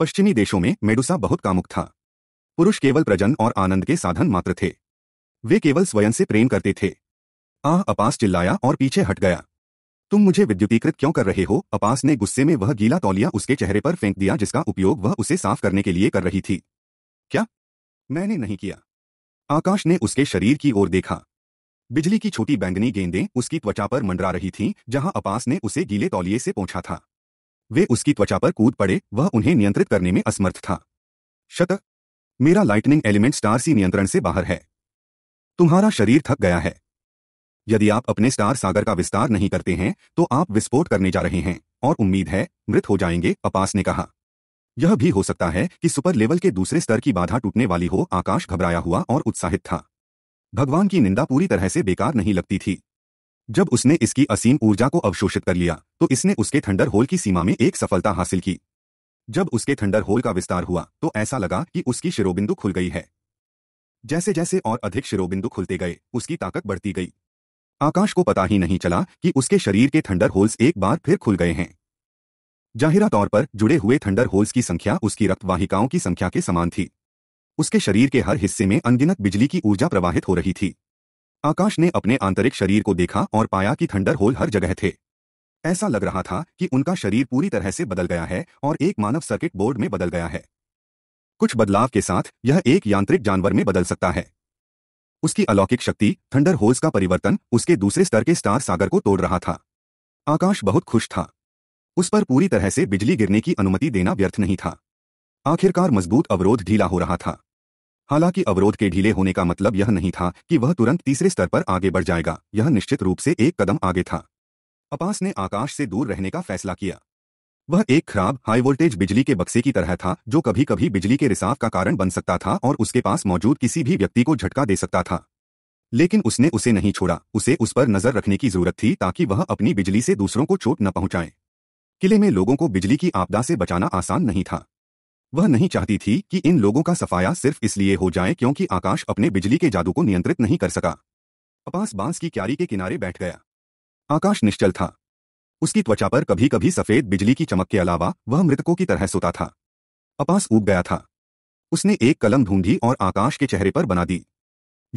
पश्चिमी देशों में मेडुसा बहुत कामुक था पुरुष केवल प्रजन और आनंद के साधन मात्र थे वे केवल स्वयं से प्रेम करते थे आह अपास चिल्लाया और पीछे हट गया तुम मुझे विद्युतीकृत क्यों कर रहे हो अपास ने गुस्से में वह गीला तौलिया उसके चेहरे पर फेंक दिया जिसका उपयोग वह उसे साफ करने के लिए कर रही थी क्या मैंने नहीं किया आकाश ने उसके शरीर की ओर देखा बिजली की छोटी बैंगनी गेंदें उसकी त्वचा पर मंडरा रही थीं जहां अपास ने उसे गीले तौलिए से पहुंचा था वे उसकी त्वचा पर कूद पड़े वह उन्हें नियंत्रित करने में असमर्थ था शत मेरा लाइटनिंग एलिमेंट स्टार सी नियंत्रण से बाहर है तुम्हारा शरीर थक गया है यदि आप अपने स्टार सागर का विस्तार नहीं करते हैं तो आप विस्फोट करने जा रहे हैं और उम्मीद है मृत हो जाएंगे अपास ने कहा यह भी हो सकता है कि सुपर लेवल के दूसरे स्तर की बाधा टूटने वाली हो आकाश घबराया हुआ और उत्साहित था भगवान की निंदा पूरी तरह से बेकार नहीं लगती थी जब उसने इसकी असीम ऊर्जा को अवशोषित कर लिया तो इसने उसके थंडर होल की सीमा में एक सफलता हासिल की जब उसके थंडर होल का विस्तार हुआ तो ऐसा लगा कि उसकी शिरोबिंदु खुल गई है जैसे जैसे और अधिक शिरोबिंदु खुलते गए उसकी ताकत बढ़ती गई आकाश को पता ही नहीं चला कि उसके शरीर के थंडर होल्स एक बार फिर खुल गए हैं जाहिरा तौर पर जुड़े हुए थंडर होल्स की संख्या उसकी रक्तवाहिकाओं की संख्या के समान थी उसके शरीर के हर हिस्से में अनगिनत बिजली की ऊर्जा प्रवाहित हो रही थी आकाश ने अपने आंतरिक शरीर को देखा और पाया कि थंडर होल हर जगह थे ऐसा लग रहा था कि उनका शरीर पूरी तरह से बदल गया है और एक मानव सर्किट बोर्ड में बदल गया है कुछ बदलाव के साथ यह एक यांत्रिक जानवर में बदल सकता है उसकी अलौकिक शक्ति थंडर होल्स का परिवर्तन उसके दूसरे स्तर के स्टार सागर को तोड़ रहा था आकाश बहुत खुश था उस पर पूरी तरह से बिजली गिरने की अनुमति देना व्यर्थ नहीं था आखिरकार मजबूत अवरोध ढीला हो रहा था हालांकि अवरोध के ढीले होने का मतलब यह नहीं था कि वह तुरंत तीसरे स्तर पर आगे बढ़ जाएगा यह निश्चित रूप से एक कदम आगे था अपास ने आकाश से दूर रहने का फैसला किया वह एक खराब हाई वोल्टेज बिजली के बक्से की तरह था जो कभी कभी बिजली के रिसाव का कारण बन सकता था और उसके पास मौजूद किसी भी व्यक्ति को झटका दे सकता था लेकिन उसने उसे नहीं छोड़ा उसे उस पर नजर रखने की जरूरत थी ताकि वह अपनी बिजली से दूसरों को चोट न पहुंचाए किले में लोगों को बिजली की आपदा से बचाना आसान नहीं था वह नहीं चाहती थी कि इन लोगों का सफाया सिर्फ इसलिए हो जाए क्योंकि आकाश अपने बिजली के जादू को नियंत्रित नहीं कर सका अपास बांस की क्यारी के किनारे बैठ गया आकाश निश्चल था उसकी त्वचा पर कभी कभी सफेद बिजली की चमक के अलावा वह मृतकों की तरह सोता था अपास उग गया था उसने एक कलम ढूंढी और आकाश के चेहरे पर बना दी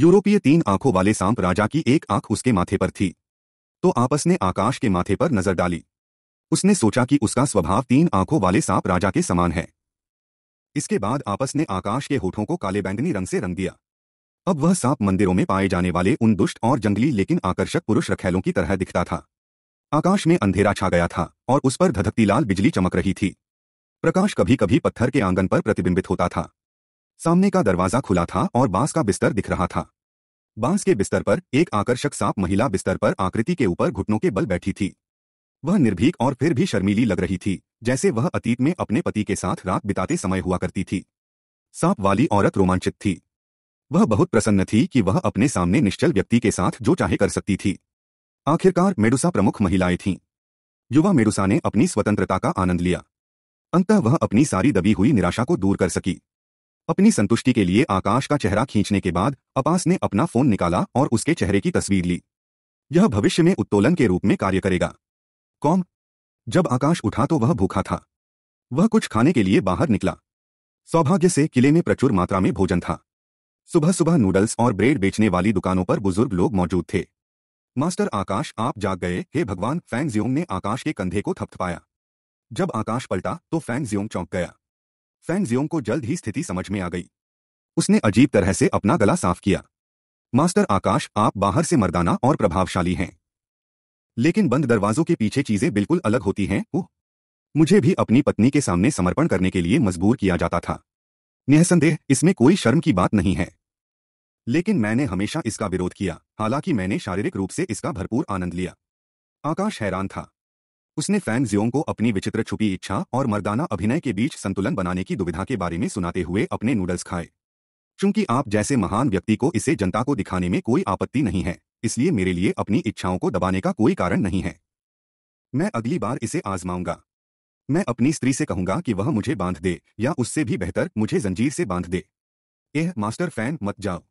यूरोपीय तीन आंखों वाले सांप राजा की एक आंख उसके माथे पर थी तो आपस ने आकाश के माथे पर नजर डाली उसने सोचा कि उसका स्वभाव तीन आंखों वाले सांप राजा के समान है इसके बाद आपस ने आकाश के होठों को काले बैंगनी रंग से रंग दिया अब वह सांप मंदिरों में पाए जाने वाले उन दुष्ट और जंगली लेकिन आकर्षक पुरुष रखेलों की तरह दिखता था आकाश में अंधेरा छा गया था और उस पर धधकती लाल बिजली चमक रही थी प्रकाश कभी कभी पत्थर के आंगन पर प्रतिबिंबित होता था सामने का दरवाजा खुला था और बांस का बिस्तर दिख रहा था बांस के बिस्तर पर एक आकर्षक सांप महिला बिस्तर पर आकृति के ऊपर घुटनों के बल बैठी थी वह निर्भीक और फिर भी शर्मीली लग रही थी जैसे वह अतीत में अपने पति के साथ रात बिताते समय हुआ करती थी सांप वाली औरत रोमांचित थी वह बहुत प्रसन्न थी कि वह अपने सामने निश्चल व्यक्ति के साथ जो चाहे कर सकती थी आखिरकार मेडुसा प्रमुख महिलाएं थीं युवा मेडुसा ने अपनी स्वतंत्रता का आनंद लिया अंतः वह अपनी सारी दबी हुई निराशा को दूर कर सकी अपनी संतुष्टि के लिए आकाश का चेहरा खींचने के बाद अपास ने अपना फोन निकाला और उसके चेहरे की तस्वीर ली यह भविष्य में उत्तोलन के रूप में कार्य करेगा कौन जब आकाश उठा तो वह भूखा था वह कुछ खाने के लिए बाहर निकला सौभाग्य से किले में प्रचुर मात्रा में भोजन था सुबह सुबह नूडल्स और ब्रेड बेचने वाली दुकानों पर बुजुर्ग लोग मौजूद थे मास्टर आकाश आप जाग गए हे भगवान फैंग ज्योंग ने आकाश के कंधे को थपथपाया जब आकाश पलटा तो फैंग ज्योंग चौंक गया फैंग ज्योंग को जल्द ही स्थिति समझ में आ गई उसने अजीब तरह से अपना गला साफ किया मास्टर आकाश आप बाहर से मर्दाना और प्रभावशाली हैं लेकिन बंद दरवाजों के पीछे चीजें बिल्कुल अलग होती हैं ओह मुझे भी अपनी पत्नी के सामने समर्पण करने के लिए मजबूर किया जाता था निःसंदेह इसमें कोई शर्म की बात नहीं है लेकिन मैंने हमेशा इसका विरोध किया हालांकि मैंने शारीरिक रूप से इसका भरपूर आनंद लिया आकाश हैरान था उसने फैन ज्योंग को अपनी विचित्र छुपी इच्छा और मर्दाना अभिनय के बीच संतुलन बनाने की दुविधा के बारे में सुनाते हुए अपने नूडल्स खाए चूंकि आप जैसे महान व्यक्ति को इसे जनता को दिखाने में कोई आपत्ति नहीं है इसलिए मेरे लिए अपनी इच्छाओं को दबाने का कोई कारण नहीं है मैं अगली बार इसे आजमाऊंगा मैं अपनी स्त्री से कहूंगा कि वह मुझे बांध दे या उससे भी बेहतर मुझे जंजीर से बांध दे एह मास्टर फैन मत जाओ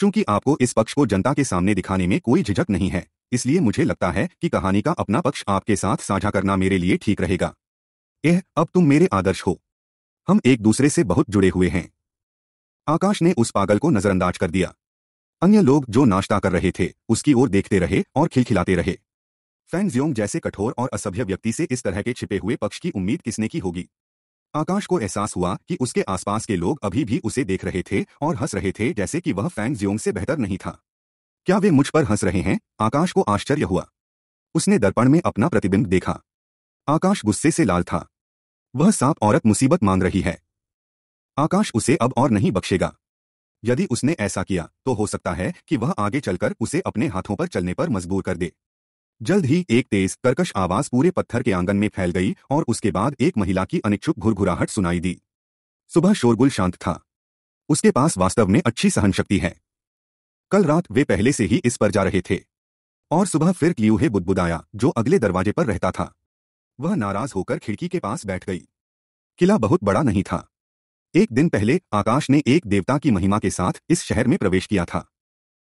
चूंकि आपको इस पक्ष को जनता के सामने दिखाने में कोई झिझक नहीं है इसलिए मुझे लगता है कि कहानी का अपना पक्ष आपके साथ साझा करना मेरे लिए ठीक रहेगा एह अब तुम मेरे आदर्श हो हम एक दूसरे से बहुत जुड़े हुए हैं आकाश ने उस पागल को नजरअंदाज कर दिया अन्य लोग जो नाश्ता कर रहे थे उसकी ओर देखते रहे और खिलखिलाते रहे फैंग ज्योंग जैसे कठोर और असभ्य व्यक्ति से इस तरह के छिपे हुए पक्ष की उम्मीद किसने की होगी आकाश को एहसास हुआ कि उसके आसपास के लोग अभी भी उसे देख रहे थे और हंस रहे थे जैसे कि वह फैंग ज्योंग से बेहतर नहीं था क्या वे मुझ पर हंस रहे हैं आकाश को आश्चर्य हुआ उसने दर्पण में अपना प्रतिबिंब देखा आकाश गुस्से से लाल था वह सांप औरत मुसीबत मांग रही है आकाश उसे अब और नहीं बख्शेगा यदि उसने ऐसा किया तो हो सकता है कि वह आगे चलकर उसे अपने हाथों पर चलने पर मजबूर कर दे जल्द ही एक तेज कर्कश आवाज पूरे पत्थर के आंगन में फैल गई और उसके बाद एक महिला की अनिच्छुक घुरघुराहट सुनाई दी सुबह शोरगुल शांत था उसके पास वास्तव में अच्छी सहन शक्ति है कल रात वे पहले से ही इस पर जा रहे थे और सुबह फिर क्लियूहे बुदबुदाया जो अगले दरवाजे पर रहता था वह नाराज होकर खिड़की के पास बैठ गई किला बहुत बड़ा नहीं था एक दिन पहले आकाश ने एक देवता की महिमा के साथ इस शहर में प्रवेश किया था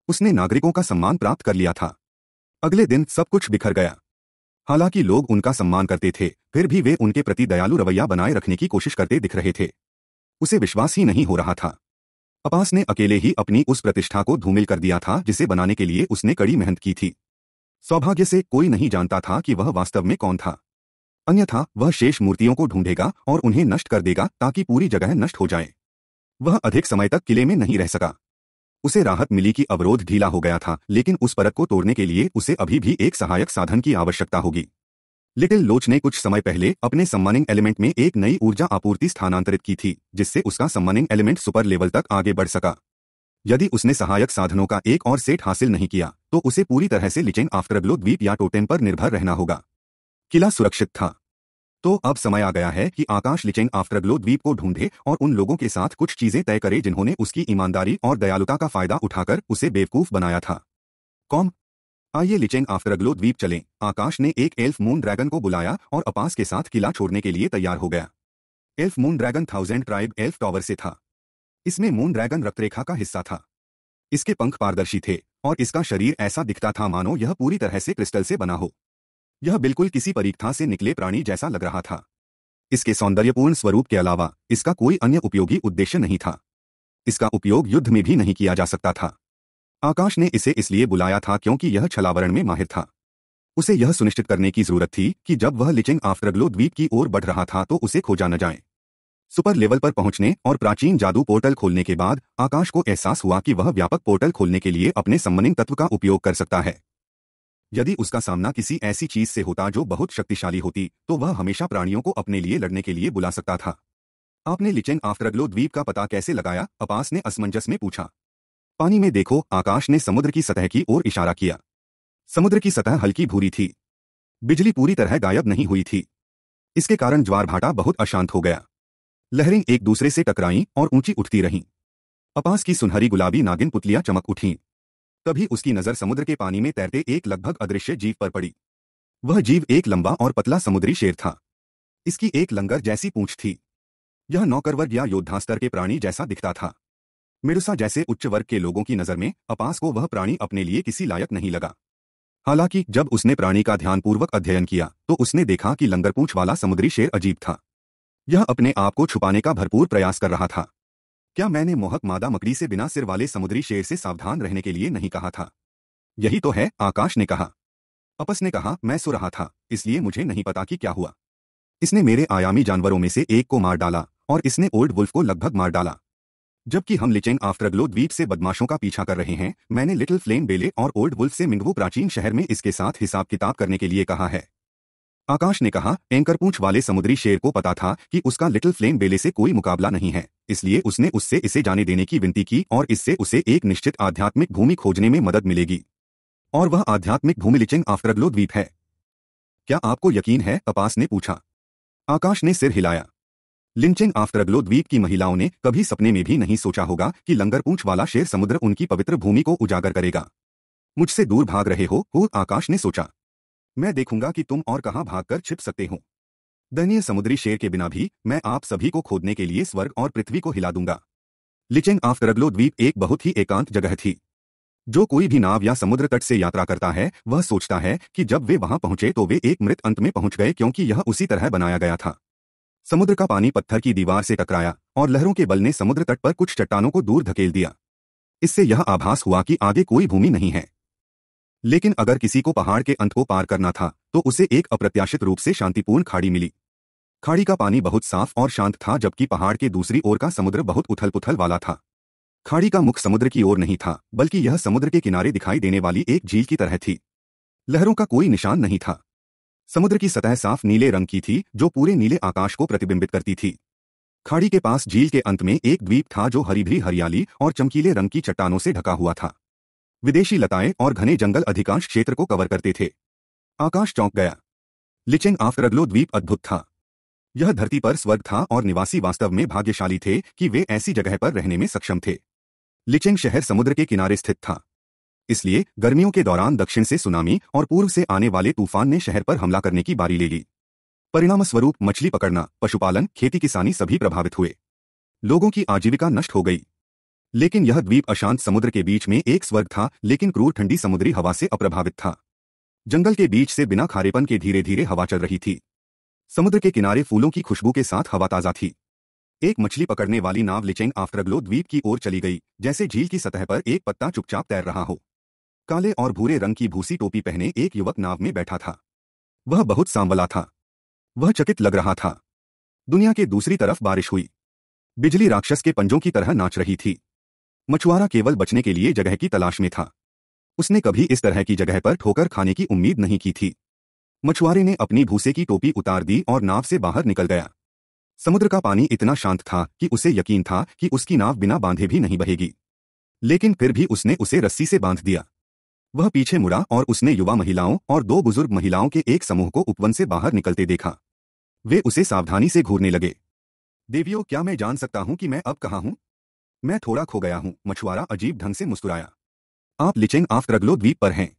उसने नागरिकों का सम्मान प्राप्त कर लिया था अगले दिन सब कुछ बिखर गया हालांकि लोग उनका सम्मान करते थे फिर भी वे उनके प्रति दयालु रवैया बनाए रखने की कोशिश करते दिख रहे थे उसे विश्वास ही नहीं हो रहा था अपास ने अकेले ही अपनी उस प्रतिष्ठा को धूमिल कर दिया था जिसे बनाने के लिए उसने कड़ी मेहनत की थी सौभाग्य से कोई नहीं जानता था कि वह वास्तव में कौन था अन्यथा वह शेष मूर्तियों को ढूंढेगा और उन्हें नष्ट कर देगा ताकि पूरी जगह नष्ट हो जाए वह अधिक समय तक किले में नहीं रह सका उसे राहत मिली कि अवरोध ढीला हो गया था लेकिन उस परत को तोड़ने के लिए उसे अभी भी एक सहायक साधन की आवश्यकता होगी लिटिल लोच ने कुछ समय पहले अपने सम्मानिंग एलिमेंट में एक नई ऊर्जा आपूर्ति स्थानांतरित की थी जिससे उसका सम्मानिंग एलिमेंट सुपर लेवल तक आगे बढ़ सका यदि उसने सहायक साधनों का एक और सेट हासिल नहीं किया तो उसे पूरी तरह से लिचेन आफ्टरग्लो द्वीप या टोटेन पर निर्भर रहना होगा किला सुरक्षित था तो अब समय आ गया है कि आकाश लिचेंग आफ्टरग्लो द्वीप को ढूंढे और उन लोगों के साथ कुछ चीजें तय करे जिन्होंने उसकी ईमानदारी और दयालुता का फायदा उठाकर उसे बेवकूफ बनाया था कौम आइए लिचेंग आफ्टरग्लो द्वीप चलें आकाश ने एक एल्फ मून ड्रैगन को बुलाया और अपास के साथ किला छोड़ने के लिए तैयार हो गया Elf Moon Dragon Thousand tribe elf Tower से था इसमें मून ड्रैगन रक्तरेखा का हिस्सा था इसके पंख पारदर्शी थे और इसका शरीर ऐसा दिखता था मानो यह पूरी तरह से क्रिस्टल से बना हो यह बिल्कुल किसी परीक्षा से निकले प्राणी जैसा लग रहा था इसके सौंदर्यपूर्ण स्वरूप के अलावा इसका कोई अन्य उपयोगी उद्देश्य नहीं था इसका उपयोग युद्ध में भी नहीं किया जा सकता था आकाश ने इसे इसलिए बुलाया था क्योंकि यह छलावरण में माहिर था उसे यह सुनिश्चित करने की जरूरत थी कि जब वह लिचिंग आफ्टरग्लो द्वीप की ओर बढ़ रहा था तो उसे खोजा न जाए सुपर लेवल पर पहुंचने और प्राचीन जादू पोर्टल खोलने के बाद आकाश को एहसास हुआ कि वह व्यापक पोर्टल खोलने के लिए अपने सम्मनिंग तत्व का उपयोग कर सकता है यदि उसका सामना किसी ऐसी चीज से होता जो बहुत शक्तिशाली होती तो वह हमेशा प्राणियों को अपने लिए लड़ने के लिए बुला सकता था आपने लिचेंग आफ्टरग्लो द्वीप का पता कैसे लगाया अपास ने असमंजस में पूछा पानी में देखो आकाश ने समुद्र की सतह की ओर इशारा किया समुद्र की सतह हल्की भूरी थी बिजली पूरी तरह गायब नहीं हुई थी इसके कारण ज्वार भाटा बहुत अशांत हो गया लहरें एक दूसरे से टकराईं और ऊंची उठती रहीं अपास की सुनहरी गुलाबी नागिन पुतलियां चमक उठीं तभी उसकी नजर समुद्र के पानी में तैरते एक लगभग अदृश्य जीव पर पड़ी वह जीव एक लंबा और पतला समुद्री शेर था इसकी एक लंगर जैसी पूंछ थी यह नौकर वर्ग या योद्धास्तर के प्राणी जैसा दिखता था मिरुसा जैसे उच्च वर्ग के लोगों की नजर में अपास को वह प्राणी अपने लिए किसी लायक नहीं लगा हालांकि जब उसने प्राणी का ध्यानपूर्वक अध्ययन किया तो उसने देखा कि लंगर पूंछ वाला समुद्री शेर अजीब था यह अपने आप को छुपाने का भरपूर प्रयास कर रहा था क्या मैंने मोहक मादा मकड़ी से बिना सिर वाले समुद्री शेर से सावधान रहने के लिए नहीं कहा था यही तो है आकाश ने कहा अपस ने कहा मैं सो रहा था इसलिए मुझे नहीं पता कि क्या हुआ इसने मेरे आयामी जानवरों में से एक को मार डाला और इसने ओल्ड वुल्फ को लगभग मार डाला जबकि हम लिचेंग आफ्टरग्लो द्वीप से बदमाशों का पीछा कर रहे हैं मैंने लिटिल फ्लेम बेले और ओल्ड वुल्फ से मिंगवू प्राचीन शहर में इसके साथ हिसाब किताब करने के लिए कहा है आकाश ने कहा एंकर पूछ वाले समुद्री शेर को पता था कि उसका लिटिल फ्लेम बेले से कोई मुकाबला नहीं है इसलिए उसने उससे इसे जाने देने की विनती की और इससे उसे एक निश्चित आध्यात्मिक भूमि खोजने में मदद मिलेगी और वह आध्यात्मिक भूमि लिचिंग आफ्टरग्लो द्वीप है क्या आपको यकीन है अपास ने पूछा आकाश ने सिर हिलाया लिंचिंग आफ्टरग्लो द्वीप की महिलाओं ने कभी सपने में भी नहीं सोचा होगा कि लंगर पूछ वाला शेर समुद्र उनकी पवित्र भूमि को उजागर करेगा मुझसे दूर भाग रहे हो आकाश ने सोचा मैं देखूंगा कि तुम और कहाँ भागकर छिप सकते हो दैनीय समुद्री शेर के बिना भी मैं आप सभी को खोदने के लिए स्वर्ग और पृथ्वी को हिला दूंगा लिचिंग ऑफ तरगलो द्वीप एक बहुत ही एकांत जगह थी जो कोई भी नाव या समुद्र तट से यात्रा करता है वह सोचता है कि जब वे वहां पहुंचे तो वे एक मृत अंत में पहुंच गए क्योंकि यह उसी तरह बनाया गया था समुद्र का पानी पत्थर की दीवार से टकराया और लहरों के बल ने समुद्र तट पर कुछ चट्टानों को दूर धकेल दिया इससे यह आभास हुआ कि आगे कोई भूमि नहीं है लेकिन अगर किसी को पहाड़ के अंत को पार करना था तो उसे एक अप्रत्याशित रूप से शांतिपूर्ण खाड़ी मिली खाड़ी का पानी बहुत साफ और शांत था जबकि पहाड़ के दूसरी ओर का समुद्र बहुत उथल पुथल वाला था खाड़ी का मुख समुद्र की ओर नहीं था बल्कि यह समुद्र के किनारे दिखाई देने वाली एक झील की तरह थी लहरों का कोई निशान नहीं था समुद्र की सतह साफ नीले रंग की थी जो पूरे नीले आकाश को प्रतिबिंबित करती थी खाड़ी के पास झील के अंत में एक द्वीप था जो हरी भरी हरियाली और चमकीले रंग की चट्टानों से ढका हुआ था विदेशी लताएं और घने जंगल अधिकांश क्षेत्र को कवर करते थे आकाश चौंक गया लिचिंग आफ रगलो द्वीप अद्भुत था यह धरती पर स्वर्ग था और निवासी वास्तव में भाग्यशाली थे कि वे ऐसी जगह पर रहने में सक्षम थे लिचिंग शहर समुद्र के किनारे स्थित था इसलिए गर्मियों के दौरान दक्षिण से सुनामी और पूर्व से आने वाले तूफान ने शहर पर हमला करने की बारी ले ली परिणामस्वरूप मछली पकड़ना पशुपालन खेती किसानी सभी प्रभावित हुए लोगों की आजीविका नष्ट हो गई लेकिन यह द्वीप अशांत समुद्र के बीच में एक स्वर्ग था लेकिन क्रूर ठंडी समुद्री हवा से अप्रभावित था जंगल के बीच से बिना खारेपन के धीरे धीरे हवा चल रही थी समुद्र के किनारे फूलों की खुशबू के साथ हवा ताजा थी एक मछली पकड़ने वाली नाव लिचेंग आफ्टरग्लो द्वीप की ओर चली गई जैसे झील की सतह पर एक पत्ता चुपचाप तैर रहा हो काले और भूरे रंग की भूसी टोपी पहने एक युवक नाव में बैठा था वह बहुत सांवला था वह चकित लग रहा था दुनिया के दूसरी तरफ बारिश हुई बिजली राक्षस के पंजों की तरह नाच रही थी मछुआरा केवल बचने के लिए जगह की तलाश में था उसने कभी इस तरह की जगह पर ठोकर खाने की उम्मीद नहीं की थी मछुआरे ने अपनी भूसे की टोपी उतार दी और नाव से बाहर निकल गया समुद्र का पानी इतना शांत था कि उसे यकीन था कि उसकी नाव बिना बांधे भी नहीं बहेगी लेकिन फिर भी उसने उसे रस्सी से बांध दिया वह पीछे मुड़ा और उसने युवा महिलाओं और दो बुजुर्ग महिलाओं के एक समूह को उपवन से बाहर निकलते देखा वे उसे सावधानी से घूरने लगे देवियों क्या मैं जान सकता हूं कि मैं अब कहा हूं मैं थोड़ा खो गया हूँ मछुआरा अजीब ढंग से मुस्कुराया आप लिचिंग आफ रगलो द्वीप पर हैं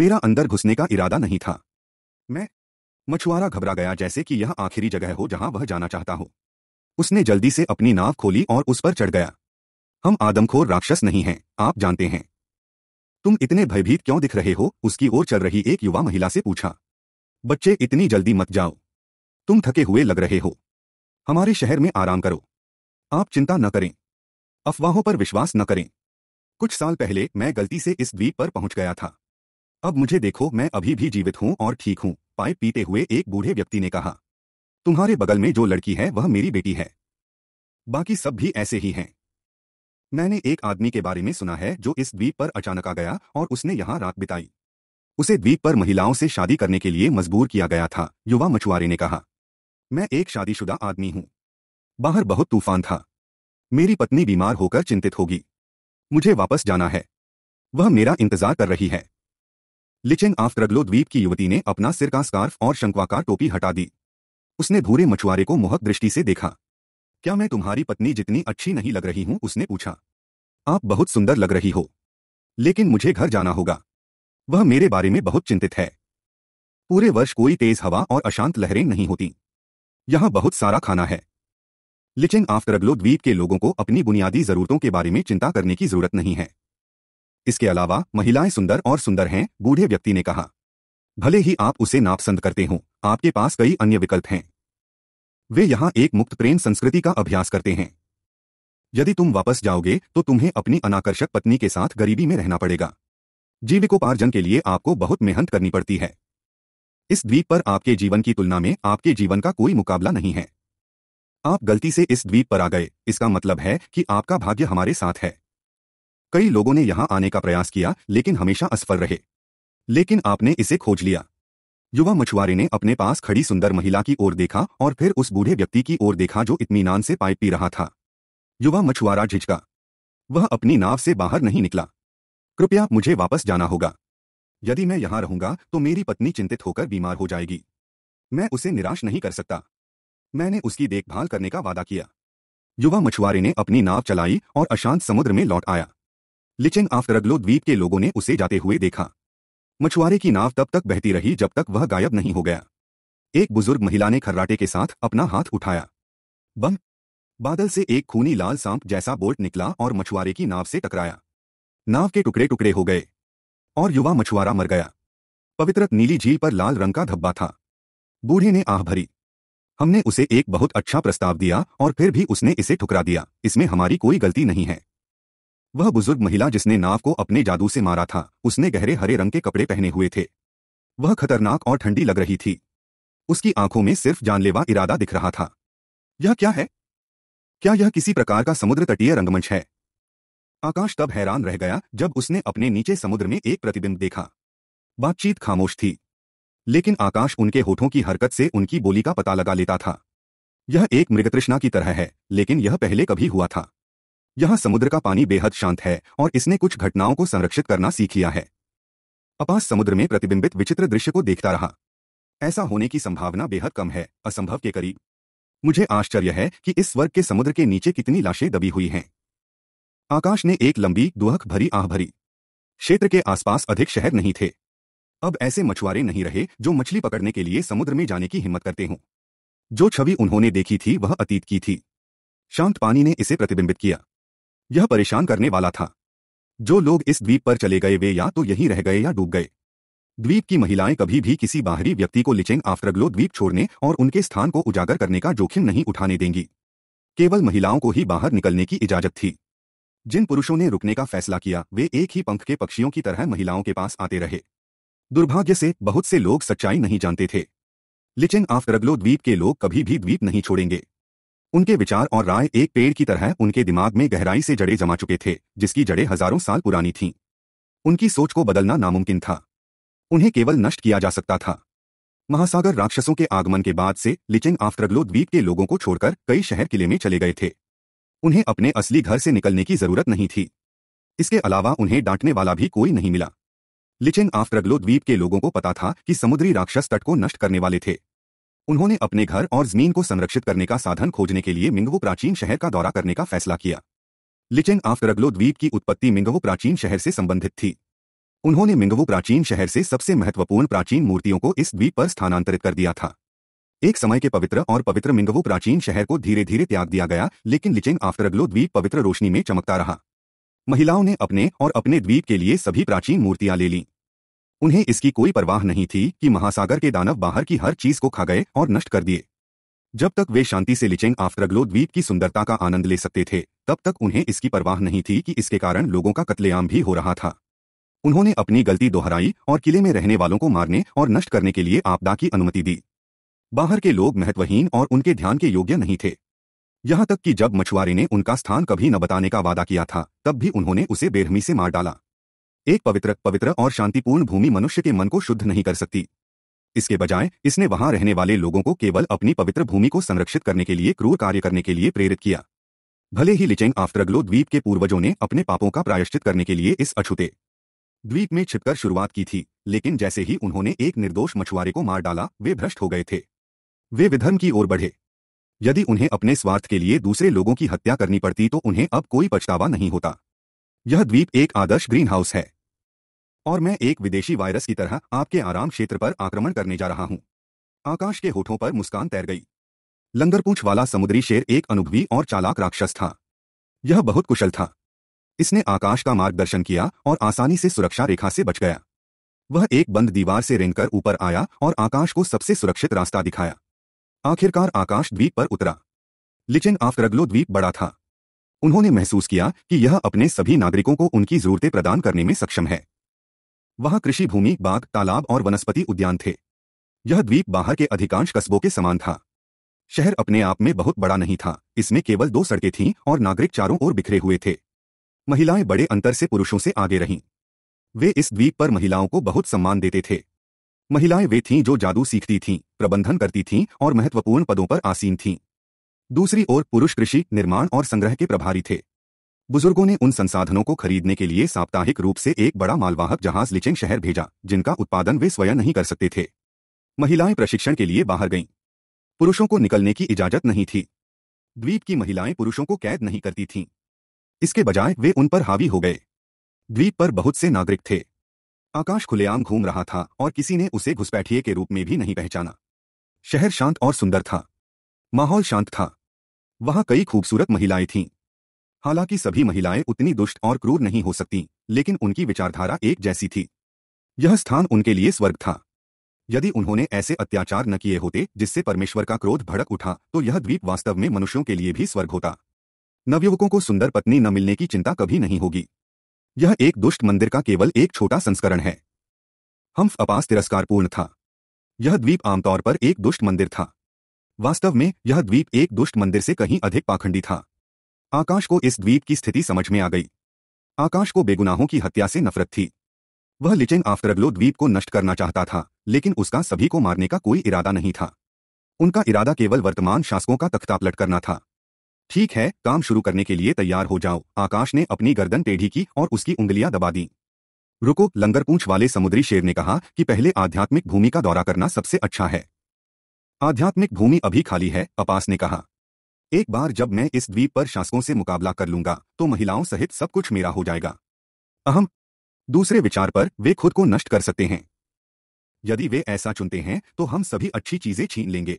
मेरा अंदर घुसने का इरादा नहीं था मैं मछुआरा घबरा गया जैसे कि यह आखिरी जगह हो जहां वह जाना चाहता हो उसने जल्दी से अपनी नाव खोली और उस पर चढ़ गया हम आदमखोर राक्षस नहीं हैं आप जानते हैं तुम इतने भयभीत क्यों दिख रहे हो उसकी ओर चल रही एक युवा महिला से पूछा बच्चे इतनी जल्दी मत जाओ तुम थके हुए लग रहे हो हमारे शहर में आराम करो आप चिंता न करें अफवाहों पर विश्वास न करें कुछ साल पहले मैं गलती से इस द्वीप पर पहुंच गया था अब मुझे देखो मैं अभी भी जीवित हूं और ठीक हूं पाइप पीते हुए एक बूढ़े व्यक्ति ने कहा तुम्हारे बगल में जो लड़की है वह मेरी बेटी है बाकी सब भी ऐसे ही हैं मैंने एक आदमी के बारे में सुना है जो इस द्वीप पर अचानक आ गया और उसने यहां रात बिताई उसे द्वीप पर महिलाओं से शादी करने के लिए मजबूर किया गया था युवा मछुआरे ने कहा मैं एक शादीशुदा आदमी हूं बाहर बहुत तूफान था मेरी पत्नी बीमार होकर चिंतित होगी मुझे वापस जाना है वह मेरा इंतजार कर रही है लिचिंग आफ द्वीप की युवती ने अपना सिर का स्कार्फ और शंक्वाकार टोपी हटा दी उसने भूरे मछुआरे को मोहक दृष्टि से देखा क्या मैं तुम्हारी पत्नी जितनी अच्छी नहीं लग रही हूं उसने पूछा आप बहुत सुंदर लग रही हो लेकिन मुझे घर जाना होगा वह मेरे बारे में बहुत चिंतित है पूरे वर्ष कोई तेज हवा और अशांत लहरें नहीं होती यहां बहुत सारा खाना है लिचिंग आफ्टर द्वीप के लोगों को अपनी बुनियादी जरूरतों के बारे में चिंता करने की जरूरत नहीं है इसके अलावा महिलाएं सुंदर और सुंदर हैं बूढ़े व्यक्ति ने कहा भले ही आप उसे नापसंद करते हो आपके पास कई अन्य विकल्प हैं वे यहां एक मुक्त प्रेम संस्कृति का अभ्यास करते हैं यदि तुम वापस जाओगे तो तुम्हें अपनी अनाकर्षक पत्नी के साथ गरीबी में रहना पड़ेगा जीविकोपार्जन के लिए आपको बहुत मेहनत करनी पड़ती है इस द्वीप पर आपके जीवन की तुलना में आपके जीवन का कोई मुकाबला नहीं है आप गलती से इस द्वीप पर आ गए इसका मतलब है कि आपका भाग्य हमारे साथ है कई लोगों ने यहां आने का प्रयास किया लेकिन हमेशा असफल रहे लेकिन आपने इसे खोज लिया युवा मछुआरे ने अपने पास खड़ी सुंदर महिला की ओर देखा और फिर उस बूढ़े व्यक्ति की ओर देखा जो नान से पाइप पी रहा था युवा मछुआरा झिझका वह अपनी नाव से बाहर नहीं निकला कृपया मुझे वापस जाना होगा यदि मैं यहां रहूंगा तो मेरी पत्नी चिंतित होकर बीमार हो जाएगी मैं उसे निराश नहीं कर सकता मैंने उसकी देखभाल करने का वादा किया युवा मछुआरे ने अपनी नाव चलाई और अशांत समुद्र में लौट आया लिचेंग आफ्तरगलो द्वीप के लोगों ने उसे जाते हुए देखा मछुआरे की नाव तब तक बहती रही जब तक वह गायब नहीं हो गया एक बुजुर्ग महिला ने खर्राटे के साथ अपना हाथ उठाया बम बादल से एक खूनी लाल सांप जैसा बोल्ट निकला और मछुआरे की नाव से टकराया नाव के टुकड़े टुकड़े हो गए और युवा मछुआरा मर गया पवित्रक नीली झील पर लाल रंग का धब्बा था बूढ़ी ने आह भरी हमने उसे एक बहुत अच्छा प्रस्ताव दिया और फिर भी उसने इसे ठुकरा दिया इसमें हमारी कोई गलती नहीं है वह बुजुर्ग महिला जिसने नाव को अपने जादू से मारा था उसने गहरे हरे रंग के कपड़े पहने हुए थे वह खतरनाक और ठंडी लग रही थी उसकी आंखों में सिर्फ जानलेवा इरादा दिख रहा था यह क्या है क्या यह किसी प्रकार का समुद्र तटीय रंगमंच है आकाश तब हैरान रह गया जब उसने अपने नीचे समुद्र में एक प्रतिबिंब देखा बातचीत खामोश थी लेकिन आकाश उनके होठों की हरकत से उनकी बोली का पता लगा लेता था यह एक मृगतृष्णा की तरह है लेकिन यह पहले कभी हुआ था यह समुद्र का पानी बेहद शांत है और इसने कुछ घटनाओं को संरक्षित करना सीख लिया है अपास समुद्र में प्रतिबिंबित विचित्र दृश्य को देखता रहा ऐसा होने की संभावना बेहद कम है असंभव के करीब मुझे आश्चर्य है कि इस वर्ग के समुद्र के नीचे कितनी लाशें दबी हुई हैं आकाश ने एक लंबी दुहक भरी आह भरी क्षेत्र के आसपास अधिक शहर नहीं थे अब ऐसे मछुआरे नहीं रहे जो मछली पकड़ने के लिए समुद्र में जाने की हिम्मत करते हों जो छवि उन्होंने देखी थी वह अतीत की थी शांत पानी ने इसे प्रतिबिंबित किया यह परेशान करने वाला था जो लोग इस द्वीप पर चले गए वे या तो यहीं रह गए या डूब गए द्वीप की महिलाएं कभी भी किसी बाहरी व्यक्ति को लिचेंग आफ्टरग्लो द्वीप छोड़ने और उनके स्थान को उजागर करने का जोखिम नहीं उठाने देंगी केवल महिलाओं को ही बाहर निकलने की इजाजत थी जिन पुरुषों ने रुकने का फैसला किया वे एक ही पंख के पक्षियों की तरह महिलाओं के पास आते रहे दुर्भाग्य से बहुत से लोग सच्चाई नहीं जानते थे लेकिन आफ्टरग्लो द्वीप के लोग कभी भी द्वीप नहीं छोड़ेंगे उनके विचार और राय एक पेड़ की तरह उनके दिमाग में गहराई से जड़े जमा चुके थे जिसकी जड़ें हजारों साल पुरानी थीं उनकी सोच को बदलना नामुमकिन था उन्हें केवल नष्ट किया जा सकता था महासागर राक्षसों के आगमन के बाद से लिचिंग आफ्टरग्लो द्वीप के लोगों को छोड़कर कई शहर किले में चले गए थे उन्हें अपने असली घर से निकलने की जरूरत नहीं थी इसके अलावा उन्हें डांटने वाला भी कोई नहीं मिला लिचिंग आफ्ट्रगलो द्वीप के लोगों को पता था कि समुद्री राक्षस तट को नष्ट करने वाले थे उन्होंने अपने घर और जमीन को संरक्षित करने का साधन खोजने के लिए मिंगवो प्राचीन शहर का दौरा करने का फैसला किया लिचिंग आफ्ट्रगलो द्वीप की उत्पत्ति मिंगवो प्राचीन शहर से संबंधित थी उन्होंने मिंगवो प्राचीन शहर से सबसे महत्वपूर्ण प्राचीन मूर्तियों को इस द्वीप पर स्थानांतरित कर दिया था एक समय के पवित्र और पवित्र मिंगवो प्राचीन शहर को धीरे धीरे त्याग दिया गया लेकिन लिचिंग आफ्तरगलो द्वीप पवित्र रोशनी में चमकता रहा महिलाओं ने अपने और अपने द्वीप के लिए सभी प्राचीन मूर्तियां ले लीं उन्हें इसकी कोई परवाह नहीं थी कि महासागर के दानव बाहर की हर चीज को खा गए और नष्ट कर दिए जब तक वे शांति से लिचेंग आफ्तरग्लो द्वीप की सुंदरता का आनंद ले सकते थे तब तक उन्हें इसकी परवाह नहीं थी कि इसके कारण लोगों का कत्लेआम भी हो रहा था उन्होंने अपनी गलती दोहराई और किले में रहने वालों को मारने और नष्ट करने के लिए आपदा की अनुमति दी बाहर के लोग महत्वहीन और उनके ध्यान के योग्य नहीं थे यहां तक कि जब मछुआरे ने उनका स्थान कभी न बताने का वादा किया था तब भी उन्होंने उसे बेरहमी से मार डाला एक पवित्र पवित्र और शांतिपूर्ण भूमि मनुष्य के मन को शुद्ध नहीं कर सकती इसके बजाय इसने वहां रहने वाले लोगों को केवल अपनी पवित्र भूमि को संरक्षित करने के लिए क्रूर कार्य करने के लिए प्रेरित किया भले ही लिचेंग आफ्तरग्लो द्वीप के पूर्वजों ने अपने पापों का प्रायश्चित करने के लिए इस अछूते द्वीप में छिपकर शुरुआत की थी लेकिन जैसे ही उन्होंने एक निर्दोष मछुआरे को मार डाला वे भ्रष्ट हो गए थे वे विधर्म की ओर बढ़े यदि उन्हें अपने स्वार्थ के लिए दूसरे लोगों की हत्या करनी पड़ती तो उन्हें अब कोई पछतावा नहीं होता यह द्वीप एक आदर्श ग्रीन हाउस है और मैं एक विदेशी वायरस की तरह आपके आराम क्षेत्र पर आक्रमण करने जा रहा हूं आकाश के होठों पर मुस्कान तैर गई लंगरपूछ वाला समुद्री शेर एक अनुभवी और चालाक राक्षस था यह बहुत कुशल था इसने आकाश का मार्गदर्शन किया और आसानी से सुरक्षा रेखा से बच गया वह एक बंद दीवार से रेंगकर ऊपर आया और आकाश को सबसे सुरक्षित रास्ता दिखाया आखिरकार आकाश द्वीप पर उतरा लिचिन आफ्तरग्लो द्वीप बड़ा था उन्होंने महसूस किया कि यह अपने सभी नागरिकों को उनकी जरूरतें प्रदान करने में सक्षम है वहां कृषि भूमि बाग तालाब और वनस्पति उद्यान थे यह द्वीप बाहर के अधिकांश कस्बों के समान था शहर अपने आप में बहुत बड़ा नहीं था इसमें केवल दो सड़कें थीं और नागरिक चारों ओर बिखरे हुए थे महिलाएं बड़े अंतर से पुरुषों से आगे रहीं वे इस द्वीप पर महिलाओं को बहुत सम्मान देते थे महिलाएं वे थीं जो जादू सीखती थीं प्रबंधन करती थीं और महत्वपूर्ण पदों पर आसीन थीं दूसरी ओर पुरुष कृषि निर्माण और संग्रह के प्रभारी थे बुजुर्गों ने उन संसाधनों को खरीदने के लिए साप्ताहिक रूप से एक बड़ा मालवाहक जहाज लिचिंग शहर भेजा जिनका उत्पादन वे स्वयं नहीं कर सकते थे महिलाएं प्रशिक्षण के लिए बाहर गईं पुरुषों को निकलने की इजाजत नहीं थी द्वीप की महिलाएं पुरुषों को कैद नहीं करती थीं इसके बजाय वे उन पर हावी हो गए द्वीप पर बहुत से नागरिक थे आकाश खुलेआम घूम रहा था और किसी ने उसे घुसपैठिए के रूप में भी नहीं पहचाना शहर शांत और सुंदर था माहौल शांत था वहां कई खूबसूरत महिलाएं थीं हालांकि सभी महिलाएं उतनी दुष्ट और क्रूर नहीं हो सकती लेकिन उनकी विचारधारा एक जैसी थी यह स्थान उनके लिए स्वर्ग था यदि उन्होंने ऐसे अत्याचार न किए होते जिससे परमेश्वर का क्रोध भड़क उठा तो यह द्वीप वास्तव में मनुष्यों के लिए भी स्वर्ग होता नवयुवकों को सुंदर पत्नी न मिलने की चिंता कभी नहीं होगी यह एक दुष्ट मंदिर का केवल एक छोटा संस्करण है हम्फ अपास तिरस्कारपूर्ण था यह द्वीप आमतौर पर एक दुष्ट मंदिर था वास्तव में यह द्वीप एक दुष्ट मंदिर से कहीं अधिक पाखंडी था आकाश को इस द्वीप की स्थिति समझ में आ गई आकाश को बेगुनाहों की हत्या से नफरत थी वह लिचेंग आफ्टरग्लो द्वीप को नष्ट करना चाहता था लेकिन उसका सभी को मारने का कोई इरादा नहीं था उनका इरादा केवल वर्तमान शासकों का तख्तापलट करना था ठीक है काम शुरू करने के लिए तैयार हो जाओ आकाश ने अपनी गर्दन टेढ़ी की और उसकी उंगलियां दबा दी रुको लंगरपूंछ वाले समुद्री शेर ने कहा कि पहले आध्यात्मिक भूमि का दौरा करना सबसे अच्छा है आध्यात्मिक भूमि अभी खाली है अपास ने कहा एक बार जब मैं इस द्वीप पर शासकों से मुकाबला कर लूंगा तो महिलाओं सहित सब कुछ मेरा हो जाएगा अहम दूसरे विचार पर वे खुद को नष्ट कर सकते हैं यदि वे ऐसा चुनते हैं तो हम सभी अच्छी चीजें छीन लेंगे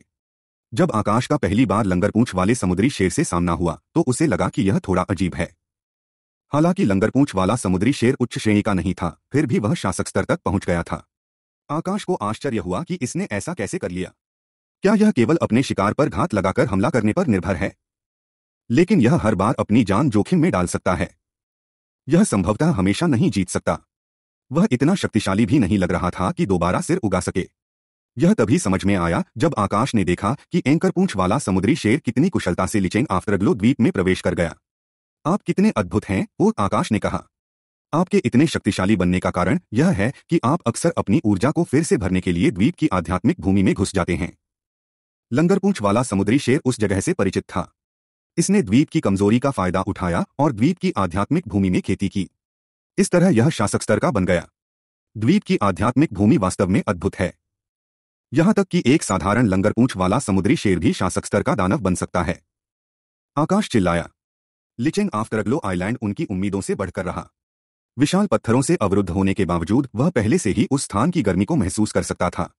जब आकाश का पहली बार लंगरपूंछ वाले समुद्री शेर से सामना हुआ तो उसे लगा कि यह थोड़ा अजीब है हालांकि लंगरपूंछ वाला समुद्री शेर उच्च श्रेणी का नहीं था फिर भी वह शासक स्तर तक पहुंच गया था आकाश को आश्चर्य हुआ कि इसने ऐसा कैसे कर लिया क्या यह केवल अपने शिकार पर घात लगाकर हमला करने पर निर्भर है लेकिन यह हर बार अपनी जान जोखिम में डाल सकता है यह संभवतः हमेशा नहीं जीत सकता वह इतना शक्तिशाली भी नहीं लग रहा था कि दोबारा सिर उगा सके यह तभी समझ में आया जब आकाश ने देखा कि एंकर पूंछ वाला समुद्री शेर कितनी कुशलता से लिचेंग आफ्तरग्लो द्वीप में प्रवेश कर गया आप कितने अद्भुत हैं वो आकाश ने कहा आपके इतने शक्तिशाली बनने का कारण यह है कि आप अक्सर अपनी ऊर्जा को फिर से भरने के लिए द्वीप की आध्यात्मिक भूमि में घुस जाते हैं लंगरपूछ वाला समुद्री शेर उस जगह से परिचित था इसने द्वीप की कमजोरी का फायदा उठाया और द्वीप की आध्यात्मिक भूमि में खेती की इस तरह यह शासक स्तर का बन गया द्वीप की आध्यात्मिक भूमि वास्तव में अद्भुत है यहां तक कि एक साधारण लंगरपूछ वाला समुद्री शेर भी शासक स्तर का दानव बन सकता है आकाश चिल्लाया लिचिंग आफ्टरग्लो आइलैंड उनकी उम्मीदों से बढ़कर रहा विशाल पत्थरों से अवरुद्ध होने के बावजूद वह पहले से ही उस स्थान की गर्मी को महसूस कर सकता था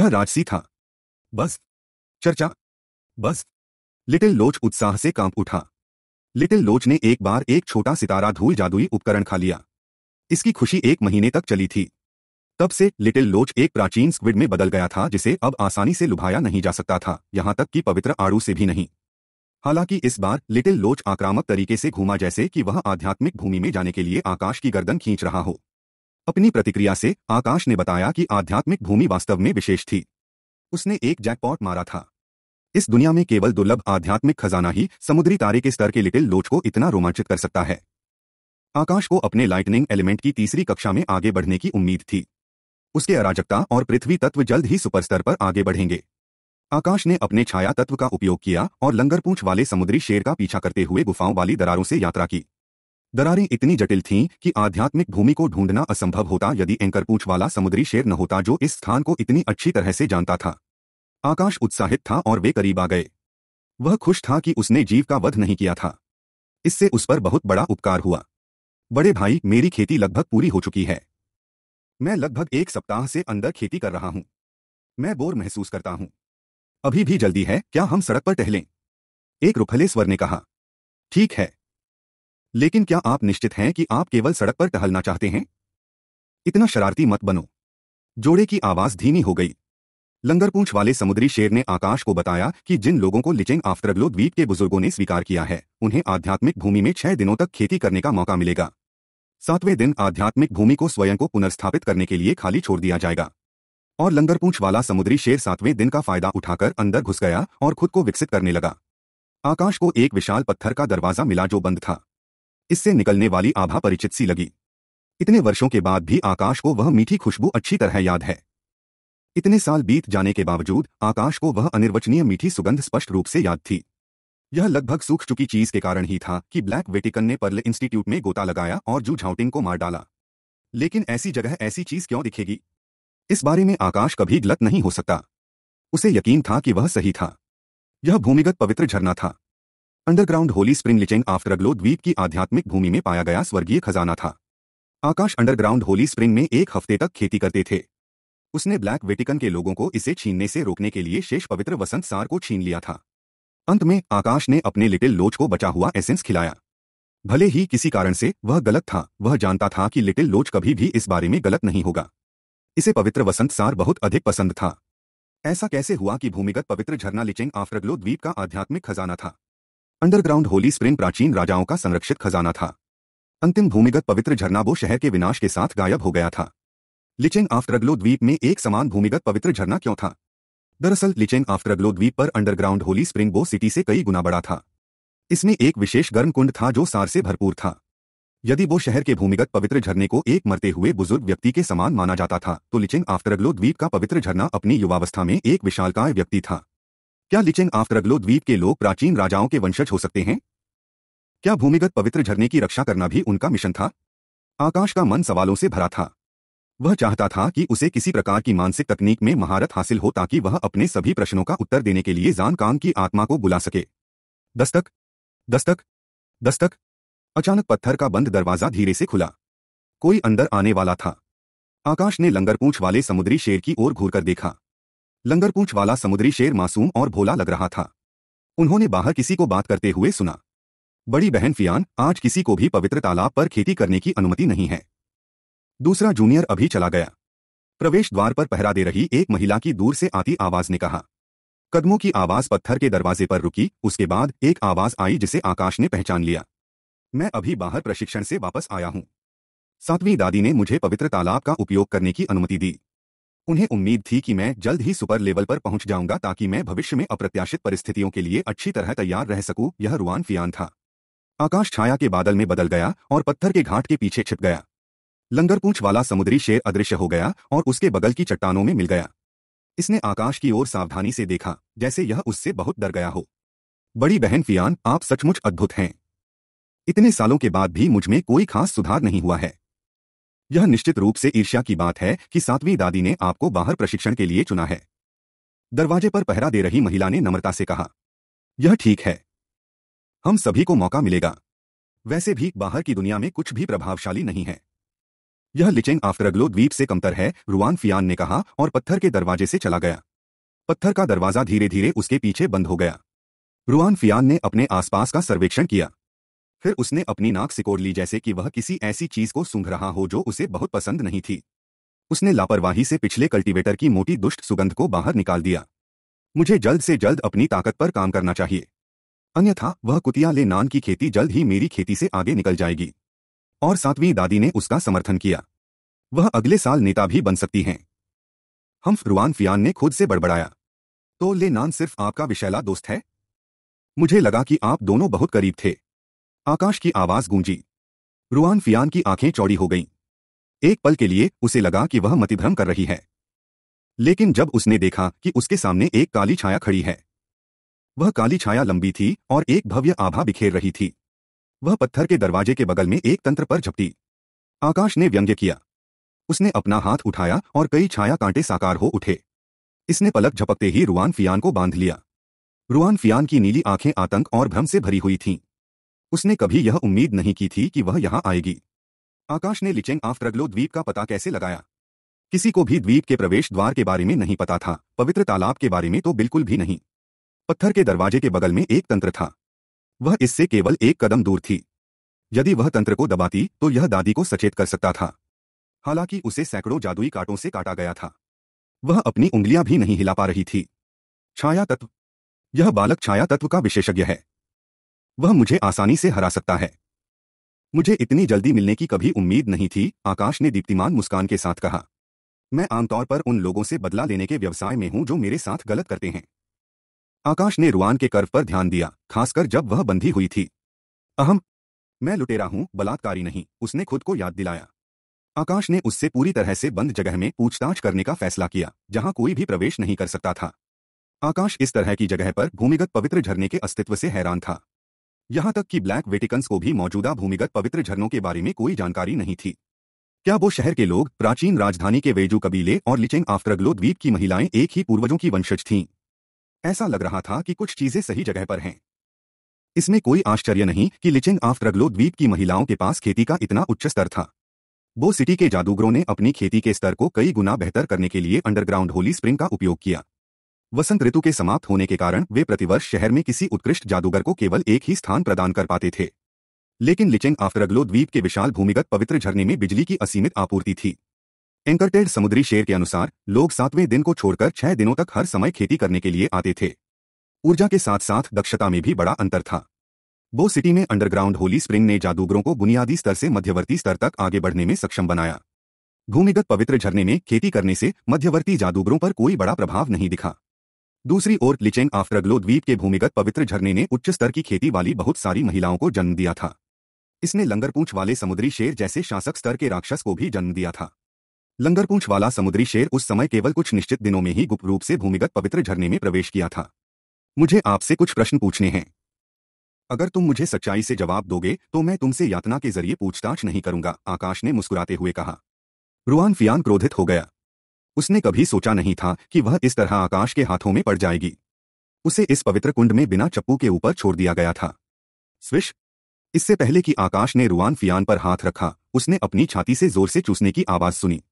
यह राजसी था बस चर्चा बस लिटिल लोच उत्साह से कांप उठा लिटिल लोच ने एक बार एक छोटा सितारा धूल जादुई उपकरण खा लिया इसकी खुशी एक महीने तक चली थी तब से लिटिल लोच एक प्राचीन स्क्विड में बदल गया था जिसे अब आसानी से लुभाया नहीं जा सकता था यहां तक कि पवित्र आड़ू से भी नहीं हालांकि इस बार लिटिल लोच आक्रामक तरीके से घूमा जैसे कि वह आध्यात्मिक भूमि में जाने के लिए आकाश की गर्दन खींच रहा हो अपनी प्रतिक्रिया से आकाश ने बताया कि आध्यात्मिक भूमि वास्तव में विशेष थी उसने एक जैकपॉट मारा था इस दुनिया में केवल दुर्लभ आध्यात्मिक खजाना ही समुद्री तारे के स्तर के लिटिल लोच को इतना रोमांचित कर सकता है आकाश को अपने लाइटनिंग एलिमेंट की तीसरी कक्षा में आगे बढ़ने की उम्मीद थी उसके अराजकता और पृथ्वी तत्व जल्द ही सुपर स्तर पर आगे बढ़ेंगे आकाश ने अपने छाया तत्व का उपयोग किया और लंगर पूछ वाले समुद्री शेर का पीछा करते हुए गुफाओं वाली दरारों से यात्रा की दरारें इतनी जटिल थीं कि आध्यात्मिक भूमि को ढूंढना असंभव होता यदि एंकर पूछ वाला समुद्री शेर न होता जो इस स्थान को इतनी अच्छी तरह से जानता था आकाश उत्साहित था और वे करीब आ गए वह खुश था कि उसने जीव का वध नहीं किया था इससे उस पर बहुत बड़ा उपकार हुआ बड़े भाई मेरी खेती लगभग पूरी हो चुकी है मैं लगभग एक सप्ताह से अंदर खेती कर रहा हूं मैं बोर महसूस करता हूं अभी भी जल्दी है क्या हम सड़क पर टहलें एक रुखले स्वर ने कहा ठीक है लेकिन क्या आप निश्चित हैं कि आप केवल सड़क पर टहलना चाहते हैं इतना शरारती मत बनो जोड़े की आवाज धीमी हो गई लंगर वाले समुद्री शेर ने आकाश को बताया कि जिन लोगों को लिचिंग आफ्तरग्लो द्वीप के बुजुर्गों ने स्वीकार किया है उन्हें आध्यात्मिक भूमि में छह दिनों तक खेती करने का मौका मिलेगा सातवें दिन आध्यात्मिक भूमि को स्वयं को पुनर्स्थापित करने के लिए खाली छोड़ दिया जाएगा और लंगर वाला समुद्री शेर सातवें दिन का फायदा उठाकर अंदर घुस गया और खुद को विकसित करने लगा आकाश को एक विशाल पत्थर का दरवाजा मिला जो बंद था इससे निकलने वाली आभा परिचित सी लगी इतने वर्षों के बाद भी आकाश को वह मीठी खुशबू अच्छी तरह याद है इतने साल बीत जाने के बावजूद आकाश को वह अनिर्वचनीय मीठी सुगंध स्पष्ट रूप से याद थी यह लगभग सूख चुकी चीज के कारण ही था कि ब्लैक वेटिकन ने पर्ल इंस्टीट्यूट में गोता लगाया और जू झाउटिंग को मार डाला लेकिन ऐसी जगह ऐसी चीज क्यों दिखेगी इस बारे में आकाश कभी गलत नहीं हो सकता उसे यकीन था कि वह सही था यह भूमिगत पवित्र झरना था Underground Holy Spring Licheng Afterglow द्वीप की आध्यात्मिक भूमि में पाया गया स्वर्गीय खजाना था आकाश अंडरग्राउंड होली स्प्रिंग में एक हफ्ते तक खेती करते थे उसने ब्लैक वेटिकन के लोगों को इसे छीनने से रोकने के लिए शेष पवित्र वसंत सार को छीन लिया था अंत में आकाश ने अपने लिटिल लोच को बचा हुआ एसेंस खिलाया भले ही किसी कारण से वह गलत था वह जानता था कि लिटिल लोच कभी भी इस बारे में गलत नहीं होगा इसे पवित्र वसंत सार बहुत अधिक पसंद था ऐसा कैसे हुआ कि भूमिगत पवित्र झरना लिचिंग आफ्रग्लो द्वीप का आध्यात्मिक खजाना था अंडरग्राउंड होली स्प्रिंग प्राचीन राजाओं का संरक्षित खजाना था अंतिम भूमिगत पवित्र झरना वो शहर के विनाश के साथ गायब हो गया था लिचिंग आफ्तरग्लो द्वीप में एक समान भूमिगत पवित्र झरना क्यों था दरअसल लिचिंग आफ्तरग्लो द्वीप पर Underground Holy Spring Bo City से कई गुना बड़ा था इसमें एक विशेष गर्म कुंड था जो सार से भरपूर था यदि वो शहर के भूमिगत पवित्र झरने को एक मरते हुए बुजुर्ग व्यक्ति के समान माना जाता था तो लिचिंग आफ्तरग्लो द्वीप का पवित्र झरना अपनी युवावस्था में एक विशालकाय व्यक्ति था क्या लिचिंग आफ्तरग्लो द्वीप के लोग प्राचीन राजाओं के वंशज हो सकते हैं क्या भूमिगत पवित्र झरने की रक्षा करना भी उनका मिशन था आकाश का मन सवालों से भरा था वह चाहता था कि उसे किसी प्रकार की मानसिक तकनीक में महारत हासिल हो ताकि वह अपने सभी प्रश्नों का उत्तर देने के लिए जान कांग की आत्मा को बुला सके दस्तक दस्तक दस्तक अचानक पत्थर का बंद दरवाजा धीरे से खुला कोई अंदर आने वाला था आकाश ने लंगर पूछ वाले समुद्री शेर की ओर घूरकर देखा पूछ वाला समुद्री शेर मासूम और भोला लग रहा था उन्होंने बाहर किसी को बात करते हुए सुना बड़ी बहन फियान आज किसी को भी पवित्र तालाब पर खेती करने की अनुमति नहीं है दूसरा जूनियर अभी चला गया प्रवेश द्वार पर पहरा दे रही एक महिला की दूर से आती आवाज ने कहा कदमों की आवाज पत्थर के दरवाजे पर रुकी उसके बाद एक आवाज आई जिसे आकाश ने पहचान लिया मैं अभी बाहर प्रशिक्षण से वापस आया हूं सातवीं दादी ने मुझे पवित्र तालाब का उपयोग करने की अनुमति दी उन्हें उम्मीद थी कि मैं जल्द ही सुपर लेवल पर पहुंच जाऊंगा ताकि मैं भविष्य में अप्रत्याशित परिस्थितियों के लिए अच्छी तरह तैयार रह सकूं यह रुआन फियान था आकाश छाया के बादल में बदल गया और पत्थर के घाट के पीछे छिप गया लंगरपूछ वाला समुद्री शेर अदृश्य हो गया और उसके बगल की चट्टानों में मिल गया इसने आकाश की ओर सावधानी से देखा जैसे यह उससे बहुत डर गया हो बड़ी बहन फियान आप सचमुच अद्भुत हैं इतने सालों के बाद भी मुझमें कोई खास सुधार नहीं हुआ है यह निश्चित रूप से ईर्ष्या की बात है कि सातवीं दादी ने आपको बाहर प्रशिक्षण के लिए चुना है दरवाजे पर पहरा दे रही महिला ने नम्रता से कहा यह ठीक है हम सभी को मौका मिलेगा वैसे भी बाहर की दुनिया में कुछ भी प्रभावशाली नहीं है यह लिचेंग आफ्तरगलो द्वीप से कमतर है रुआन फियान ने कहा और पत्थर के दरवाजे से चला गया पत्थर का दरवाजा धीरे धीरे उसके पीछे बंद हो गया रुआन फियान ने अपने आसपास का सर्वेक्षण किया फिर उसने अपनी नाक सिकोड़ ली जैसे कि वह किसी ऐसी चीज को सूंघ रहा हो जो उसे बहुत पसंद नहीं थी उसने लापरवाही से पिछले कल्टीवेटर की मोटी दुष्ट सुगंध को बाहर निकाल दिया मुझे जल्द से जल्द अपनी ताकत पर काम करना चाहिए अन्यथा वह कुतिया ले नान की खेती जल्द ही मेरी खेती से आगे निकल जाएगी और सातवीं दादी ने उसका समर्थन किया वह अगले साल नेता भी बन सकती हैं हम रुआन फियान ने खुद से बड़बड़ाया तो ले नान सिर्फ आपका विशैला दोस्त है मुझे लगा कि आप दोनों बहुत करीब थे आकाश की आवाज गूंजी रुआन फियान की आंखें चौड़ी हो गईं। एक पल के लिए उसे लगा कि वह मतिभ्रम कर रही है लेकिन जब उसने देखा कि उसके सामने एक काली छाया खड़ी है वह काली छाया लंबी थी और एक भव्य आभा बिखेर रही थी वह पत्थर के दरवाजे के बगल में एक तंत्र पर झपटी आकाश ने व्यंग्य किया उसने अपना हाथ उठाया और कई छाया कांटे साकार हो उठे इसने पलक झपकते ही रुआन फियान को बांध लिया रुआन फियान की नीली आंखें आतंक और भ्रम से भरी हुई थीं। उसने कभी यह उम्मीद नहीं की थी कि वह यहां आएगी आकाश ने लिचेंग आफ रगलो द्वीप का पता कैसे लगाया किसी को भी द्वीप के प्रवेश द्वार के बारे में नहीं पता था पवित्र तालाब के बारे में तो बिल्कुल भी नहीं पत्थर के दरवाजे के बगल में एक तंत्र था वह इससे केवल एक कदम दूर थी यदि वह तंत्र को दबाती तो यह दादी को सचेत कर सकता था हालांकि उसे सैकड़ों जादुई कांटों से काटा गया था वह अपनी उंगलियां भी नहीं हिला पा रही थी छाया तत्व यह बालक छाया तत्व का विशेषज्ञ है वह मुझे आसानी से हरा सकता है मुझे इतनी जल्दी मिलने की कभी उम्मीद नहीं थी आकाश ने दीप्तिमान मुस्कान के साथ कहा मैं आमतौर पर उन लोगों से बदला लेने के व्यवसाय में हूं जो मेरे साथ गलत करते हैं आकाश ने रुआन के कर्व पर ध्यान दिया खासकर जब वह बंधी हुई थी अहम मैं लुटेरा हूं बलात्कारी नहीं उसने खुद को याद दिलाया आकाश ने उससे पूरी तरह से बंद जगह में पूछताछ करने का फैसला किया जहां कोई भी प्रवेश नहीं कर सकता था आकाश इस तरह की जगह पर भूमिगत पवित्र झरने के अस्तित्व से हैरान था यहां तक कि ब्लैक वेटिकन्स को भी मौजूदा भूमिगत पवित्र झरनों के बारे में कोई जानकारी नहीं थी क्या वो शहर के लोग प्राचीन राजधानी के वेजू कबीले और लिचिंग आफ्तरग्लो द्वीप की महिलाएं एक ही पूर्वजों की वंशज थीं ऐसा लग रहा था कि कुछ चीजें सही जगह पर हैं इसमें कोई आश्चर्य नहीं कि लिचिंग आफ्तरग्लो द्वीप की महिलाओं के पास खेती का इतना उच्च स्तर था वो सिटी के जादूगरों ने अपनी खेती के स्तर को कई गुना बेहतर करने के लिए अंडरग्राउंड होली स्प्रिंग का उपयोग किया वसंत ऋतु के समाप्त होने के कारण वे प्रतिवर्ष शहर में किसी उत्कृष्ट जादूगर को केवल एक ही स्थान प्रदान कर पाते थे लेकिन लिचिंग आफ्तरगलो द्वीप के विशाल भूमिगत पवित्र झरने में बिजली की असीमित आपूर्ति थी एंकरटेड समुद्री शेर के अनुसार लोग सातवें दिन को छोड़कर छह दिनों तक हर समय खेती करने के लिए आते थे ऊर्जा के साथ साथ दक्षता में भी बड़ा अंतर था बो सिटी में अंडरग्राउंड होली स्प्रिंग ने जादूगरों को बुनियादी स्तर से मध्यवर्ती स्तर तक आगे बढ़ने में सक्षम बनाया भूमिगत पवित्र झरने में खेती करने से मध्यवर्ती जादूगरों पर कोई बड़ा प्रभाव नहीं दिखा दूसरी ओर लिचेंग आफ्रग्लो द्वीप के भूमिगत पवित्र झरने ने उच्च स्तर की खेती वाली बहुत सारी महिलाओं को जन्म दिया था इसने लंगरपूंछ वाले समुद्री शेर जैसे शासक स्तर के राक्षस को भी जन्म दिया था लंगरपूंछ वाला समुद्री शेर उस समय केवल कुछ निश्चित दिनों में ही गुप्त रूप से भूमिगत पवित्र झरने में प्रवेश किया था मुझे आपसे कुछ प्रश्न पूछने हैं अगर तुम मुझे सच्चाई से जवाब दोगे तो मैं तुमसे यातना के जरिए पूछताछ नहीं करूंगा आकाश ने मुस्कुराते हुए कहा रुआन फियान क्रोधित हो गया उसने कभी सोचा नहीं था कि वह इस तरह आकाश के हाथों में पड़ जाएगी उसे इस पवित्र कुंड में बिना चप्पू के ऊपर छोड़ दिया गया था स्विश इससे पहले कि आकाश ने रुआन फियान पर हाथ रखा उसने अपनी छाती से जोर से चूसने की आवाज सुनी